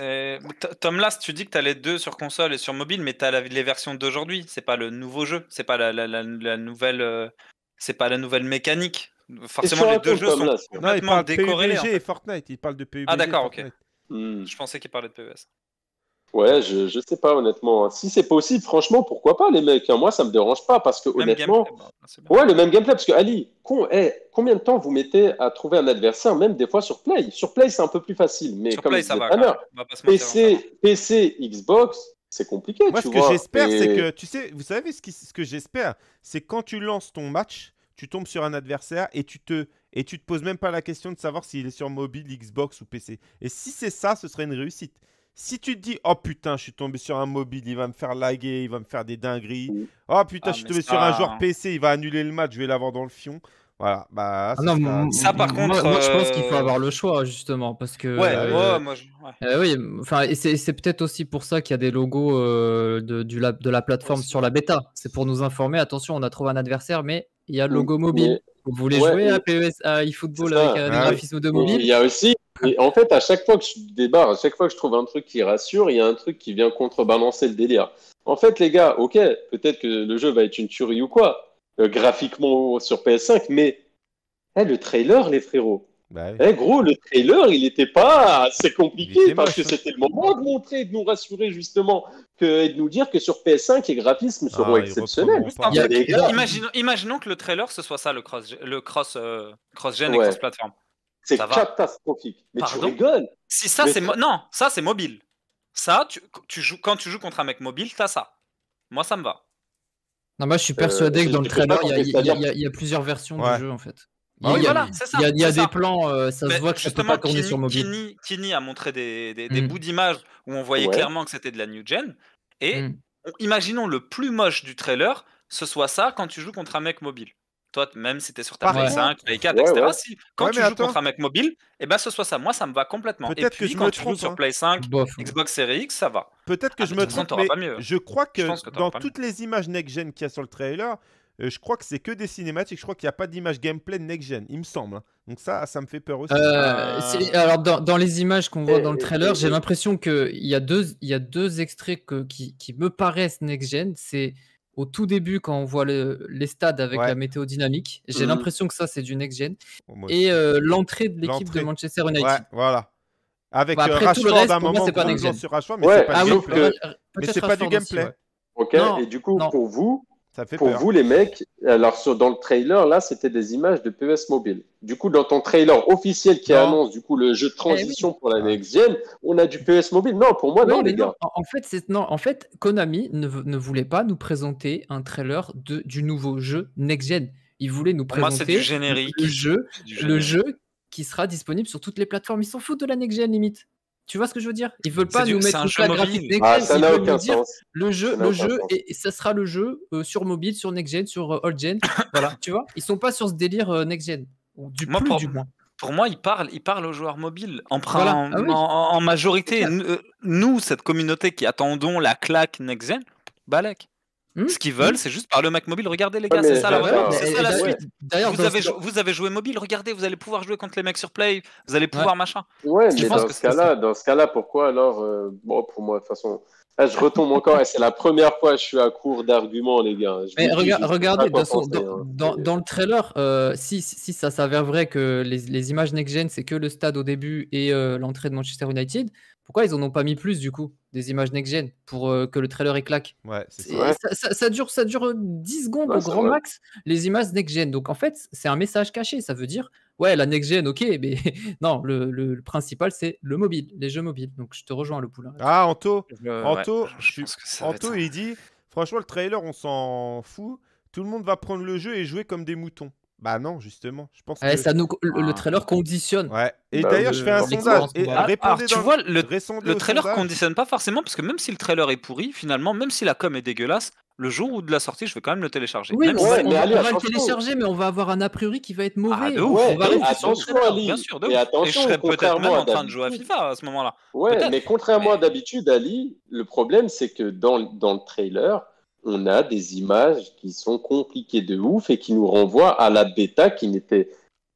Tom Last, tu dis que tu as les deux sur console et sur mobile, mais tu as les versions d'aujourd'hui. C'est pas le nouveau jeu, c'est pas la, nouvelle, euh, c'est pas la nouvelle mécanique. Forcément, les deux jeux sont complètement non, il parle de PUBG e et Fortnite. Il parle de PUBG. E ah d'accord, ok. Hmm. Je pensais qu'il parlait de PES. Ouais, je, je sais pas honnêtement. Hein. Si c'est possible, franchement, pourquoi pas les mecs hein. Moi, ça me dérange pas parce que honnêtement, bah, ouais, le même gameplay parce que Ali, eh, combien de temps vous mettez à trouver un adversaire, même des fois sur Play Sur Play, c'est un peu plus facile, mais sur comme Play, ça va, PC, hein, Xbox, c'est compliqué. Moi, ce que j'espère, c'est que tu sais, vous savez ce, ce que j'espère, c'est quand tu lances ton match, tu tombes sur un adversaire et tu te et tu te poses même pas la question de savoir s'il est sur mobile, Xbox ou PC. Et si c'est ça, ce serait une réussite. Si tu te dis, oh putain, je suis tombé sur un mobile, il va me faire laguer, il va me faire des dingueries. Oh putain, ah, je suis tombé sur un joueur PC, il va annuler le match, je vais l'avoir dans le fion. Voilà. Bah, ah ça. par contre. Moi, je pense qu'il faut euh, avoir le choix, justement. Parce que. Ouais, euh, ouais, moi, je... Euh, oui, enfin, c'est peut-être aussi pour ça qu'il y a des logos de, du la, de la plateforme sur la bêta. C'est pour nous informer attention, on a trouvé un adversaire, mais il y a le logo mobile. Vous voulez jouer à PES, eFootball avec un euh, ah graphisme de mobile Il y a aussi, en fait, à chaque fois que je débarre, à chaque fois que je trouve un truc qui rassure, il y a un truc qui vient contrebalancer le délire. En fait, les gars, ok, peut-être que le jeu va être une tuerie ou quoi, euh, graphiquement sur PS5, mais eh, le trailer, les frérots, bah eh, gros, le trailer, il n'était pas assez compliqué parce que hein. c'était le moment de montrer, de nous rassurer justement, que, et de nous dire que sur PS5, les graphismes ah, seront exceptionnels. Imaginons, que le trailer, ce soit ça, le cross, le cross, euh, cross gen et cross platform. C'est catastrophique. Mais tu rigoles. ça, c'est non, ça c'est mobile. Ça, tu, joues quand tu joues contre un mec mobile, t'as ça. Moi, ça me va. Non, moi, je suis persuadé euh, que dans le trailer, il y, a plusieurs versions du jeu en fait. Il ah oui, y a, ça, Il y a des plans, euh, ça se voit que ça peut pas tourner sur mobile. Kini, a montré des, hmm. bouts d'images où on voyait clairement que c'était de la new gen. Et hmm. imaginons le plus moche du trailer, ce soit ça quand tu joues contre un mec mobile. Toi, même si tu es sur ta Play 5, Play 4, etc. Si, quand tu joues contre un mec mobile, eh ben, ce soit ça. Moi, ça me va complètement. Et puis, que je me tu trompe, joues sur hein. Play 5, Xbox Series X, ça va. Peut-être que ah, je me trompe, mais je crois que dans toutes les images next-gen qu'il y a sur le trailer, euh, je crois que c'est que des cinématiques. Je crois qu'il n'y a pas d'image gameplay next-gen, il me semble. Hein. Donc ça, ça me fait peur aussi. Euh, euh, alors dans, les images qu'on voit dans le trailer, j'ai l'impression qu'il y, a deux, il y a deux extraits que, qui, me paraissent next-gen. C'est au tout début quand on voit le, les stades avec la météo dynamique. J'ai mhm. l'impression que ça, c'est du next-gen. Oh, et l'entrée de l'équipe de Manchester United. voilà. Avec bah, après, tout le reste, moment, c'est pas next-gen. mais c'est pas, du gameplay. Ok, et du coup, pour vous, pour vous, les mecs, alors dans le trailer, là, c'était des images de PS e Mobile. Du coup, dans ton trailer officiel qui annonce du coup le jeu de eh transition pour la next gen, on a du PS e Mobile. Non, pour moi, non, les gars. En fait, non. en fait, Konami ne, voulait pas nous présenter un trailer du nouveau jeu next gen. Il voulait nous présenter du jeu, le jeu qui sera disponible sur toutes les plateformes. Ils s'en foutent de la next gen limite. Tu vois ce que je veux dire Ils veulent pas nous mettre un la graphique next ah, Le jeu, le jeu, et, ça sera le jeu euh, sur mobile, sur next gen, sur euh, old gen. voilà. Tu vois Ils sont pas sur ce délire euh, next gen du pour, du moins. Pour moi, ils parlent, ils parlent aux joueurs mobiles en, ah en, majorité. Nous, cette communauté qui attendons la claque next gen, Hmm. Ce qu'ils veulent, hmm. c'est juste par le Mac mobile. Regardez les gars, c'est ça, la, suite. vous, avez, joué mobile, regardez, vous allez pouvoir jouer contre les mecs sur Play, vous allez pouvoir machin. Ouais, mais dans, ce cas-là, dans ce cas-là, pourquoi alors euh, Bon, pour moi, de toute façon, je retombe encore et c'est la première fois que je suis à court d'arguments, les gars. mais regardez, hein. dans, le trailer, euh, si, ça s'avère vrai que les, images next-gen, c'est que le stade au début et euh, l'entrée de Manchester United, pourquoi ils en ont pas mis plus du coup des images next-gen pour euh, que le trailer éclaque ouais, ça. dure ça dure 10 secondes au grand max les images next-gen donc en fait c'est un message caché ça veut dire ouais la next-gen ok mais non le, principal c'est le mobile les jeux mobiles donc je te rejoins le poulain ah Anto Anto, Anto il dit franchement le trailer on s'en fout tout le monde va prendre le jeu et jouer comme des moutons bah non, justement. Je pense eh, que... ça le, ah. trailer conditionne. Et bah, d'ailleurs, je fais un sondage. Ah, tu vois, le, trailer conditionne pas forcément, parce que même si le trailer est pourri, finalement, même si la com est dégueulasse, le jour où de la sortie, je vais quand même le télécharger. Oui, mais on, va, le télécharger, mais on va avoir un a priori qui va être ah, mauvais. Ali. Bien attention, et je serais peut-être même en train de jouer à FIFA à ce moment-là. Ouais, mais contrairement à d'habitude, Ali, le problème, c'est que dans le trailer, on a des images qui sont compliquées de ouf et qui nous renvoient à la bêta qui n'était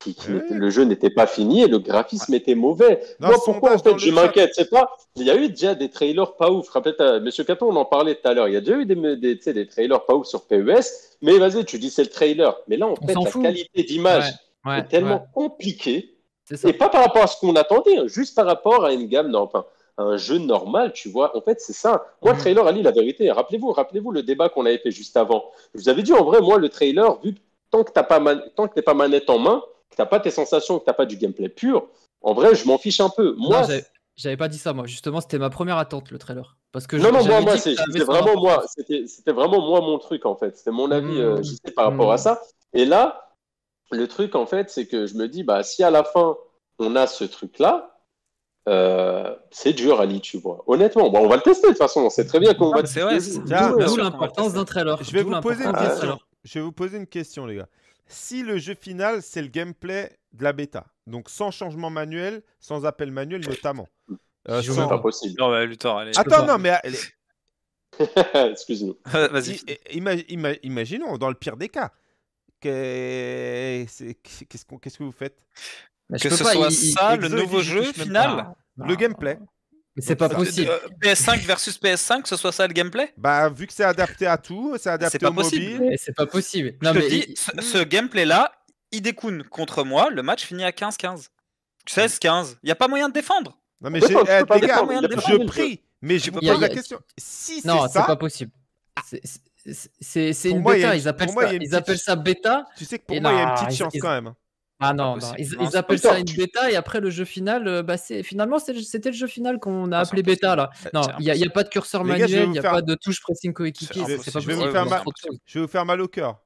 qui, le jeu n'était pas fini et le graphisme était mauvais. Moi, pourquoi en fait je m'inquiète C'est pas. Il y a eu déjà des trailers pas ouf. vous Monsieur Caton, on en parlait tout à l'heure. Il y a déjà eu des, des, trailers pas ouf sur PES. Mais vas-y, tu dis c'est le trailer. Mais là, en fait, la qualité d'image est tellement compliquée. Et pas par rapport à ce qu'on attendait, hein, juste par rapport à une gamme. Non, un jeu normal, tu vois. En fait, c'est ça. Moi, le mhm. trailer, Ali, la vérité, rappelez-vous, rappelez-vous le débat qu'on avait fait juste avant. Je vous avais dit, en vrai, moi, le trailer, vu tant que t'as pas tant que pas manette en main, que t'as pas tes sensations, que t'as pas du gameplay pur, en vrai, je m'en fiche un peu. Moi, j'avais pas dit ça, moi. Justement, c'était ma première attente, le trailer. Parce que non, non, moi, c'était vraiment moi. C'était vraiment moi mon truc, en fait. C'était mon avis, mhm. euh, par mhm. rapport à ça. Et là, le truc, en fait, c'est que je me dis, bah, si à la fin, on a ce truc-là, euh, c'est dur, Ali, tu vois. Honnêtement, bah, on va le tester de toute façon. On sait très bien qu'on va C'est vrai, d'où l'importance d'un trailer. Je vais, vous poser une question. Je vais vous poser une question, les gars. Si le jeu final, c'est le gameplay de la bêta, donc sans changement manuel, sans appel manuel notamment. Euh, c'est pas possible. Non, mais Luthor, allez, Attends, non, mais. Excuse-nous. Vas-y. imaginons, dans le pire des cas, qu'est-ce que vous faites que ce soit ça, le nouveau jeu final Le ah. gameplay. C'est pas possible. Euh, PS5 versus PS5, ce soit ça le gameplay Bah, vu que c'est adapté à tout, c'est adapté au mobile. C'est pas possible. Non, mais ce, gameplay-là, Idekun contre moi, le match finit à 15-15. 16-15. Il n'y a pas moyen de défendre. Non, mais je prie, mais je vous pose la question. Si non, c'est pas possible. C'est une bêta. Ils appellent ça bêta. Tu sais que pour moi, il y a une petite chance quand même. Hein. Ah non, Ils, bah, appellent ça une bêta et après le jeu final, euh, bah finalement c'était le jeu final qu'on a ah, appelé bêta là. Bah, non, il n'y a, pas de curseur manuel, il n'y a pas de touche pressing coéquipier. Je, vais vous faire mal... au cœur.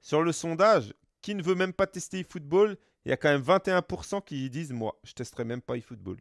Sur le sondage, qui ne veut même pas tester eFootball, il y a quand même 21% qui disent moi, je testerai même pas eFootball.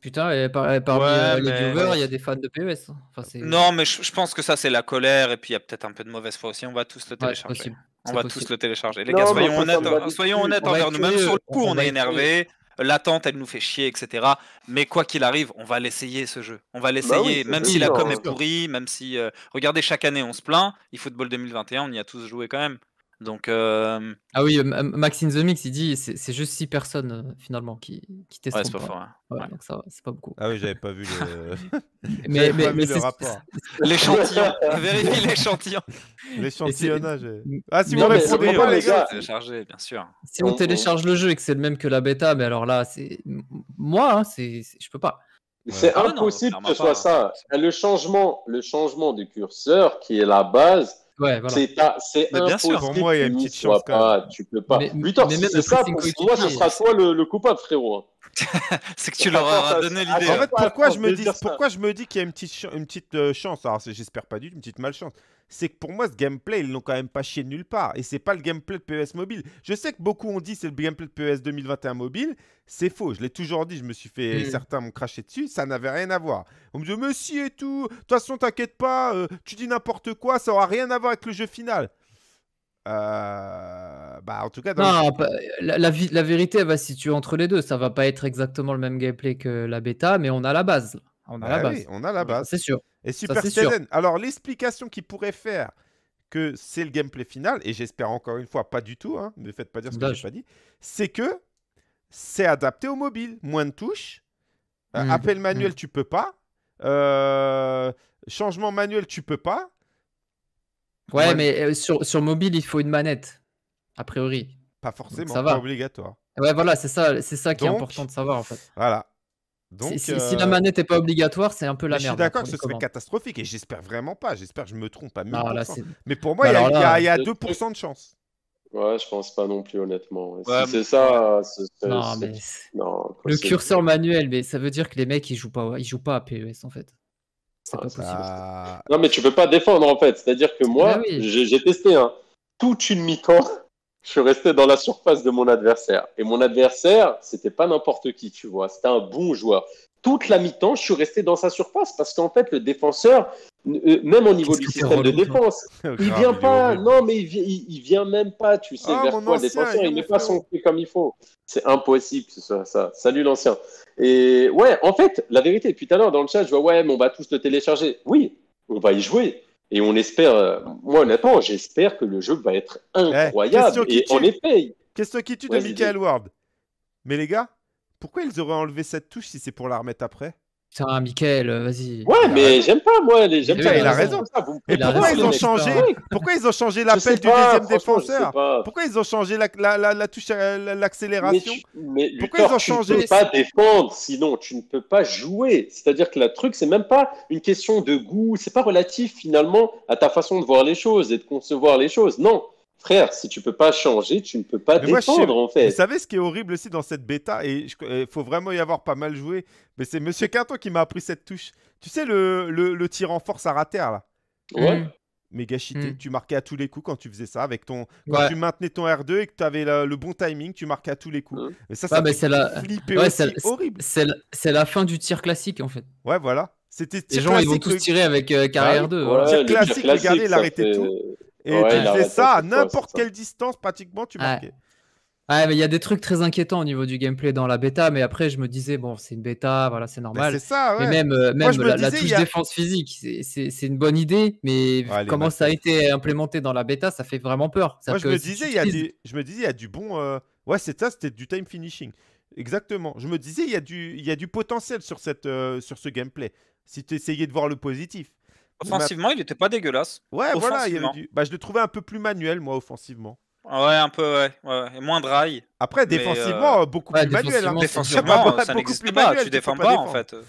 Putain, et parmi euh, les viewers, il y a des fans de PES. Hein. non, mais je, pense que ça, c'est la colère, et puis il y a peut-être un peu de mauvaise foi aussi. On va tous le télécharger. On va tous le télécharger. Les gars, soyons honnêtes, hein, envers nous. Même sur le coup, on, est énervé. L'attente, elle nous fait chier, etc. Mais quoi qu'il arrive, on va l'essayer ce jeu. On va bah l'essayer, même si la com est pourrie, même si. Euh, regardez, chaque année, on se plaint. eFootball 2021, on y a tous joué quand même. Donc, euh, Ah oui, Max in the Mix, il dit c'est juste 6 personnes euh, finalement qui, qui testent. Ouais, c'est pas, fort. c'est pas beaucoup. Ah oui, j'avais pas vu le, mais, mais, mais rapport. L'échantillon, vérifie l'échantillon. L'échantillonnage. Ah, si mais vous répondez, pas, les gars. bien sûr. Si on, oh, oh. télécharge le jeu et que c'est le même que la bêta, mais alors là, c'est. Moi, hein, c'est je peux pas. C'est ah impossible que ce soit hein. ça. Le changement, le changement du curseur qui est la base Ouais, C'est, bien sûr, pour moi, il y a une petite chance. tu peux pas. Mais, c'est ça, pour toi, ce sera toi le, le coupable, frérot. Hein. c'est que tu leur auras donné l'idée. En fait, pourquoi je me dis, pourquoi je me dis qu'il y a une petite, une petite euh, chance Alors, j'espère pas du tout, une petite malchance c'est que pour moi, ce gameplay, ils n'ont quand même pas chié nulle part. Et c'est pas le gameplay de PES mobile. Je sais que beaucoup ont dit c'est le gameplay de PES 2021 mobile. C'est faux. Je l'ai toujours dit. Je me suis fait. Hmm. Certains m'ont craché dessus. Ça n'avait rien à voir. On me dit, mais si et tout. De toute façon, t'inquiète pas. Euh, tu dis n'importe quoi. Ça aura rien à voir avec le jeu final. Euh, bah, en tout cas, bah, la, vérité, va se situer entre les deux. Ça va pas être exactement le même gameplay que la bêta, mais on a la base. Bah on a la base. C'est sûr. Et Super Ça, Alors, l'explication qui pourrait faire que c'est le gameplay final, et j'espère encore une fois, pas du tout, hein, ne faites pas dire ce que je pas dit, c'est que c'est adapté au mobile. Moins de touches. Euh, mmh. Appel mmh. manuel, tu peux pas. Euh, changement manuel, tu peux pas. Ouais, mais euh, sur, mobile, il faut une manette, a priori. Pas forcément, obligatoire. Ouais, voilà, c'est ça, c'est ça qui est important de savoir en fait. Voilà si, euh, la manette n'est pas obligatoire, c'est un peu la merde. Je suis hein, d'accord que ce serait catastrophique et j'espère vraiment pas. J'espère que je me trompe à ah, mais pour moi, bah, il y, a 2% de chance. Ouais, je pense pas non plus, honnêtement. si c'est ça, le curseur manuel, mais ça veut dire que les mecs ils jouent pas, ils jouent pas à PES en fait. C'est ah, pas possible. Non, mais tu peux pas défendre en fait. C'est à dire que bah moi, j'ai testé hein, toute une mi-temps je suis resté dans la surface de mon adversaire. Et mon adversaire, c'était pas n'importe qui, tu vois. C'était un bon joueur. Toute la mi-temps, je suis resté dans sa surface parce qu'en fait, le défenseur, euh, même au niveau du système de défense, il ne vient pas. non, mais il, ne vient même pas, tu sais, ah, vers toi. Le défenseur, il pas son comme il faut. C'est impossible, ça, ça. Salut l'ancien. Et ouais, en fait, la vérité, depuis tout à l'heure dans le chat, je vois, ouais, mais on va tous le télécharger. Oui, on va y jouer. Et on espère, euh, moi honnêtement, j'espère que le jeu va être eh, incroyable. on et en effet. Question qui tue de Michael Ward. Mais les gars, pourquoi ils auraient enlevé cette touche si c'est pour la remettre après Putain, Michael, euh, vas-y. Ouais, mais j'aime pas, moi. J'aime pas. Il a raison. Et hein. pourquoi ils ont changé Pourquoi ils ont changé l'appel du deuxième défenseur Pourquoi ils ont changé la touche, euh, l'accélération Pourquoi ils ont changé Tu ne peux pas défendre, sinon tu ne peux pas jouer. C'est-à-dire que le truc, c'est même pas une question de goût. C'est pas relatif finalement à ta façon de voir les choses et de concevoir les choses. Non Frère, si tu peux pas changer, tu ne peux pas défendre en fait. Vous savez ce qui est horrible aussi dans cette bêta et il euh, faut vraiment y avoir pas mal joué. Mais c'est Monsieur Quinton qui m'a appris cette touche. Tu sais le, le, tir en force à raté, là. Ouais. Mmh. Méga mm. Tu marquais à tous les coups quand tu faisais ça avec ton. Quand tu maintenais ton R2 et que tu avais le bon timing, tu marquais à tous les coups. Mais mm. ça, ça ouais, aussi, horrible. C'est la... fin du tir classique en fait. Ouais, voilà. C'était Les gens, ils vont tous tirer avec un carré R2. Le tir classique, regardez, il arrêtait tout. Et tu faisais ça à n'importe quelle distance, pratiquement, tu marquais. Ouais. il y a des trucs très inquiétants au niveau du gameplay dans la bêta, mais après je me disais bon c'est une bêta, voilà c'est normal. Bah, c'est ça. même, euh, même la, touche défense physique, c'est une bonne idée, mais comment ça a été implémenté dans la bêta, ça fait vraiment peur. Moi je me, disais, je me disais il y a du bon, euh, ouais c'est ça, c'était du time finishing, exactement. Je me disais il y a du, y a du potentiel sur cette, euh, sur ce gameplay. Si tu essayais de voir le positif. Offensivement, il n'était pas dégueulasse. Ouais, voilà. Il bah, je le trouvais un peu plus manuel, moi, offensivement. Ouais, un peu, ouais. Et moins dry. Après, défensivement, beaucoup plus manuel. Défensivement, ça n'existe pas. tu défends pas, en fait. Euh,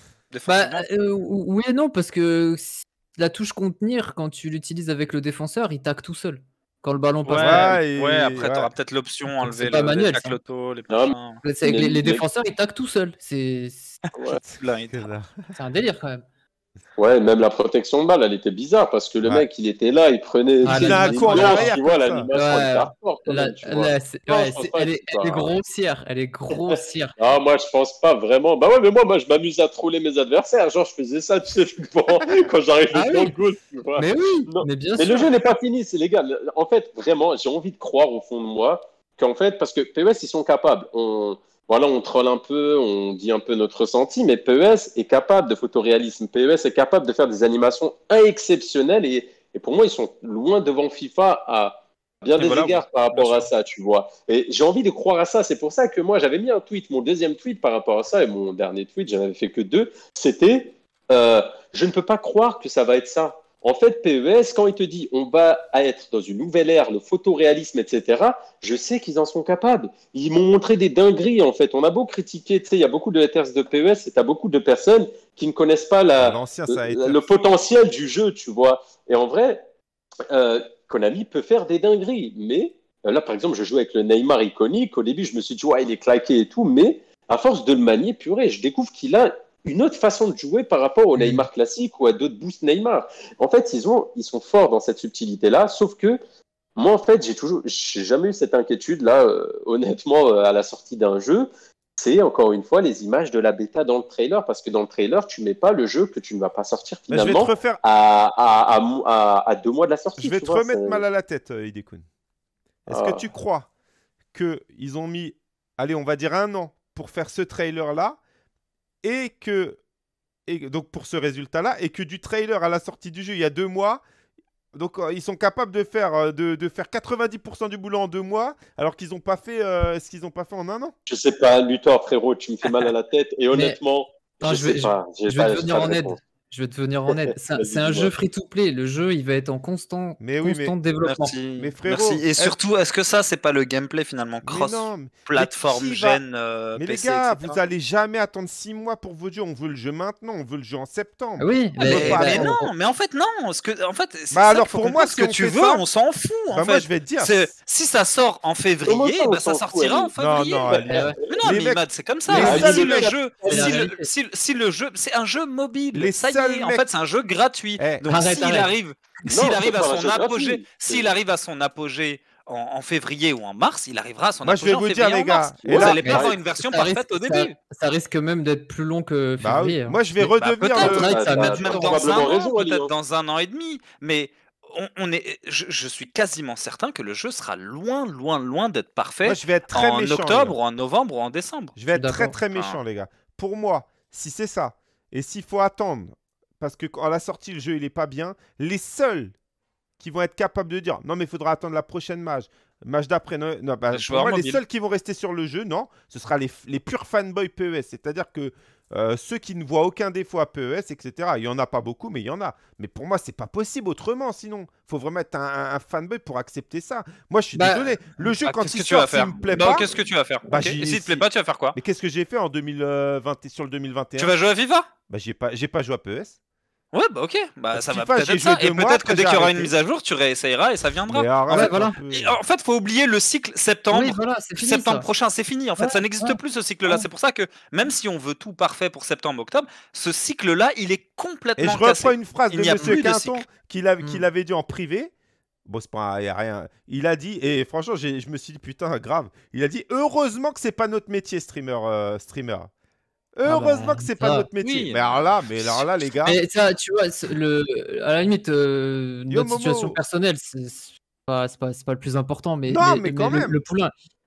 bah, euh, oui et non, parce que la touche contenir, quand tu l'utilises avec le défenseur, il tac tout seul. Quand le ballon passe. Ouais, après, peut-être l'option enlever les manuel, les les, les, les, défenseurs, ils tac tout seul. C'est un délire quand même. Ouais, même la protection de balle, elle était bizarre parce que le mec, il était là, il prenait. il a un coup en arrière. Tu vois, elle elle, est, hein. grossière. Elle est grossière. ah, moi, je pense pas vraiment. Bah ouais, mais moi, moi je m'amuse à trouler mes adversaires. Genre, je faisais ça, tu sais, quand j'arrivais le ah goal. Mais oui, mais bien mais le jeu n'est pas fini, c'est légal. En fait, vraiment, j'ai envie de croire au fond de moi qu'en fait, parce que PES, ils sont capables. On voilà, on troll un peu, on dit un peu notre ressenti, mais PES est capable de photoréalisme. PES est capable de faire des animations exceptionnelles et, pour moi, ils sont loin devant FIFA à bien des égards par rapport à ça, tu vois. Et j'ai envie de croire à ça. C'est pour ça que moi, j'avais mis un tweet, mon deuxième tweet par rapport à ça et mon dernier tweet, j'en avais fait que deux. C'était euh, Je ne peux pas croire que ça va être ça. En fait, PES, quand il te dit on va être dans une nouvelle ère, le photoréalisme, etc., je sais qu'ils en sont capables. Ils m'ont montré des dingueries, en fait. On a beau critiquer, tu sais, il y a beaucoup de haters de PES et tu as beaucoup de personnes qui ne connaissent pas la, le potentiel du jeu, tu vois. Et en vrai, euh, Konami peut faire des dingueries, mais euh, là, par exemple, je joue avec le Neymar iconique. Au début, je me suis dit, ouais, il est claqué et tout, mais à force de le manier, purée, je découvre qu'il a une autre façon de jouer par rapport au mm. Neymar classique ou à d'autres boosts Neymar. En fait, ils, ont, ils sont forts dans cette subtilité-là, sauf que moi, en fait, j'ai toujours, j'ai jamais eu cette inquiétude-là, euh, honnêtement, euh, à la sortie d'un jeu. C'est encore une fois les images de la bêta dans le trailer, parce que dans le trailer, tu mets pas le jeu que tu ne vas pas sortir finalement à, deux mois de la sortie. Je vais te remettre mal à la tête, Hidekun. Euh, Est-ce que ah. tu crois qu'ils ont mis, allez, on va dire un an pour faire ce trailer-là et que et donc pour ce résultat-là, et que du trailer à la sortie du jeu il y a deux mois, donc euh, ils sont capables de faire, euh, de, faire 90% du boulot en deux mois, alors qu'ils n'ont pas fait euh, ce qu'ils n'ont pas fait en un an. Je sais pas, Luthor frérot, tu me fais mal à la tête, et honnêtement, je, sais vais, pas, je, vais venir en aide. Je vais te venir en aide. C'est un jeu free-to-play. Le jeu, il va être en constant, mais oui, développement. Merci. Et surtout, est-ce que ça, c'est pas le gameplay finalement cross plateforme gène euh, Mais les gars, vous allez jamais attendre six mois pour vos jeux. On veut le jeu maintenant. On veut le jeu en septembre. Oui. mais, non. Mais en fait, non. Ce que, en fait, c'est bah ça, alors pour moi, ce que tu veux, on s'en fout. Bah en fait. je vais te dire. Si ça sort en février, ça bah sortira en février. Non, non, mais c'est comme ça. Si le jeu, c'est un jeu mobile. En fait, c'est un jeu gratuit. Eh. Donc s'il arrive, s'il arrive, à son apogée, s'il arrive à son apogée en, février ou en mars, il arrivera à son Moi, apogée je vais vous dire, les gars, vous n'allez pas avoir une version parfaite au début. Ça, risque même d'être plus long que bah février. Hein. Moi, je vais bah, redevenir. peut-être dans, dans un an et demi, mais on, est, je, suis quasiment certain que le jeu sera loin, loin, loin d'être parfait. je vais être très en octobre, ou en novembre, ou en décembre. Je vais être très, très méchant, ah. les gars. Pour moi, si c'est ça, et s'il faut attendre parce que quand la sortie, le jeu, il est pas bien, les seuls qui vont être capables de dire non, mais il faudra attendre la prochaine match, match d'après. Non, bah, pour moi, les seuls qui vont rester sur le jeu, non, ce sera les, purs fanboys PES. C'est-à-dire que euh, ceux qui ne voient aucun défaut à PES, etc. Il n'y en a pas beaucoup, mais il y en a. Mais pour moi, c'est pas possible autrement, sinon. faut vraiment être un, fanboy pour accepter ça. Moi, je suis bah, désolé. Le jeu, ah, quand il sort, s'il me plaît pas... qu'est-ce que tu vas faire Si bah, okay. ne te plaît pas, tu vas faire quoi Mais qu'est-ce que j'ai fait en 2020 euh, sur le 2021 Tu vas jouer à FIFA Bah, j'ai pas, pas joué à PES. Ouais, bah ok, bah, ça va peut-être Et peut-être que dès qu'il y aura une mise à jour, tu réessayeras et ça viendra. en fait, faut oublier le cycle septembre. septembre prochain, c'est fini. En fait, ça n'existe plus ce cycle-là. C'est pour ça que même si on veut tout parfait pour septembre-octobre, ce cycle-là, il est complètement. Et je reprends une phrase de Monsieur Quinton hmm. qu'il avait, dit en privé. Bon, c'est pas a rien. Il a dit, et franchement, je me suis dit, putain, grave. Il a dit, heureusement que c'est pas notre métier, streamer. Euh, streamer. Euh, ah bah, heureusement que c'est pas notre métier. Mais alors là, mais alors là, les gars. ça, tu vois, à la limite, euh, notre situation personnelle, c'est pas, pas, pas, le plus important. Mais, non, mais, quand même. Le,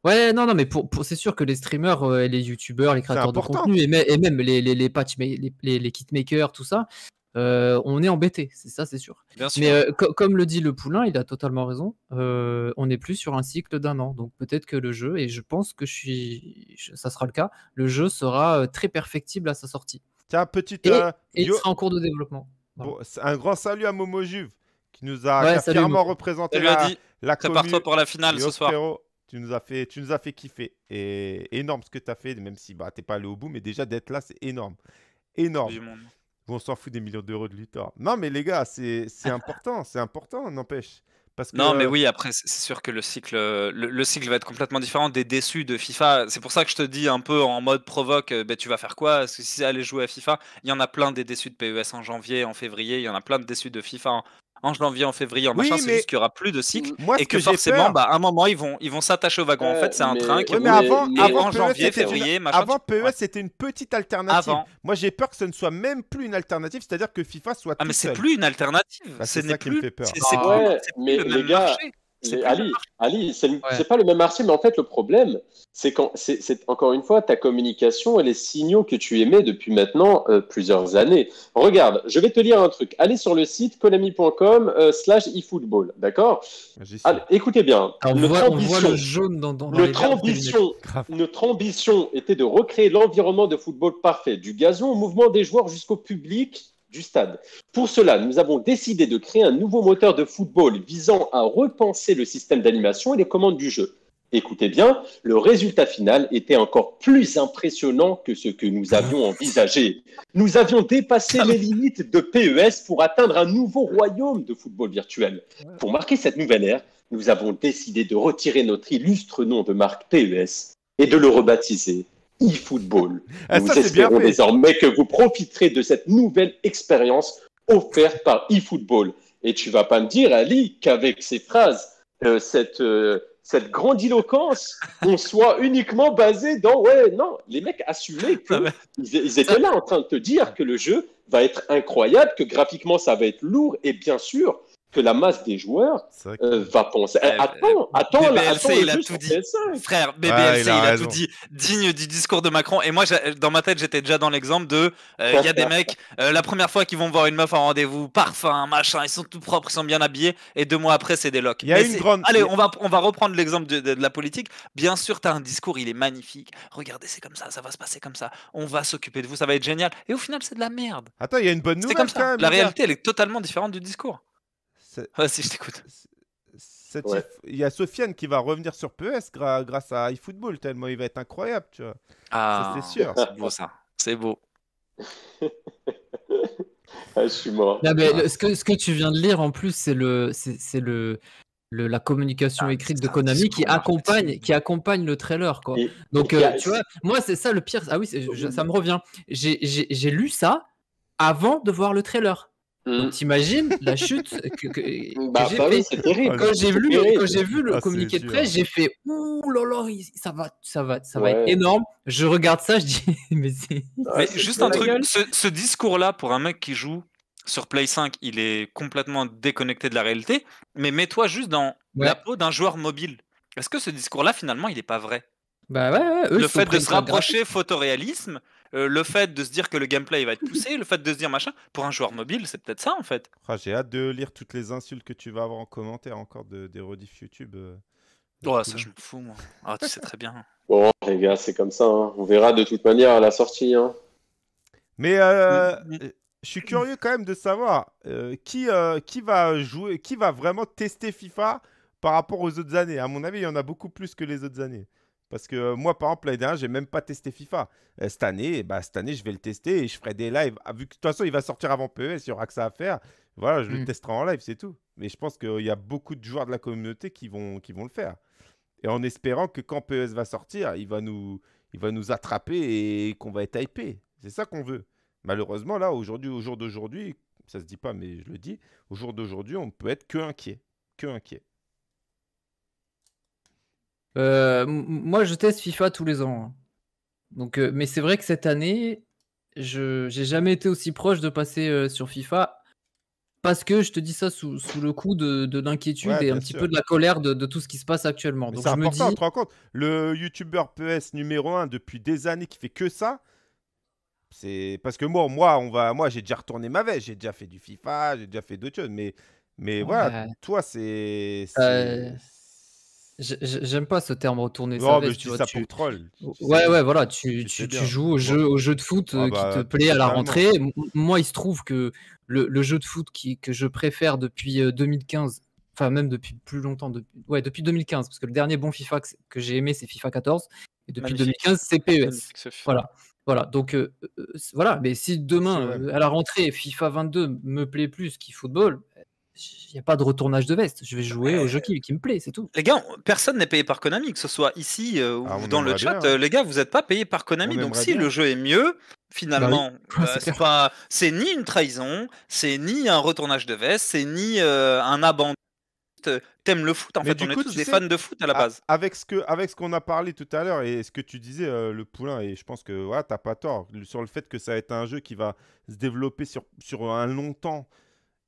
Ouais, non, non, mais pour, c'est sûr que les streamers, euh, les youtubeurs, les créateurs de contenu et, et même les, les, les patch, les, les, kitmakers, tout ça, euh, on est embêté, c'est ça, c'est sûr. Mais euh, comme le dit le poulain, il a totalement raison. Euh, on n'est plus sur un cycle d'un an, donc peut-être que le jeu, et je pense que je ça sera le cas, le jeu sera très perfectible à sa sortie. Tiens, un Et, il sera en cours de développement. un grand salut à Momo Juve qui nous a, ouais, clairement représenté salut, la, dit, la toi pour la finale ce soir. tu nous, as fait, tu nous as fait kiffer. Et énorme ce que tu as fait, même si bah, t'es pas allé au bout, mais déjà d'être là, c'est énorme. Énorme on s'en fout des millions d'euros de Luthor. Non, mais les gars, c'est important, c'est important, n'empêche. non, mais euh, oui, après, c'est sûr que le cycle, euh, le, cycle va être complètement différent des déçus de FIFA. C'est pour ça que je te dis un peu en mode provoque, euh, ben tu vas faire quoi si que si aller jouer à FIFA, il y en a plein des déçus de PES en janvier, en février, il y en a plein de déçus de FIFA en janvier, en février, en machin, c'est juste qu'il n'y aura plus de cycle moi, et que, forcément, bah, à un moment, ils vont ils vont s'attacher au wagon. en euh, fait, c'est un train qui avant, avant en e, janvier, février, Avant PES, c'était une petite alternative. Moi, j'ai peur que ce ne soit même plus une alternative, c'est-à-dire que FIFA soit. Ah, mais c'est plus une alternative. Bah, ce c'est ça qui peur. C'est ah plus le gars marché. Ali, Ali c'est pas le même marché, mais en fait, le problème, c'est quand, c'est encore une fois ta communication et les signaux que tu émets depuis maintenant euh, plusieurs années. Regarde, je vais te lire un truc. Allez sur le site konami.com/slash euh, eFootball, d'accord Écoutez bien. notre, notre ambition était de recréer l'environnement de football parfait, du gazon au mouvement des joueurs jusqu'au public du stade. Pour cela, nous avons décidé de créer un nouveau moteur de football visant à repenser le système d'animation et les commandes du jeu. Écoutez bien, le résultat final était encore plus impressionnant que ce que nous avions envisagé. Nous avions dépassé ah, les limites de PES pour atteindre un nouveau royaume de football virtuel. Pour marquer cette nouvelle ère, nous avons décidé de retirer notre illustre nom de marque PES et de le rebaptiser eFootball. Ah, nous espérons désormais que vous profiterez de cette nouvelle expérience offerte par eFootball. Et tu vas pas me dire, Ali, qu'avec ces phrases, euh, euh, cette, grandiloquence, on soit uniquement basé dans ouais, non, les mecs assumaient ah, ils étaient là en train de te dire que le jeu va être incroyable, que graphiquement ça va être lourd, et bien sûr, que la masse des joueurs euh, va penser. Eh, attends, eh, attends, BBLC, il a tout dit. Frère, BBLC, il, a, tout dit. Digne du discours de Macron. Et moi, dans ma tête, j'étais déjà dans l'exemple de euh, il y a des mecs, euh, la première fois qu'ils vont voir une meuf en rendez-vous, parfum, machin, ils sont tout propres, ils sont bien habillés, et deux mois après, c'est des locks. y a une Allez, on va, on va reprendre l'exemple de, la politique. Bien sûr, tu as un discours, il est magnifique. Regardez, c'est comme ça, ça va se passer comme ça. On va s'occuper de vous, ça va être génial. Et au final, c'est de la merde. Attends, il y a une bonne nouvelle. C'est comme ça. la réalité, elle est totalement différente du discours. Ah, je t'écoute. Il y a Sofiane qui va revenir sur PS e grâce à eFootball, tellement il va être incroyable, tu vois. Ah, c'est sûr. C'est beau ça. C'est beau. Ah, je suis mort. mais, ah. ce, que, ce que tu viens de lire en plus, c'est le, c'est le, la communication écrite de Konami qui accompagne, qui accompagne le trailer. Quoi. Donc, euh, tu vois, moi, c'est ça le pire. Ah oui, ça me revient. J'ai lu ça avant de voir le trailer. Hmm. T'imagines la chute que, terrible. Quand j'ai vu, quand j'ai vu le ah, communiqué de presse, j'ai fait ouh là là, ça va, ça va, ça va être énorme. Je regarde ça, je dis mais c'est. juste un truc, ce, discours-là pour un mec qui joue sur Play 5, il est complètement déconnecté de la réalité. Mais mets-toi juste dans la peau d'un joueur mobile. Est-ce que ce discours-là finalement, il n'est pas vrai Bah ouais, le fait de se rapprocher photoréalisme euh, le fait de se dire que le gameplay va être poussé, le fait de se dire machin, pour un joueur mobile, c'est peut-être ça en fait. Ah, j'ai hâte de lire toutes les insultes que tu vas avoir en commentaire encore des rediff YouTube. Euh, ouais, ça je me fous moi. Ah, tu sais très bien. Bon, les gars, c'est comme ça. Hein. On verra de toute manière à la sortie. Hein. Mais euh, mm, mm. je suis curieux quand même de savoir qui, qui va jouer, qui va vraiment tester FIFA par rapport aux autres années. À mon avis, il y en a beaucoup plus que les autres années. Parce que euh, moi, par exemple, l'année dernière, j'ai même pas testé FIFA. Euh, cette année, bah, cette année, je vais le tester et je ferai des lives. Ah, vu que de toute façon, il va sortir avant PES, il n'y aura que ça à faire. Voilà, je le mmh. testerai en live, c'est tout. Mais je pense qu'il y a beaucoup de joueurs de la communauté qui vont, qui vont le faire. Et en espérant que quand PES va sortir, il va nous, il va nous attraper et qu'on va être hypé. C'est ça qu'on veut. Malheureusement, là, aujourd'hui, au jour d'aujourd'hui, ça ne se dit pas, mais je le dis, au jour d'aujourd'hui, on ne peut être que inquiet. Que inquiet. Euh, moi, je teste FIFA tous les ans. Hein. Donc, euh, mais c'est vrai que cette année, je j'ai jamais été aussi proche de passer euh, sur FIFA parce que je te dis ça sous, sous le coup de, l'inquiétude et un petit peu de la colère de, tout ce qui se passe actuellement. Donc, je me dis... te rends compte Le youtubeur PS numéro 1 depuis des années qui fait que ça. C'est parce que moi, moi, on va, moi, j'ai déjà retourné ma veste, j'ai déjà fait du FIFA, j'ai déjà fait d'autres choses, mais, mais voilà, toi, c'est J'aime pas ce terme retourner non, tu troll. Ouais, ouais, voilà. Tu, tu, joues au jeu, au jeu de foot ah euh, qui bah, te plaît à la rentrée. Moi, il se trouve que le, jeu de foot qui, que je préfère depuis 2015, euh, enfin, même depuis plus longtemps, de... ouais, depuis 2015, parce que le dernier bon FIFA que, j'ai aimé, c'est FIFA 14. Et depuis 2015, c'est PES. Voilà. Voilà, donc euh, voilà, mais si demain, à la rentrée, FIFA 22 me plaît plus football, il n'y a pas de retournage de veste. Je vais jouer au jeu qui, me plaît, c'est tout. Les gars, personne n'est payé par Konami, que ce soit ici euh, ou ah, dans le chat. Hein. Les gars, vous n'êtes pas payé par Konami. donc si le jeu est mieux, finalement, bah euh, c'est pas, c'est ni une trahison, c'est ni un retournage de veste, c'est ni euh, un abandon. T'aimes le foot en fait, on coup, est tous des fans de foot à la base. Avec ce que, avec ce qu'on a parlé tout à l'heure et ce que tu disais, le poulain, et je pense que ouais, t'as pas tort sur le fait que ça va être un jeu qui va se développer sur, sur un long temps.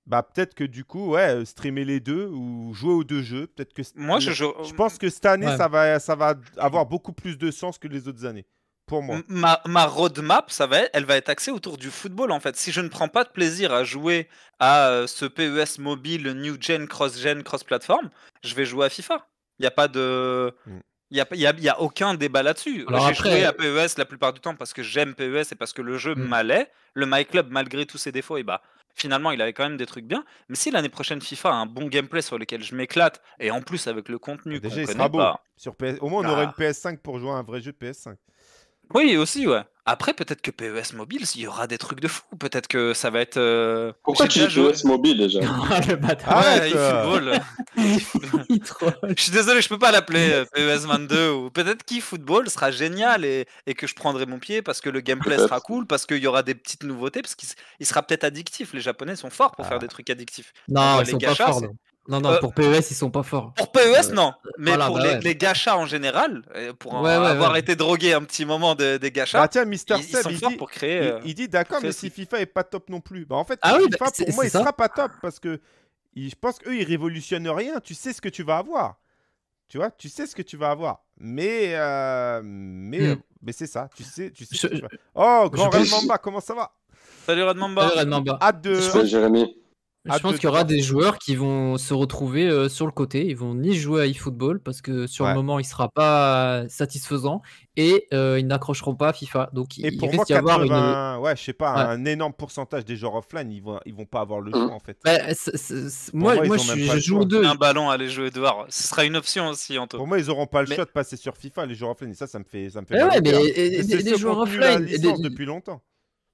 Bah peut-être que du coup, ouais, euh, streamer les deux ou jouer aux deux jeux, peut-être que moi je, pense que cette année ça va ça va avoir beaucoup plus de sens que les autres années. Pour moi. Ma, roadmap, ça va elle va être axée autour du football en fait. Si je ne prends pas de plaisir à jouer à euh, ce PES mobile new gen cross gen cross platform, je vais jouer à FIFA. Il n'y a pas de mm. Il a, y a, aucun débat là-dessus. J'ai joué à PES la plupart du temps parce que j'aime PES et parce que le jeu mm. m'allait. Le My Club, malgré tous ses défauts, et eh bah, finalement, il avait quand même des trucs bien. Mais si l'année prochaine FIFA a un bon gameplay sur lequel je m'éclate, et en plus avec le contenu, bah, qu'on déjà, Sur Au moins, on aurait bah une PS5 pour jouer à un vrai jeu PS5. Oui, aussi, ouais. Après, peut-être que PES Mobile, il y aura des trucs de fou. Peut-être que ça va être. Euh, Pourquoi tu dis PES mobile déjà le bâtard. ouais, eFootball. Euh. Je suis désolé, je peux pas l'appeler euh, PES 22. Ou peut-être qu'eFootball sera génial et, que je prendrai mon pied parce que le gameplay sera cool, parce qu'il y aura des petites nouveautés, parce qu'il sera peut-être addictif. Les Japonais sont forts pour ah. faire des trucs addictifs. Non, ils sont pas forts. Non, non, euh, pour PES, ils sont pas forts. Pour PES, euh, non. Mais pour bah les, gachas en général, euh, pour avoir été drogué un petit moment de, des gachas. Ah, tiens, Mister ils, Seb, il dit, pour créer. il, dit d'accord, mais si FIFA est pas top non plus. Bah, en fait, ah FIFA, bah, pour moi, il sera pas top parce que je pense qu'eux, ils révolutionnent rien. Tu sais ce que tu vas avoir. Tu vois, tu sais ce que tu vas avoir. Mais, mais, hmm. mais c'est ça. Tu sais, tu sais. Oh, grand Red Mamba, comment ça va Salut Red Mamba. Salut Red Hâte de. Jérémy. Je pense qu'il y aura des joueurs qui vont se retrouver euh, sur le côté. Ils vont ni jouer à eFootball parce que sur le moment, il sera pas satisfaisant et euh, ils n'accrocheront pas à FIFA. Donc, et il pour risque avoir une. Ouais, je sais pas, un énorme pourcentage des joueurs offline, ils vont, ils vont pas avoir le mm. choix en fait. Bah, moi, je, suis joue deux. Un ballon, aller jouer dehors. Ce sera une option aussi, Antoine. Pour moi, ils n'auront pas le choix de passer sur FIFA, les joueurs offline. Et ça, ça me fait. Ça me fait eh mais et, des, joueurs offline. depuis longtemps.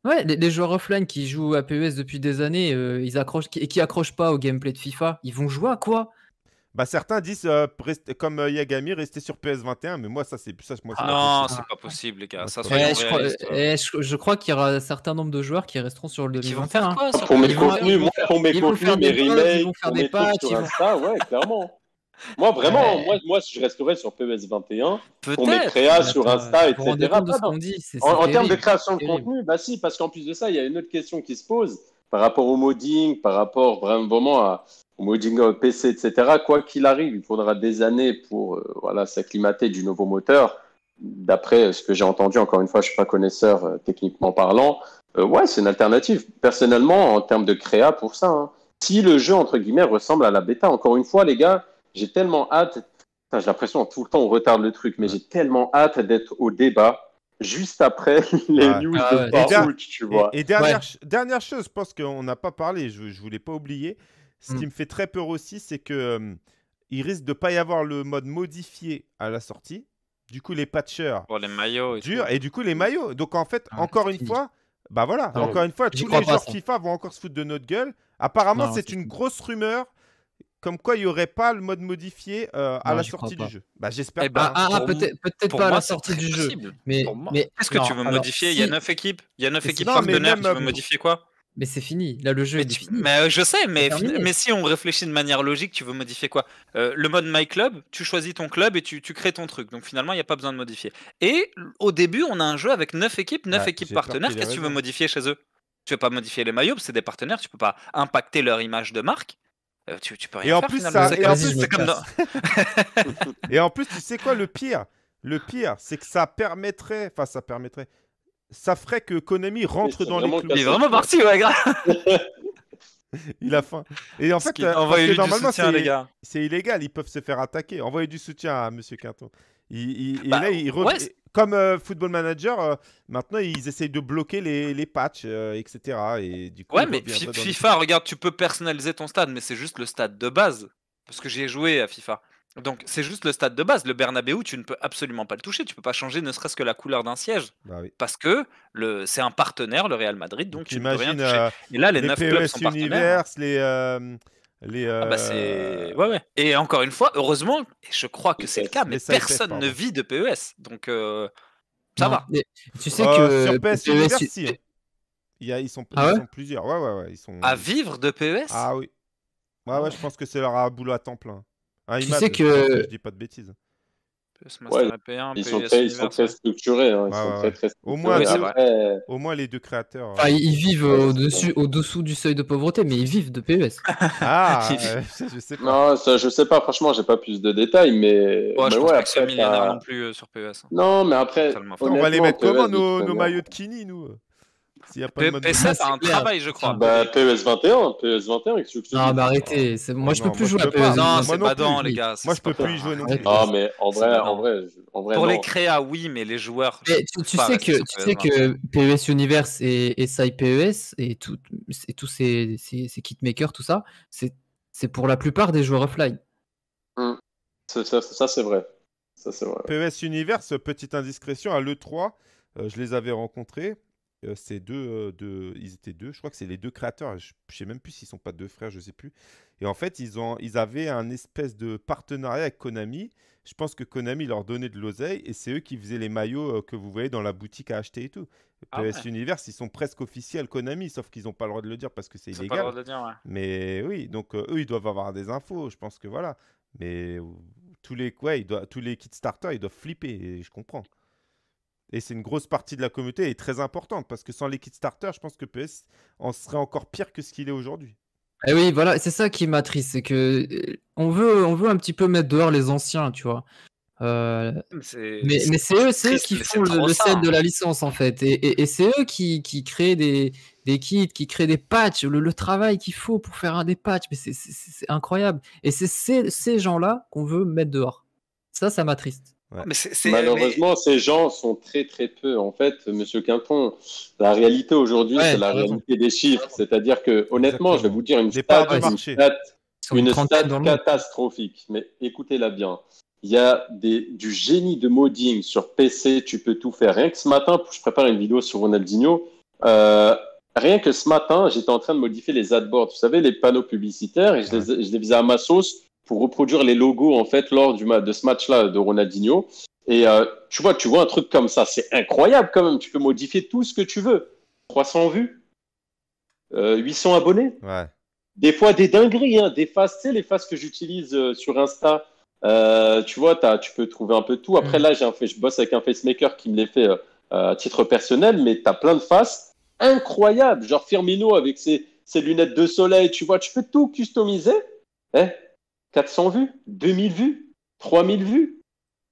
Ouais, les, joueurs offline qui jouent à PES depuis des années euh, ils accrochent, et qui, accrochent pas au gameplay de FIFA, ils vont jouer à quoi bah certains disent euh, comme euh, Yagami rester sur PS21 mais moi ça c'est ça moi ah non c'est pas possible les gars ça, eh, je, crois, qu'il y aura un certain nombre de joueurs qui resteront sur le 2021 hein. pour mes contenus pour mes mes remakes ils vont faire des ouais clairement moi, vraiment, euh, moi, moi, je resterais sur PES21, pour mes créas sur Insta, etc. en, termes de création de contenu, bah si, parce qu'en plus de ça, il y a une autre question qui se pose par rapport au modding, par rapport vraiment à, au modding euh, PC, etc. Quoi qu'il arrive, il faudra des années pour euh, voilà, s'acclimater du nouveau moteur. D'après ce que j'ai entendu, encore une fois, je ne suis pas connaisseur techniquement parlant. ouais, c'est une alternative. Personnellement, en termes de créa, pour ça. Hein. Si le jeu, entre guillemets, ressemble à la bêta, encore une fois, les gars, j'ai tellement hâte, j'ai l'impression tout le temps on retarde le truc, mais j'ai tellement hâte d'être au débat juste après les news ah de Baruch, tu vois. Et, dernière, chose, dernière chose, parce qu'on n'a pas parlé, je, ne voulais pas oublier, ce qui mm. me fait très peur aussi, c'est que euh, il risque de pas y avoir le mode modifié à la sortie. Du coup, les patchers Pour les maillots et et du coup les maillots. Donc en fait, encore une fois, bah voilà, ah encore une fois, tous les joueurs FIFA vont encore se foutre de notre gueule. Apparemment, c'est une grosse rumeur comme quoi il n'y aurait pas le mode modifié euh, à la sortie du jeu. Bah, j'espère eh pas. Ben, hein. ah, ah, peut-être pas à la sortie du jeu. Mais, est-ce que tu veux modifier Il y a 9 équipes, il y a 9 équipes partenaires, tu veux euh, modifier quoi mais c'est fini, là le jeu est fini. Mais euh, je sais, mais, si on réfléchit de manière logique, tu veux modifier quoi Le mode My Club, tu choisis ton club et tu, crées ton truc. Donc finalement, il n'y a pas besoin de modifier. Et au début, on a un jeu avec 9 équipes, 9 équipes partenaires. Qu'est-ce que tu veux modifier chez eux Tu ne veux pas modifier les maillots, c'est des partenaires, tu ne peux pas impacter leur image de marque. Euh, tu, peux rien et en faire, plus, ça, et, en plus et en plus, tu sais quoi, le pire Le pire, c'est que ça permettrait. Enfin, ça permettrait. Ça ferait que Konami rentre dans les clubs. Il est vraiment parti, ouais, grave Il a faim. Et en fait, euh, normalement, c'est illégal. Ils peuvent se faire attaquer. Envoyer du soutien à Monsieur Quinton. Il, il, bah, et là, il, revient comme euh, Football Manager, euh, maintenant ils essayent de bloquer les, patchs, euh, etc. Et du coup, ouais, mais FIFA, regarde, tu peux personnaliser ton stade, mais c'est juste le stade de base. Parce que j'y ai joué à FIFA. Donc c'est juste le stade de base. Le Bernabeu, tu ne peux absolument pas le toucher. Tu peux pas changer ne serait-ce que la couleur d'un siège. Bah Parce que le, c'est un partenaire, le Real Madrid, donc, tu ne peux rien toucher. Et là, les, les neuf clubs e sont Universe, partenaires. Les, ah bah, euh, et encore une fois, heureusement, et je crois que c'est le cas, mais, personne ne vit de PES. Donc euh, ça va. tu sais euh, que. Sur PES, e hein. Il y a, ils, sont, ah plusieurs. Ouais, ouais, ils sont... À vivre de PES Ah oui. Ouais, ouais, je pense que c'est leur boulot à temps plein. Ah, tu sais que. Je dis pas de bêtises ils, sont très, structurés. Au, moins, au moins les deux créateurs. Euh, ils vivent au-dessus, au-dessous du seuil de pauvreté, mais ils vivent de PES. Ah, euh, je sais pas. Non, ça, je sais pas, franchement, j'ai pas plus de détails, mais. je pense ouais, pas non plus euh, sur PES. Hein. Non, mais après. On va les mettre comment e nos, nos maillots de Kini, nous s'il ça, c'est un travail, je crois. PES21, bah, PES21, que tu Non, bah arrêtez, ah moi je peux plus jouer à PES. Non, c'est pas dans, les gars. Moi je peux plus y jouer non Ah, mais en vrai, en vrai, Pour les créas, oui, mais les joueurs. Tu sais que tu sais que PES Universe et SIPES et e tous ces kitmakers, tout ça, c'est pour la plupart des joueurs offline. Hmm. Ça, c'est vrai. Ça, vrai. PES Universe, petite indiscrétion, à l'E3, euh, je les avais rencontrés. Euh, c'est euh, deux, ils étaient deux, je crois que c'est les deux créateurs, je, ne sais même plus s'ils sont pas deux frères, je sais plus. Et en fait, ils, ont, ils avaient un espèce de partenariat avec Konami. Je pense que Konami leur donnait de l'oseille et c'est eux qui faisaient les maillots euh, que vous voyez dans la boutique à acheter et tout. Ah PS univers ils sont presque officiels Konami, sauf qu'ils n'ont pas le droit de le dire parce que c'est illégal. Mais oui, donc eux, ils doivent avoir des infos, je pense que voilà. Mais tous les, quoi ils tous les Kickstarter, ils doivent flipper, je comprends. Et c'est une grosse partie de la communauté et très importante parce que sans les Kickstarter, je pense que PS en serait encore pire que ce qu'il est aujourd'hui. Et eh oui, voilà, c'est ça qui m'attriste, c'est que euh, on veut, on veut un petit peu mettre dehors les anciens, tu vois. Euh, mais c'est eux, qui font le, set de hein. la licence en fait, et, c'est eux qui, créent des, des, kits, qui créent des patchs, le, travail qu'il faut pour faire un des patchs, mais c'est incroyable. Et c'est ces gens-là qu'on veut mettre dehors. Ça, ça m'attriste. Ah, Malheureusement, ces gens sont très très peu. En fait, Monsieur Quinton, la réalité aujourd'hui, c'est la réalité des chiffres. C'est-à-dire que, honnêtement, je vais vous dire une stat, catastrophique. Mais écoutez-la bien. Il y a du génie de modding sur PC. Tu peux tout faire. Rien que ce matin, je prépare une vidéo sur Ronaldinho. Euh, rien que ce matin, j'étais en train de modifier les adboards. Vous savez, les panneaux publicitaires, je, les, je les à ma sauce pour reproduire les logos en fait lors du de ce match-là de Ronaldinho. Et euh, tu vois, tu vois un truc comme ça, c'est incroyable quand même. Tu peux modifier tout ce que tu veux. 300 vues, 800 euh, abonnés. Des fois des dingueries, hein. des faces, tu sais, les faces que j'utilise euh, sur Insta. tu vois, tu peux trouver un peu tout. Après, mm. là là, un, je bosse avec un maker qui me les fait à titre personnel, mais tu as plein de faces incroyables. Genre Firmino avec ses, ses lunettes de soleil, tu vois, tu peux tout customiser. Eh, 400 vues, 2000 vues, 3000 vues.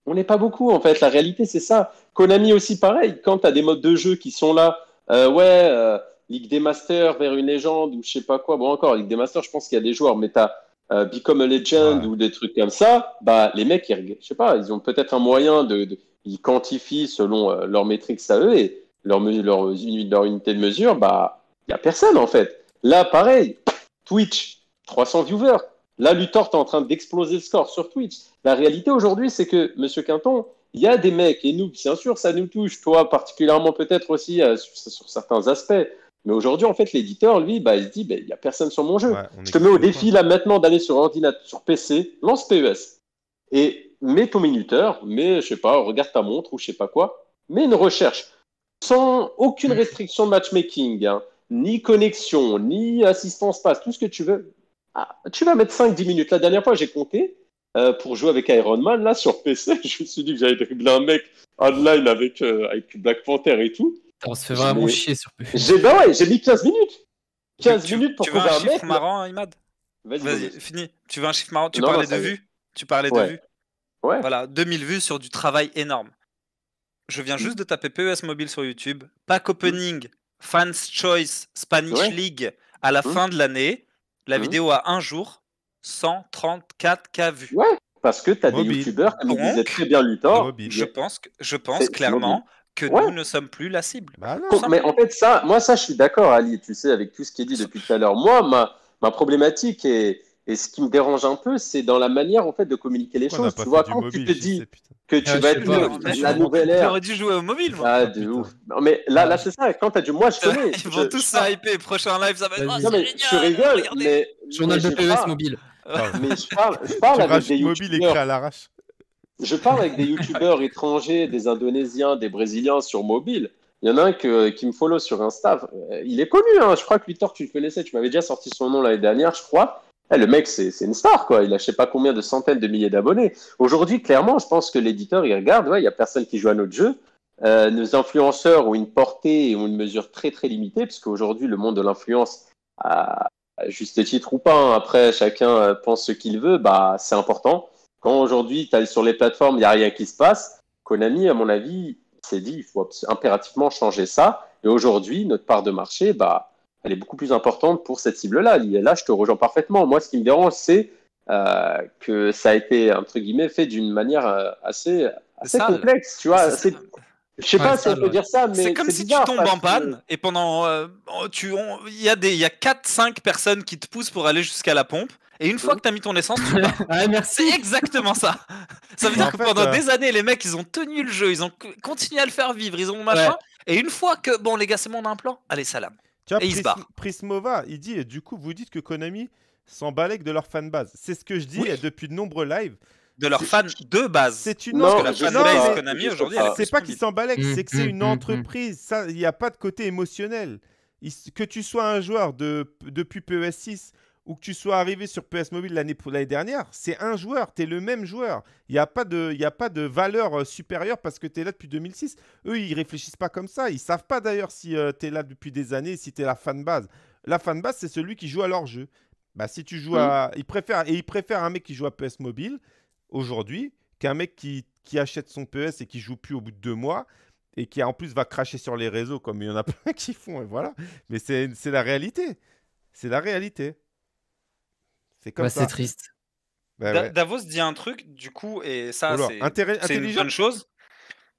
On n'est pas beaucoup en fait. La réalité, c'est ça. Konami aussi, pareil. Quand tu as des modes de jeu qui sont là, euh, ouais, euh, Ligue des Masters vers une légende ou je sais pas quoi. Bon, encore, Ligue des Masters, je pense qu'il y a des joueurs, mais tu as euh, Become a Legend ou des trucs comme ça. Bah, les mecs, ils, je sais pas, ils ont peut-être un moyen de, ils quantifient selon euh, leur métrique ça eux et leur, leur, unité de mesure, bah, il n'y a personne en fait. Là, pareil, Twitch, 300 viewers. Là, Luthor, tu en train d'exploser le score sur Twitch. La réalité aujourd'hui, c'est que, monsieur Quinton, il y a des mecs, et nous, bien sûr, ça nous touche, toi particulièrement peut-être aussi euh, sur, certains aspects. Mais aujourd'hui, en fait, l'éditeur, lui, bah, il se dit, bah, il y n'y a personne sur mon jeu. Je te mets au défi, là, maintenant, d'aller sur ordinateur, sur PC, lance PES. Et mets ton minuteur, mais je sais pas, regarde ta montre ou je sais pas quoi, mets une recherche sans aucune restriction de matchmaking, hein. ni connexion, ni assistance passe, tout ce que tu veux, ah, tu vas mettre 5-10 minutes. La dernière fois, j'ai compté euh, pour jouer avec Iron Man, là, sur PC. Je me suis dit que j'allais dribbler un mec online avec, euh, Black Panther et tout. On se fait vraiment chier sur PC. J'ai ben ouais, j'ai mis 15 minutes. 15 minutes pour tu un, chiffre marrant, hein, Imad Vas-y, vas fini. Tu veux un chiffre marrant Tu parlais de vues Tu parlais de vues Ouais. Voilà, 2000 vues sur du travail énorme. Je viens juste de taper PES Mobile sur YouTube. Pack Opening, Fans Choice, Spanish League à la hum. fin de l'année la mmh. vidéo a un jour 134K vues. Ouais, parce que tu as des youtubeurs qui disaient très bien Luthor. Je pense, je pense clairement que nous ne sommes plus la cible. Bah mais en fait, ça, moi, ça, je suis d'accord, Ali, tu sais, avec tout ce qui est dit depuis tout à l'heure. Moi, ma, ma problématique et, ce qui me dérange un peu, c'est dans la manière, en fait, de communiquer les choses. Tu vois, quand tu te dis, que ah, tu vas être la nouvelle ère. J'aurais dû jouer au mobile, moi. Ah, de ouf. Non, mais là, là c'est ça. Quand t'as du moi, je connais. Ils vont tous s'hyper. hyper. Prochain live, ça va être. Oh, non, mais génial, je rigole, mais. Journal de PES mobile. Mais je parle, je parle avec des mobile écrit à l'arrache. Je parle avec des youtubeurs étrangers, des Indonésiens, des Brésiliens sur mobile. Il y en a un qui me follow sur Insta. Euh, il est connu, hein. je crois que Victor, tu le connaissais. Tu m'avais déjà sorti son nom l'année dernière, je crois. Eh, le mec, c'est une star, quoi. Il a je sais pas combien de centaines de milliers d'abonnés. Aujourd'hui, clairement, je pense que l'éditeur, il regarde, il y n'y a personne qui joue à notre jeu. Euh, nos influenceurs ont une portée et une mesure très très limitée, parce qu'aujourd'hui, le monde de l'influence, à juste titre ou pas, hein, après chacun euh, pense ce qu'il veut, bah, c'est important. Quand aujourd'hui, tu sur les plateformes, il n'y a rien qui se passe, Konami, à mon avis, s'est dit, il faut impérativement changer ça. Et aujourd'hui, notre part de marché, bah, elle est beaucoup plus importante pour cette cible-là. Là, je te rejoins parfaitement. Moi, ce qui me dérange, c'est euh, que ça a été, entre guillemets, fait d'une manière euh, assez, complexe, tu vois. Je sais pas si on peut dire ça, mais c'est comme si tu tombes en panne et pendant euh, tu il y a des y a 4 5 personnes qui te poussent pour aller jusqu'à la pompe et une fois que tu as mis ton essence, merci. C'est exactement ça. Ça veut dire que pendant des années les mecs, ils ont tenu le jeu, ils ont continué à le faire vivre, ils ont machin et une fois que bon les gars, c'est mon implant. plan. Allez, salam. Prismova, il dit, du coup, vous dites que Konami s'emballait de leur base. » C'est ce que je dis depuis de nombreux lives. De leur fan de base. C'est une non, C'est pas qu'ils mm, c'est que c'est mm, une mm, entreprise. il n'y a pas de côté émotionnel. Que tu sois un joueur de, depuis PES 6 ou que tu sois arrivé sur PS Mobile l'année dernière, c'est un joueur, tu es le même joueur. Il n'y a, pas de, a pas de valeur euh, supérieure parce que tu es là depuis 2006. Eux, ils réfléchissent pas comme ça. Ils savent pas d'ailleurs si euh, t'es tu es là depuis des années, si tu es la fan base. La fan base, c'est celui qui joue à leur jeu. Bah, si tu joues mm. à... Ils préfèrent... Et ils préfèrent un mec qui joue à PS Mobile aujourd'hui qu'un mec qui... qui achète son PS et qui joue plus au bout de deux mois et qui en plus va cracher sur les réseaux comme il y en a plein qui font et voilà. Mais c'est la réalité. C'est la réalité. C'est triste. Bah Davos dit un truc, du coup, et ça, c'est une bonne chose.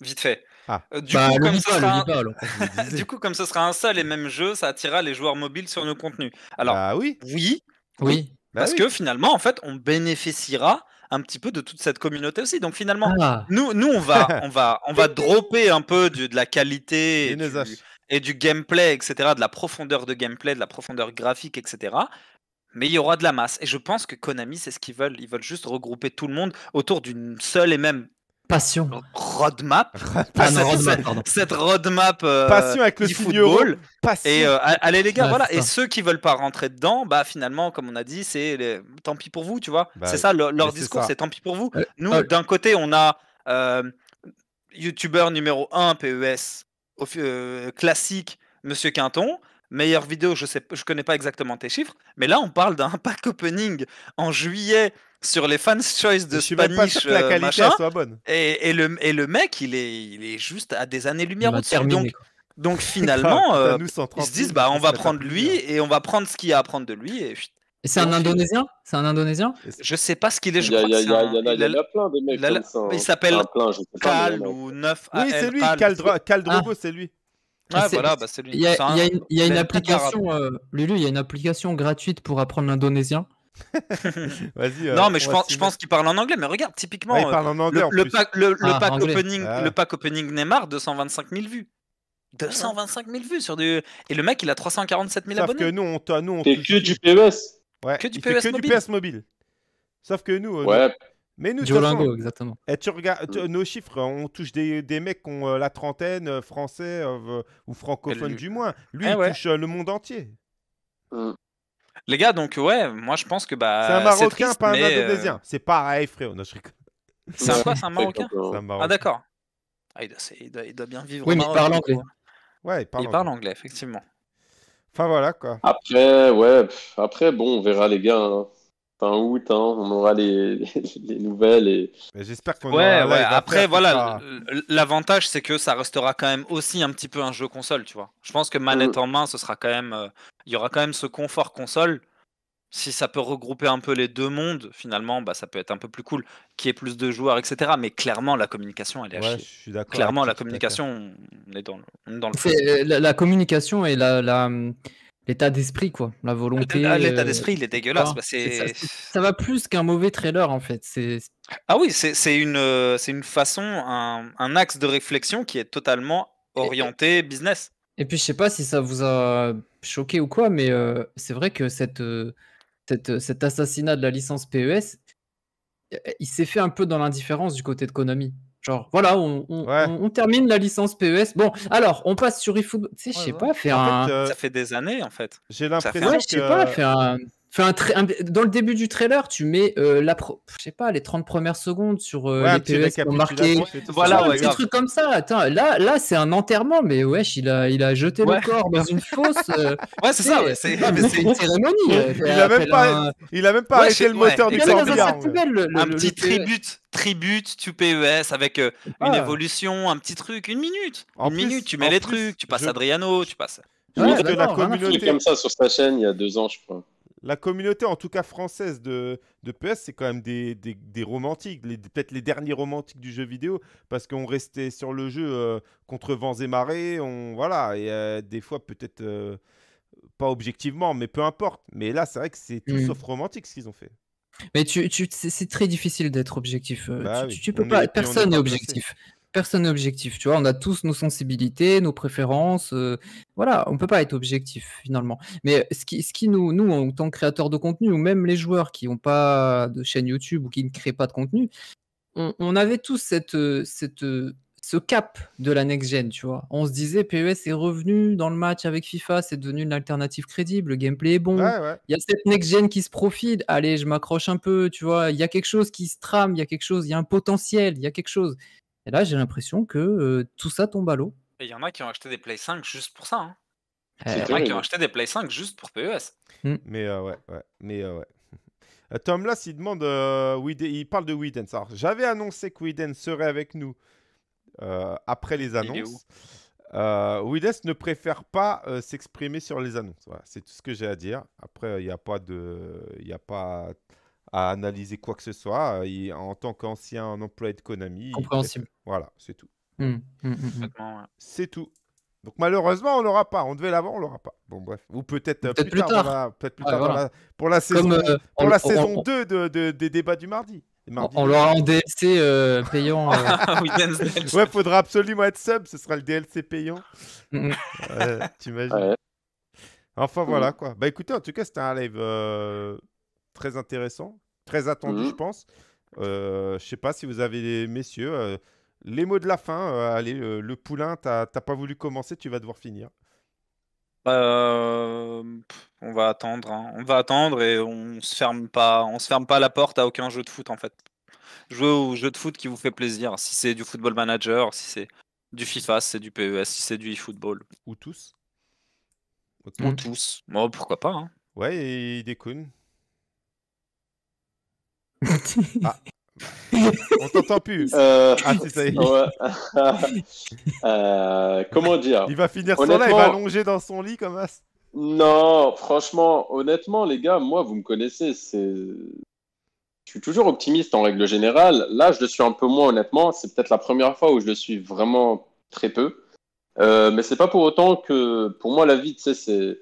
Vite fait. Ah. Euh, bah, du, coup, comme ça ce sera un seul et même jeu, ça attirera les joueurs mobiles sur nos contenus. Alors, bah oui. Oui. Oui. parce que finalement, en fait, on bénéficiera un petit peu de toute cette communauté aussi. Donc finalement, ah. nous, nous, on va, on va, on va dropper un peu de, la qualité et du, gameplay, etc., de la profondeur de gameplay, de la profondeur graphique, etc mais il y aura de la masse. Et je pense que Konami, c'est ce qu'ils veulent. Ils veulent juste regrouper tout le monde autour d'une seule et même passion roadmap. Ah, cette, roadmap euh, passion avec le football. Passion. Et euh, allez les gars, voilà. Et ceux qui veulent pas rentrer dedans, bah finalement, comme on a dit, c'est tant pis pour vous, tu vois. Bah c'est ça leur discours, c'est tant pis pour vous. Nous, d'un côté, on a euh, YouTuber numéro 1 PES classique, Monsieur Quinton meilleure vidéo, je sais, je connais pas exactement tes chiffres, mais là on parle d'un pack opening en juillet sur les fans choice de Spanish euh, Et, et, le, et le mec, il est, il est juste à des années-lumière Donc, finalement, ah, euh, ils se disent bah on va prendre lui et on va prendre ce qu'il y a à prendre de lui et c'est un Indonésien C'est un Indonésien Je sais pas ce qu'il est. Je il y, a, plein de mecs. Hein. il s'appelle Cal ou 9 Oui, c'est lui, Cal ah. c'est lui. Ouais, ah, voilà, bah Il y, y a, hein. une application, euh, Lulu, il y a une application gratuite pour apprendre l'indonésien. Vas-y. Euh, non, mais je pense, je pense qu'il parle en anglais. Mais regarde, typiquement, parle en anglais, le, pack, le, ah, pack Opening, ah. le pack opening Neymar, 225 000 vues. 225 000 vues sur du. Et le mec, il a 347 000 Sauf abonnés. que nous, on, nous, on... que du PES. que du il e que du PS e mobile. Sauf que nous, euh, ouais. Mais nous, Duolingo, exactement. Et eh, tu regardes, mm. nos chiffres, hein, on touche des, des mecs qui ont euh, la trentaine, euh, français euh, ou francophones du moins. Lui, eh il touche le monde entier. Mm. Les gars, donc ouais, moi je pense que bah. C'est un Marocain, pas un Indonésien. C'est pareil, frérot. Non, je C'est un quoi C'est un Marocain, Ah d'accord. Ah, il, doit, bien vivre. Oui, mais il parle anglais. Ouais, il parle, anglais. parle anglais, effectivement. Enfin voilà quoi. Après, ouais, après, bon, on verra les gars. Hein fin août, hein, on aura les, nouvelles. Et... J'espère qu'on ouais, aura Après, voilà, l'avantage, c'est que ça restera quand même aussi un petit peu un jeu console, tu vois. Je pense que manette mm. en main, ce sera quand même. Euh, il y aura quand même ce confort console. Si ça peut regrouper un peu les deux mondes, finalement, bah, ça peut être un peu plus cool, qu'il y ait plus de joueurs, etc. Mais clairement, la communication, elle est ouais, je suis Clairement, la communication, on est dans le. Euh, la, la, communication et la... la l'état d'esprit, quoi. La volonté. Ah, l'état euh, d'esprit, il est dégueulasse. Bah, ça, va plus qu'un mauvais trailer, en fait. Ah oui, c'est une, euh, c'est une façon, un, axe de réflexion qui est totalement orienté business. Et puis, je sais pas si ça vous a choqué ou quoi, mais euh, c'est vrai que cette, cet assassinat de la licence PES, il s'est fait un peu dans l'indifférence du côté de Konami. Genre, voilà, on, on, termine la licence PES. Bon, alors, on passe sur eFootball. Tu sais, je sais pas, faire un. Euh, Ça fait des années, en fait. J'ai l'impression. que... Ouais, je sais pas, faire un dans le début du trailer, tu mets euh, la je sais pas les 30 premières secondes sur euh, les PES e marqué. Voilà, ouais, comme ça. là, là c'est un enterrement, mais wesh, il a, il a jeté le corps dans une fosse. Euh, ouais, c'est ça, c'est une cérémonie. Il a, même pas, il a pas arrêté le moteur du corps. Un petit tribute tribute, to PES avec une évolution, un petit truc, une minute. une minute, tu mets les trucs, tu passes Adriano, tu passes. Je la communauté... comme ça sur sa chaîne il y a deux ans, je crois la communauté, en tout cas française de, PS, c'est quand même des, romantiques, peut-être les derniers romantiques du jeu vidéo, parce qu'on restait sur le jeu euh, contre vents et marées, on, voilà, et euh, des fois peut-être euh, pas objectivement, mais peu importe. Mais là, c'est vrai que c'est tout mm. sauf romantique ce qu'ils ont fait. Mais c'est très difficile d'être objectif. Bah tu, peux pas, personne n'est objectif personne n'est objectif, tu vois. On a tous nos sensibilités, nos préférences. Euh, voilà, on ne peut pas être objectif finalement. Mais ce qui, ce qui nous, nous, en tant que créateurs de contenu, ou même les joueurs qui n'ont pas de chaîne YouTube ou qui ne créent pas de contenu, on, avait tous cette, euh, cette, euh, ce cap de la next-gen, tu vois. On se disait, PES est revenu dans le match avec FIFA, c'est devenu une alternative crédible, le gameplay est bon. Il y a cette next-gen qui se profile, allez, je m'accroche un peu, tu vois. Il y a quelque chose qui se trame, il y a quelque chose, il y a un potentiel, il y a quelque chose. Et là, j'ai l'impression que euh, tout ça tombe à l'eau. il y en a qui ont acheté des Play 5 juste pour ça. Hein. Il y en a qui ont acheté des Play 5 juste pour PES. Hmm. Mais euh, ouais, ouais. Mais euh, Tom là, il demande, il parle de Widen. j'avais annoncé que Widen serait avec nous après les annonces. Euh, ne préfère pas s'exprimer sur les annonces. c'est tout ce que j'ai à dire. Après, il n'y a pas de, il a pas à analyser quoi que ce soit. Euh, en tant qu'ancien employé de Konami. Compréhensible. Voilà, c'est tout. Mmh, mmh, mmh, c'est tout. Donc malheureusement, on l'aura pas. On devait l'avoir, on l'aura pas. Bon bref, ou peut-être euh, plus, tard, peut plus tard pour la saison, euh, la saison 2 de, des débats du mardi. on, l'aura en DLC payant. Euh... ouais, faudra absolument être sub, ce sera le DLC payant. Tu imagines Enfin voilà quoi. Bah écoutez, en tout cas, c'était un live très intéressant, très attendu, mmh. je pense. Euh, je sais pas si vous avez, messieurs, euh, les mots de la fin. Euh, allez, le poulain, t'as pas voulu commencer, tu vas devoir finir. Euh, on va attendre, hein. on va attendre et on se ferme pas, on se ferme pas la porte à aucun jeu de foot en fait. Jouez au jeu de foot qui vous fait plaisir. Si c'est du football manager, si c'est du FIFA, si c'est du PES, si c'est du e-football. Ou tous. Ou tous. Moi, pourquoi pas. Hein. Ouais, il déconne. Ah. On t'entend plus. Euh, ah, euh, comment dire Il va finir honnêtement... son là, il va dans son lit comme ça Non, franchement, honnêtement, les gars, moi, vous me connaissez, c'est. Je suis toujours optimiste en règle générale. Là, je le suis un peu moins, honnêtement. C'est peut-être la première fois où je le suis vraiment très peu. Euh, mais c'est pas pour autant que, pour moi, la vie, tu sais, c'est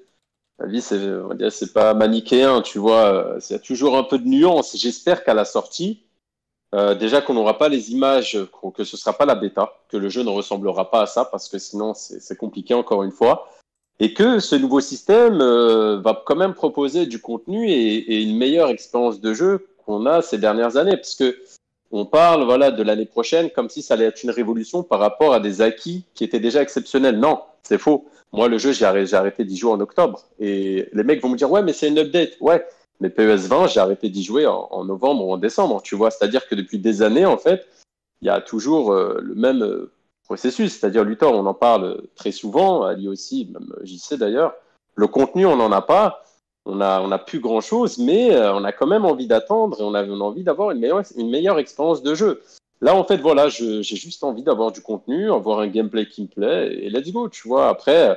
la vie, c'est, on dire, c'est pas manichéen, tu vois. Il euh, y a toujours un peu de nuance. J'espère qu'à la sortie, euh, déjà qu'on n'aura pas les images, que ce sera pas la bêta, que le jeu ne ressemblera pas à ça, parce que sinon, c'est, c'est compliqué encore une fois. Et que ce nouveau système euh, va quand même proposer du contenu et, et une meilleure expérience de jeu qu'on a ces dernières années. Parce que on parle voilà de l'année prochaine comme si ça allait être une révolution par rapport à des acquis qui étaient déjà exceptionnels. Non, c'est faux. Moi, le jeu, j'ai arrêté, d'y jouer en octobre. Et les mecs vont me dire, ouais, mais c'est une update. Ouais, mais PES 20, j'ai arrêté d'y jouer en, novembre ou en décembre. Tu vois, c'est-à-dire que depuis des années, en fait, il y a toujours euh, le même euh, processus. C'est-à-dire, Luthor, on en parle très souvent, Ali aussi, même JC d'ailleurs. Le contenu, on n'en a pas on a, on a plus grand-chose, mais euh, on a quand même envie d'attendre et on a, envie d'avoir une meilleure, une meilleure expérience de jeu. Là, en fait, voilà, j'ai juste envie d'avoir du contenu, avoir un gameplay qui me plaît, et let's go, tu vois. Après, euh,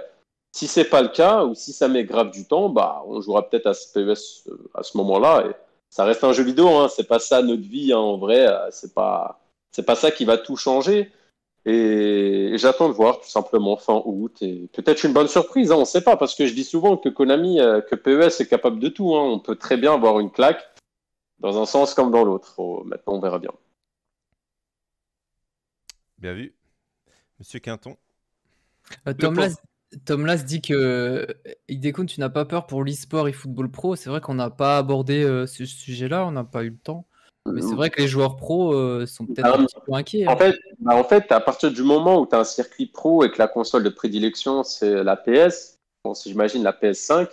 si c'est pas le cas, ou si ça met grave du temps, bah, on jouera peut-être à ce PES euh, à ce moment-là. Et ça reste un jeu vidéo, hein, c'est pas ça notre vie, hein, en vrai. C'est pas, c'est pas ça qui va tout changer. Et, j'attends de voir tout simplement fin août et peut-être une bonne surprise, hein, on ne sait pas, parce que je dis souvent que Konami, euh, que PES est capable de tout. Hein. on peut très bien avoir une claque dans un sens comme dans l'autre. maintenant, on verra bien. Bien vu. Monsieur Quinton. Euh, Tom, Las, dit que euh, Idécon, tu n'as pas peur pour l'e-sport et football pro. C'est vrai qu'on n'a pas abordé ce sujet-là, on n'a pas eu le temps. Mais c'est vrai que les joueurs pro euh, sont peut-être bah, un petit peu inquiets. Hein. Bah, en, fait, à partir du moment où tu as un circuit pro et que la console de prédilection, c'est la PS, bon, si j'imagine la PS5,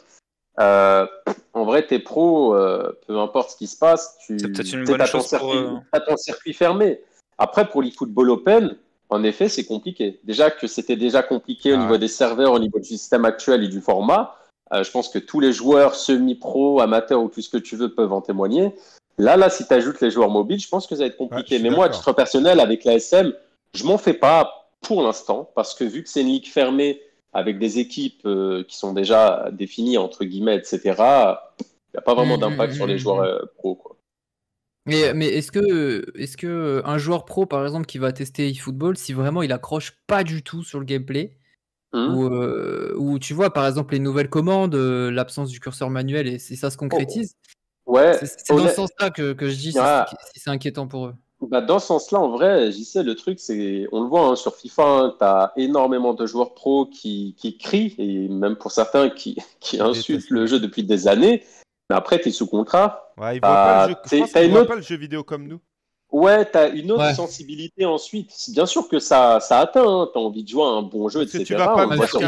euh, en vrai, t'es pro, euh, peu importe ce qui se passe, tu as ton, circuit, ton circuit fermé. Après, pour l'e-football open, en effet, c'est compliqué. Déjà que c'était déjà compliqué au ah niveau des serveurs, au niveau du système actuel et du format. je pense que tous les joueurs semi-pro, amateurs ou tout ce que tu veux peuvent en témoigner. Là, là, si tu ajoutes les joueurs mobiles, je pense que ça va être compliqué. mais moi, à titre personnel, avec la SM, je m'en fais pas pour l'instant, parce que vu que c'est une ligue fermée avec des équipes euh, qui sont déjà définies, entre guillemets, etc., il n'y a pas vraiment mm, d'impact mm, sur les mm, joueurs pros. Euh, pro. Mais, mais est-ce que, est que euh, un joueur pro, par exemple, qui va tester eFootball, si vraiment il accroche pas du tout sur le gameplay, hum. Ou tu vois par exemple les nouvelles commandes, l'absence du curseur manuel et si ça se oh. concrétise, Ouais, c'est dans ce sens-là que, je dis si c'est inquiétant pour eux. Bah dans ce sens-là, en vrai, j'y sais, le truc, c'est, on le voit hein, sur FIFA, hein, T'as tu as énormément de joueurs pros qui, qui, crient, et même pour certains qui, insultent le jeu depuis des années. Mais après, tu es sous contrat. Ouais, ils bah, ne pas le jeu vidéo comme nous. Ouais, tu as une autre sensibilité ensuite. Bien sûr que ça, ça atteint. Hein. T'as as envie de jouer à un bon jeu, etc. Tu vas pas me Tu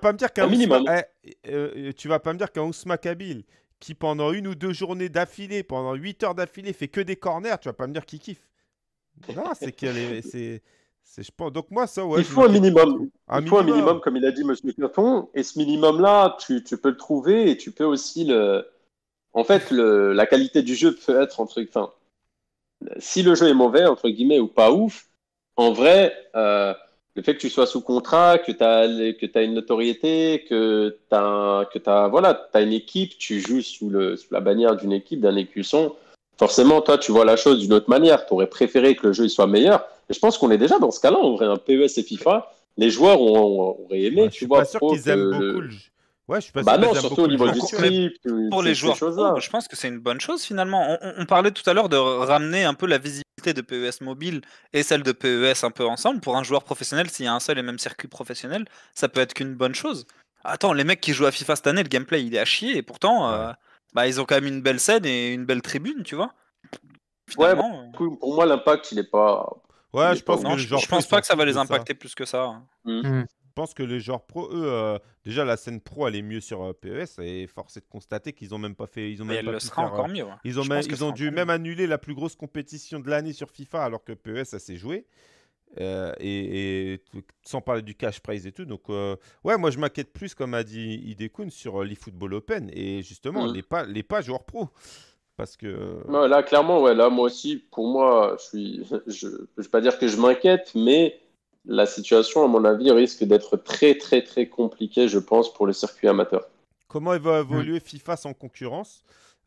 vas dire qu'un eh, euh, euh, tu vas pas me dire qu'un Ousma Kabil qui pendant une ou deux journées d'affilée, pendant 8 heures d'affilée, fait que des corners, tu vas pas me dire qu'il kiffe. Non, c'est que je Donc moi, ça, ouais. Il faut un minimum. il faut un minimum, comme il a dit M. Carton. Et ce minimum-là, tu, peux le trouver et tu peux aussi le, en fait, le, la qualité du jeu peut être entre. Enfin, si le jeu est mauvais, entre guillemets, ou pas ouf, en vrai, euh, le fait que tu sois sous contrat, que tu as, que as une notoriété, que tu as, que as, voilà, as une équipe, tu joues sous, le, la bannière d'une équipe, d'un écusson, forcément, toi, tu vois la chose d'une autre manière. Tu aurais préféré que le jeu soit meilleur. Et je pense qu'on est déjà dans ce cas-là. en vrai, un PES et FIFA. Les joueurs ont, auraient aimé. tu suis vois, pas sûr qu'ils aiment beaucoup le... jeu. Ouais, je pas bah non, surtout au niveau du Pour les joueurs, je pense que c'est une bonne chose finalement. On, parlait tout à l'heure de ramener un peu la visibilité de PES mobile et celle de PES un peu ensemble. Pour un joueur professionnel, s'il y a un seul et même circuit professionnel, ça peut être qu'une bonne chose. Attends, les mecs qui jouent à FIFA cette année, le gameplay il est à chier et pourtant, euh, bah, ils ont quand même une belle scène et une belle tribune, tu vois. ouais, bon bah, euh, pour moi l'impact il est pas. Ouais, je pense, pas... que pense pas que ça va les impacter plus que ça. Hein. Hmm. Hmm. Je pense que les joueurs pro, eux, euh, déjà la scène pro, elle est mieux sur euh, PES et force est de constater qu'ils ont même pas fait. Ils ont même elle pas le sera euh, encore mieux. Hein. Ils ont, même, ils ont dû même annuler la plus grosse compétition de l'année sur FIFA alors que PES, ça s'est joué. et, sans parler du cash prize et tout. Donc, ouais, moi je m'inquiète plus, comme a dit Hidekun, sur l'eFootball Open et justement mm. les, pas, les pas joueurs pro. Parce que. Là, clairement, ouais, là, moi aussi, pour moi, je suis. Je ne vais pas dire que je m'inquiète, mais la situation, à mon avis, risque d'être très, très, très compliquée, je pense, pour les circuits amateurs. Comment va évoluer FIFA sans concurrence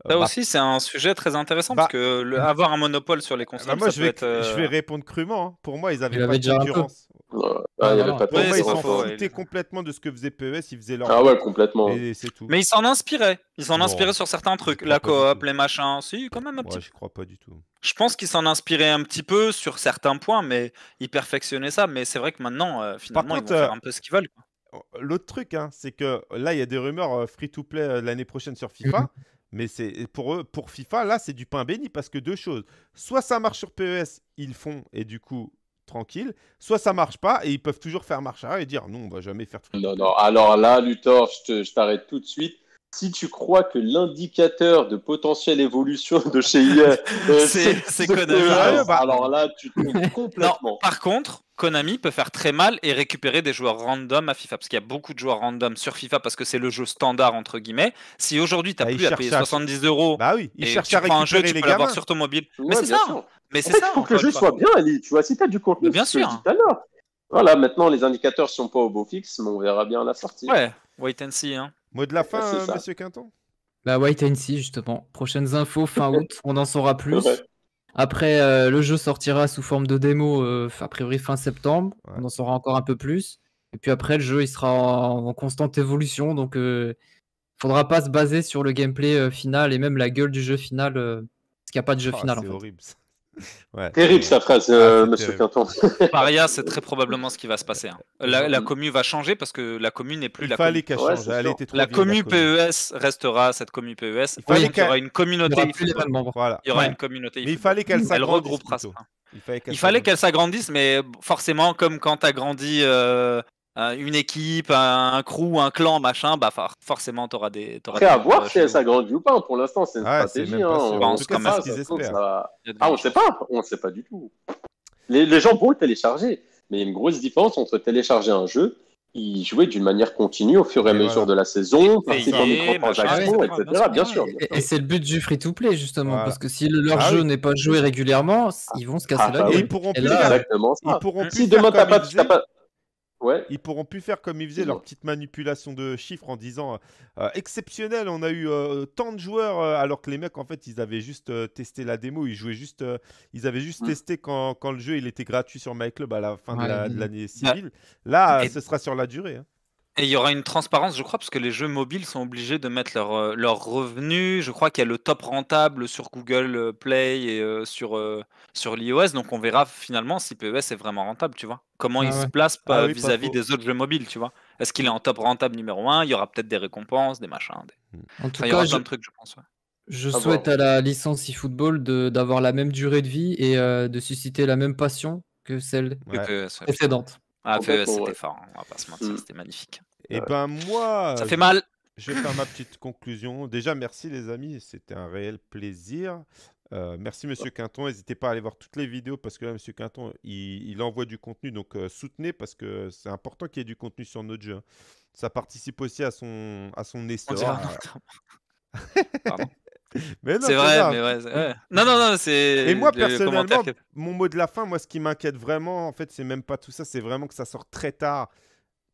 euh, Là bah, aussi, c'est un sujet très intéressant bah, parce que avoir un monopole sur les ah consoles, bah je, vais, je euh, vais répondre crûment. Hein. Pour moi, ils avaient pas de concurrence ils s'en foutaient complètement de ce que faisait PES, ils faisaient leur. Ah ouais, complètement. c'est tout. Mais ils s'en inspiraient. Ils s'en inspiraient sur certains trucs, la coop, les machins. Si, quand même un petit. je crois pas du tout. Je pense qu'ils s'en inspiraient un petit peu sur certains points, mais ils perfectionnaient ça. Mais c'est vrai que maintenant, euh, finalement, ils vont faire un peu ce qu'ils veulent. Euh, l'autre truc, hein, c'est que là, il y a des rumeurs euh, free-to-play l'année prochaine sur FIFA. Mhm. Mais c'est pour eux, pour FIFA, là, c'est du pain béni parce que deux choses. Soit ça marche sur PES, ils font et du coup, tranquille, soit ça marche pas et ils peuvent toujours faire marche et dire non, on va jamais faire. Non, non, alors là, Luthor, je t'arrête tout de suite. Si tu crois que l'indicateur de potentielle évolution de chez IE, c'est Konami, ah bah. alors, là, tu te complètement. par contre, Konami peut faire très mal et récupérer des joueurs random à FIFA, parce qu'il y a beaucoup de joueurs random sur FIFA, parce que c'est le jeu standard, entre guillemets. Si aujourd'hui, tu n'as bah, plus à payer 70 euros, bah il et prends un jeu, tu peux sur ton mobile. Mais c'est ça mais c'est ça. Pour que le jeu soit bien, Ali, tu vois, si tu du contenu, bien sûr. tout à Voilà, maintenant les indicateurs sont pas au beau fixe, mais on verra bien à la sortie. Ouais, wait and see. Hein. Mot de la fin, monsieur Quinton La bah, wait and see, justement. Prochaines infos, fin août, on en saura plus. Après, euh, le jeu sortira sous forme de démo, euh, a priori fin septembre. On en saura encore un peu plus. Et puis après, le jeu, il sera en, constante évolution, donc il euh, faudra pas se baser sur le gameplay final et même la gueule du jeu final, parce qu'il n'y a pas de jeu oh, final. C'est horrible. Terrible sa phrase, euh, ah, monsieur Quinton. Paria, c'est très probablement ce qui va se passer. Hein. La, la, commu va changer parce que la commu n'est plus la commu. la, commune commu PES restera cette commu PES. Il, y aura une communauté. Il, y aura une communauté. il fallait qu'elle s'agrandisse. Il fallait qu'elle s'agrandisse, mais forcément, comme quand tu as grandi. Euh euh, une équipe, un, crew, un clan, machin, bah forcément, tu auras des. C'est à voir si ça euh, grandit ou pas. Pour l'instant, c'est une stratégie. On, ne sait pas, hein. Ah, on sait pas. On sait pas du tout. Les, gens vont télécharger. Mais il y a une grosse différence entre télécharger un jeu et jouer d'une manière continue au fur et, à mesure de la saison, participer microtransactions, etc. Bien sûr. Bien sûr. Et, c'est le but du free-to-play, justement, parce que si leur ah jeu n'est pas joué régulièrement, ils vont se casser ah, la bah gueule. Ils pourront et plus, ils pourront plus si demain, t'as pas, ils pourront plus faire comme ils faisaient leur petite manipulation de chiffres en disant euh, euh, exceptionnel, on a eu euh, tant de joueurs alors que les mecs en fait ils avaient juste testé la démo, ils jouaient juste, ils avaient juste testé quand, quand, le jeu il était gratuit sur MyClub à la fin de mmh. l'année bah, civile. Là, ce sera sur la durée. Hein. Et il y aura une transparence, je crois, parce que les jeux mobiles sont obligés de mettre leurs euh, revenus. Je crois qu'il y a le top rentable sur Google euh, Play et euh, sur, sur l'iOS. Donc on verra finalement si PES est vraiment rentable, tu vois. Comment ah il se place ah vis-à-vis des autres jeux mobiles, tu vois. Est-ce qu'il est en top rentable numéro un Il y aura peut-être des récompenses, des machins. Hmm. En tout il y aura cas, je, plein je pense. je souhaite hein. à la licence eFootball d'avoir la même durée de vie et de susciter la même passion que celle e précédente. Ah, e, c'était fort, hein, on va pas se mentir, mm. c'était magnifique. Et eh ben moi. Ça fait mal! Je vais faire ma petite conclusion. Déjà, merci les amis, c'était un réel plaisir. Euh, merci Monsieur Quinton. N'hésitez pas à aller voir toutes les vidéos parce que là, Monsieur Quinton, il, envoie du contenu, donc euh, soutenez parce que c'est important qu'il y ait du contenu sur notre jeu. Hein. Ça participe aussi à son à son essor. Euh, pardon mais non, c'est vrai, mais ouais, Non, non, non, c'est. Et moi, personnellement, mon mot de la fin, moi, ce qui m'inquiète vraiment, en fait, c'est même pas tout ça, c'est vraiment que ça sort très tard,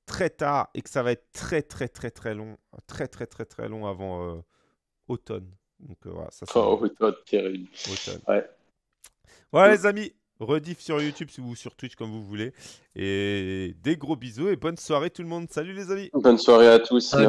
très tard, et que ça va être très, très, très, très long, très, très, très, très long avant euh, automne. Donc, euh, voilà, ça sort. Oh, automne, Automne. Ouais. Voilà, les amis, rediff sur YouTube ou sur Twitch comme vous voulez. Et des gros bisous et bonne soirée tout le monde. Salut les amis. Bonne soirée à tous. Salut.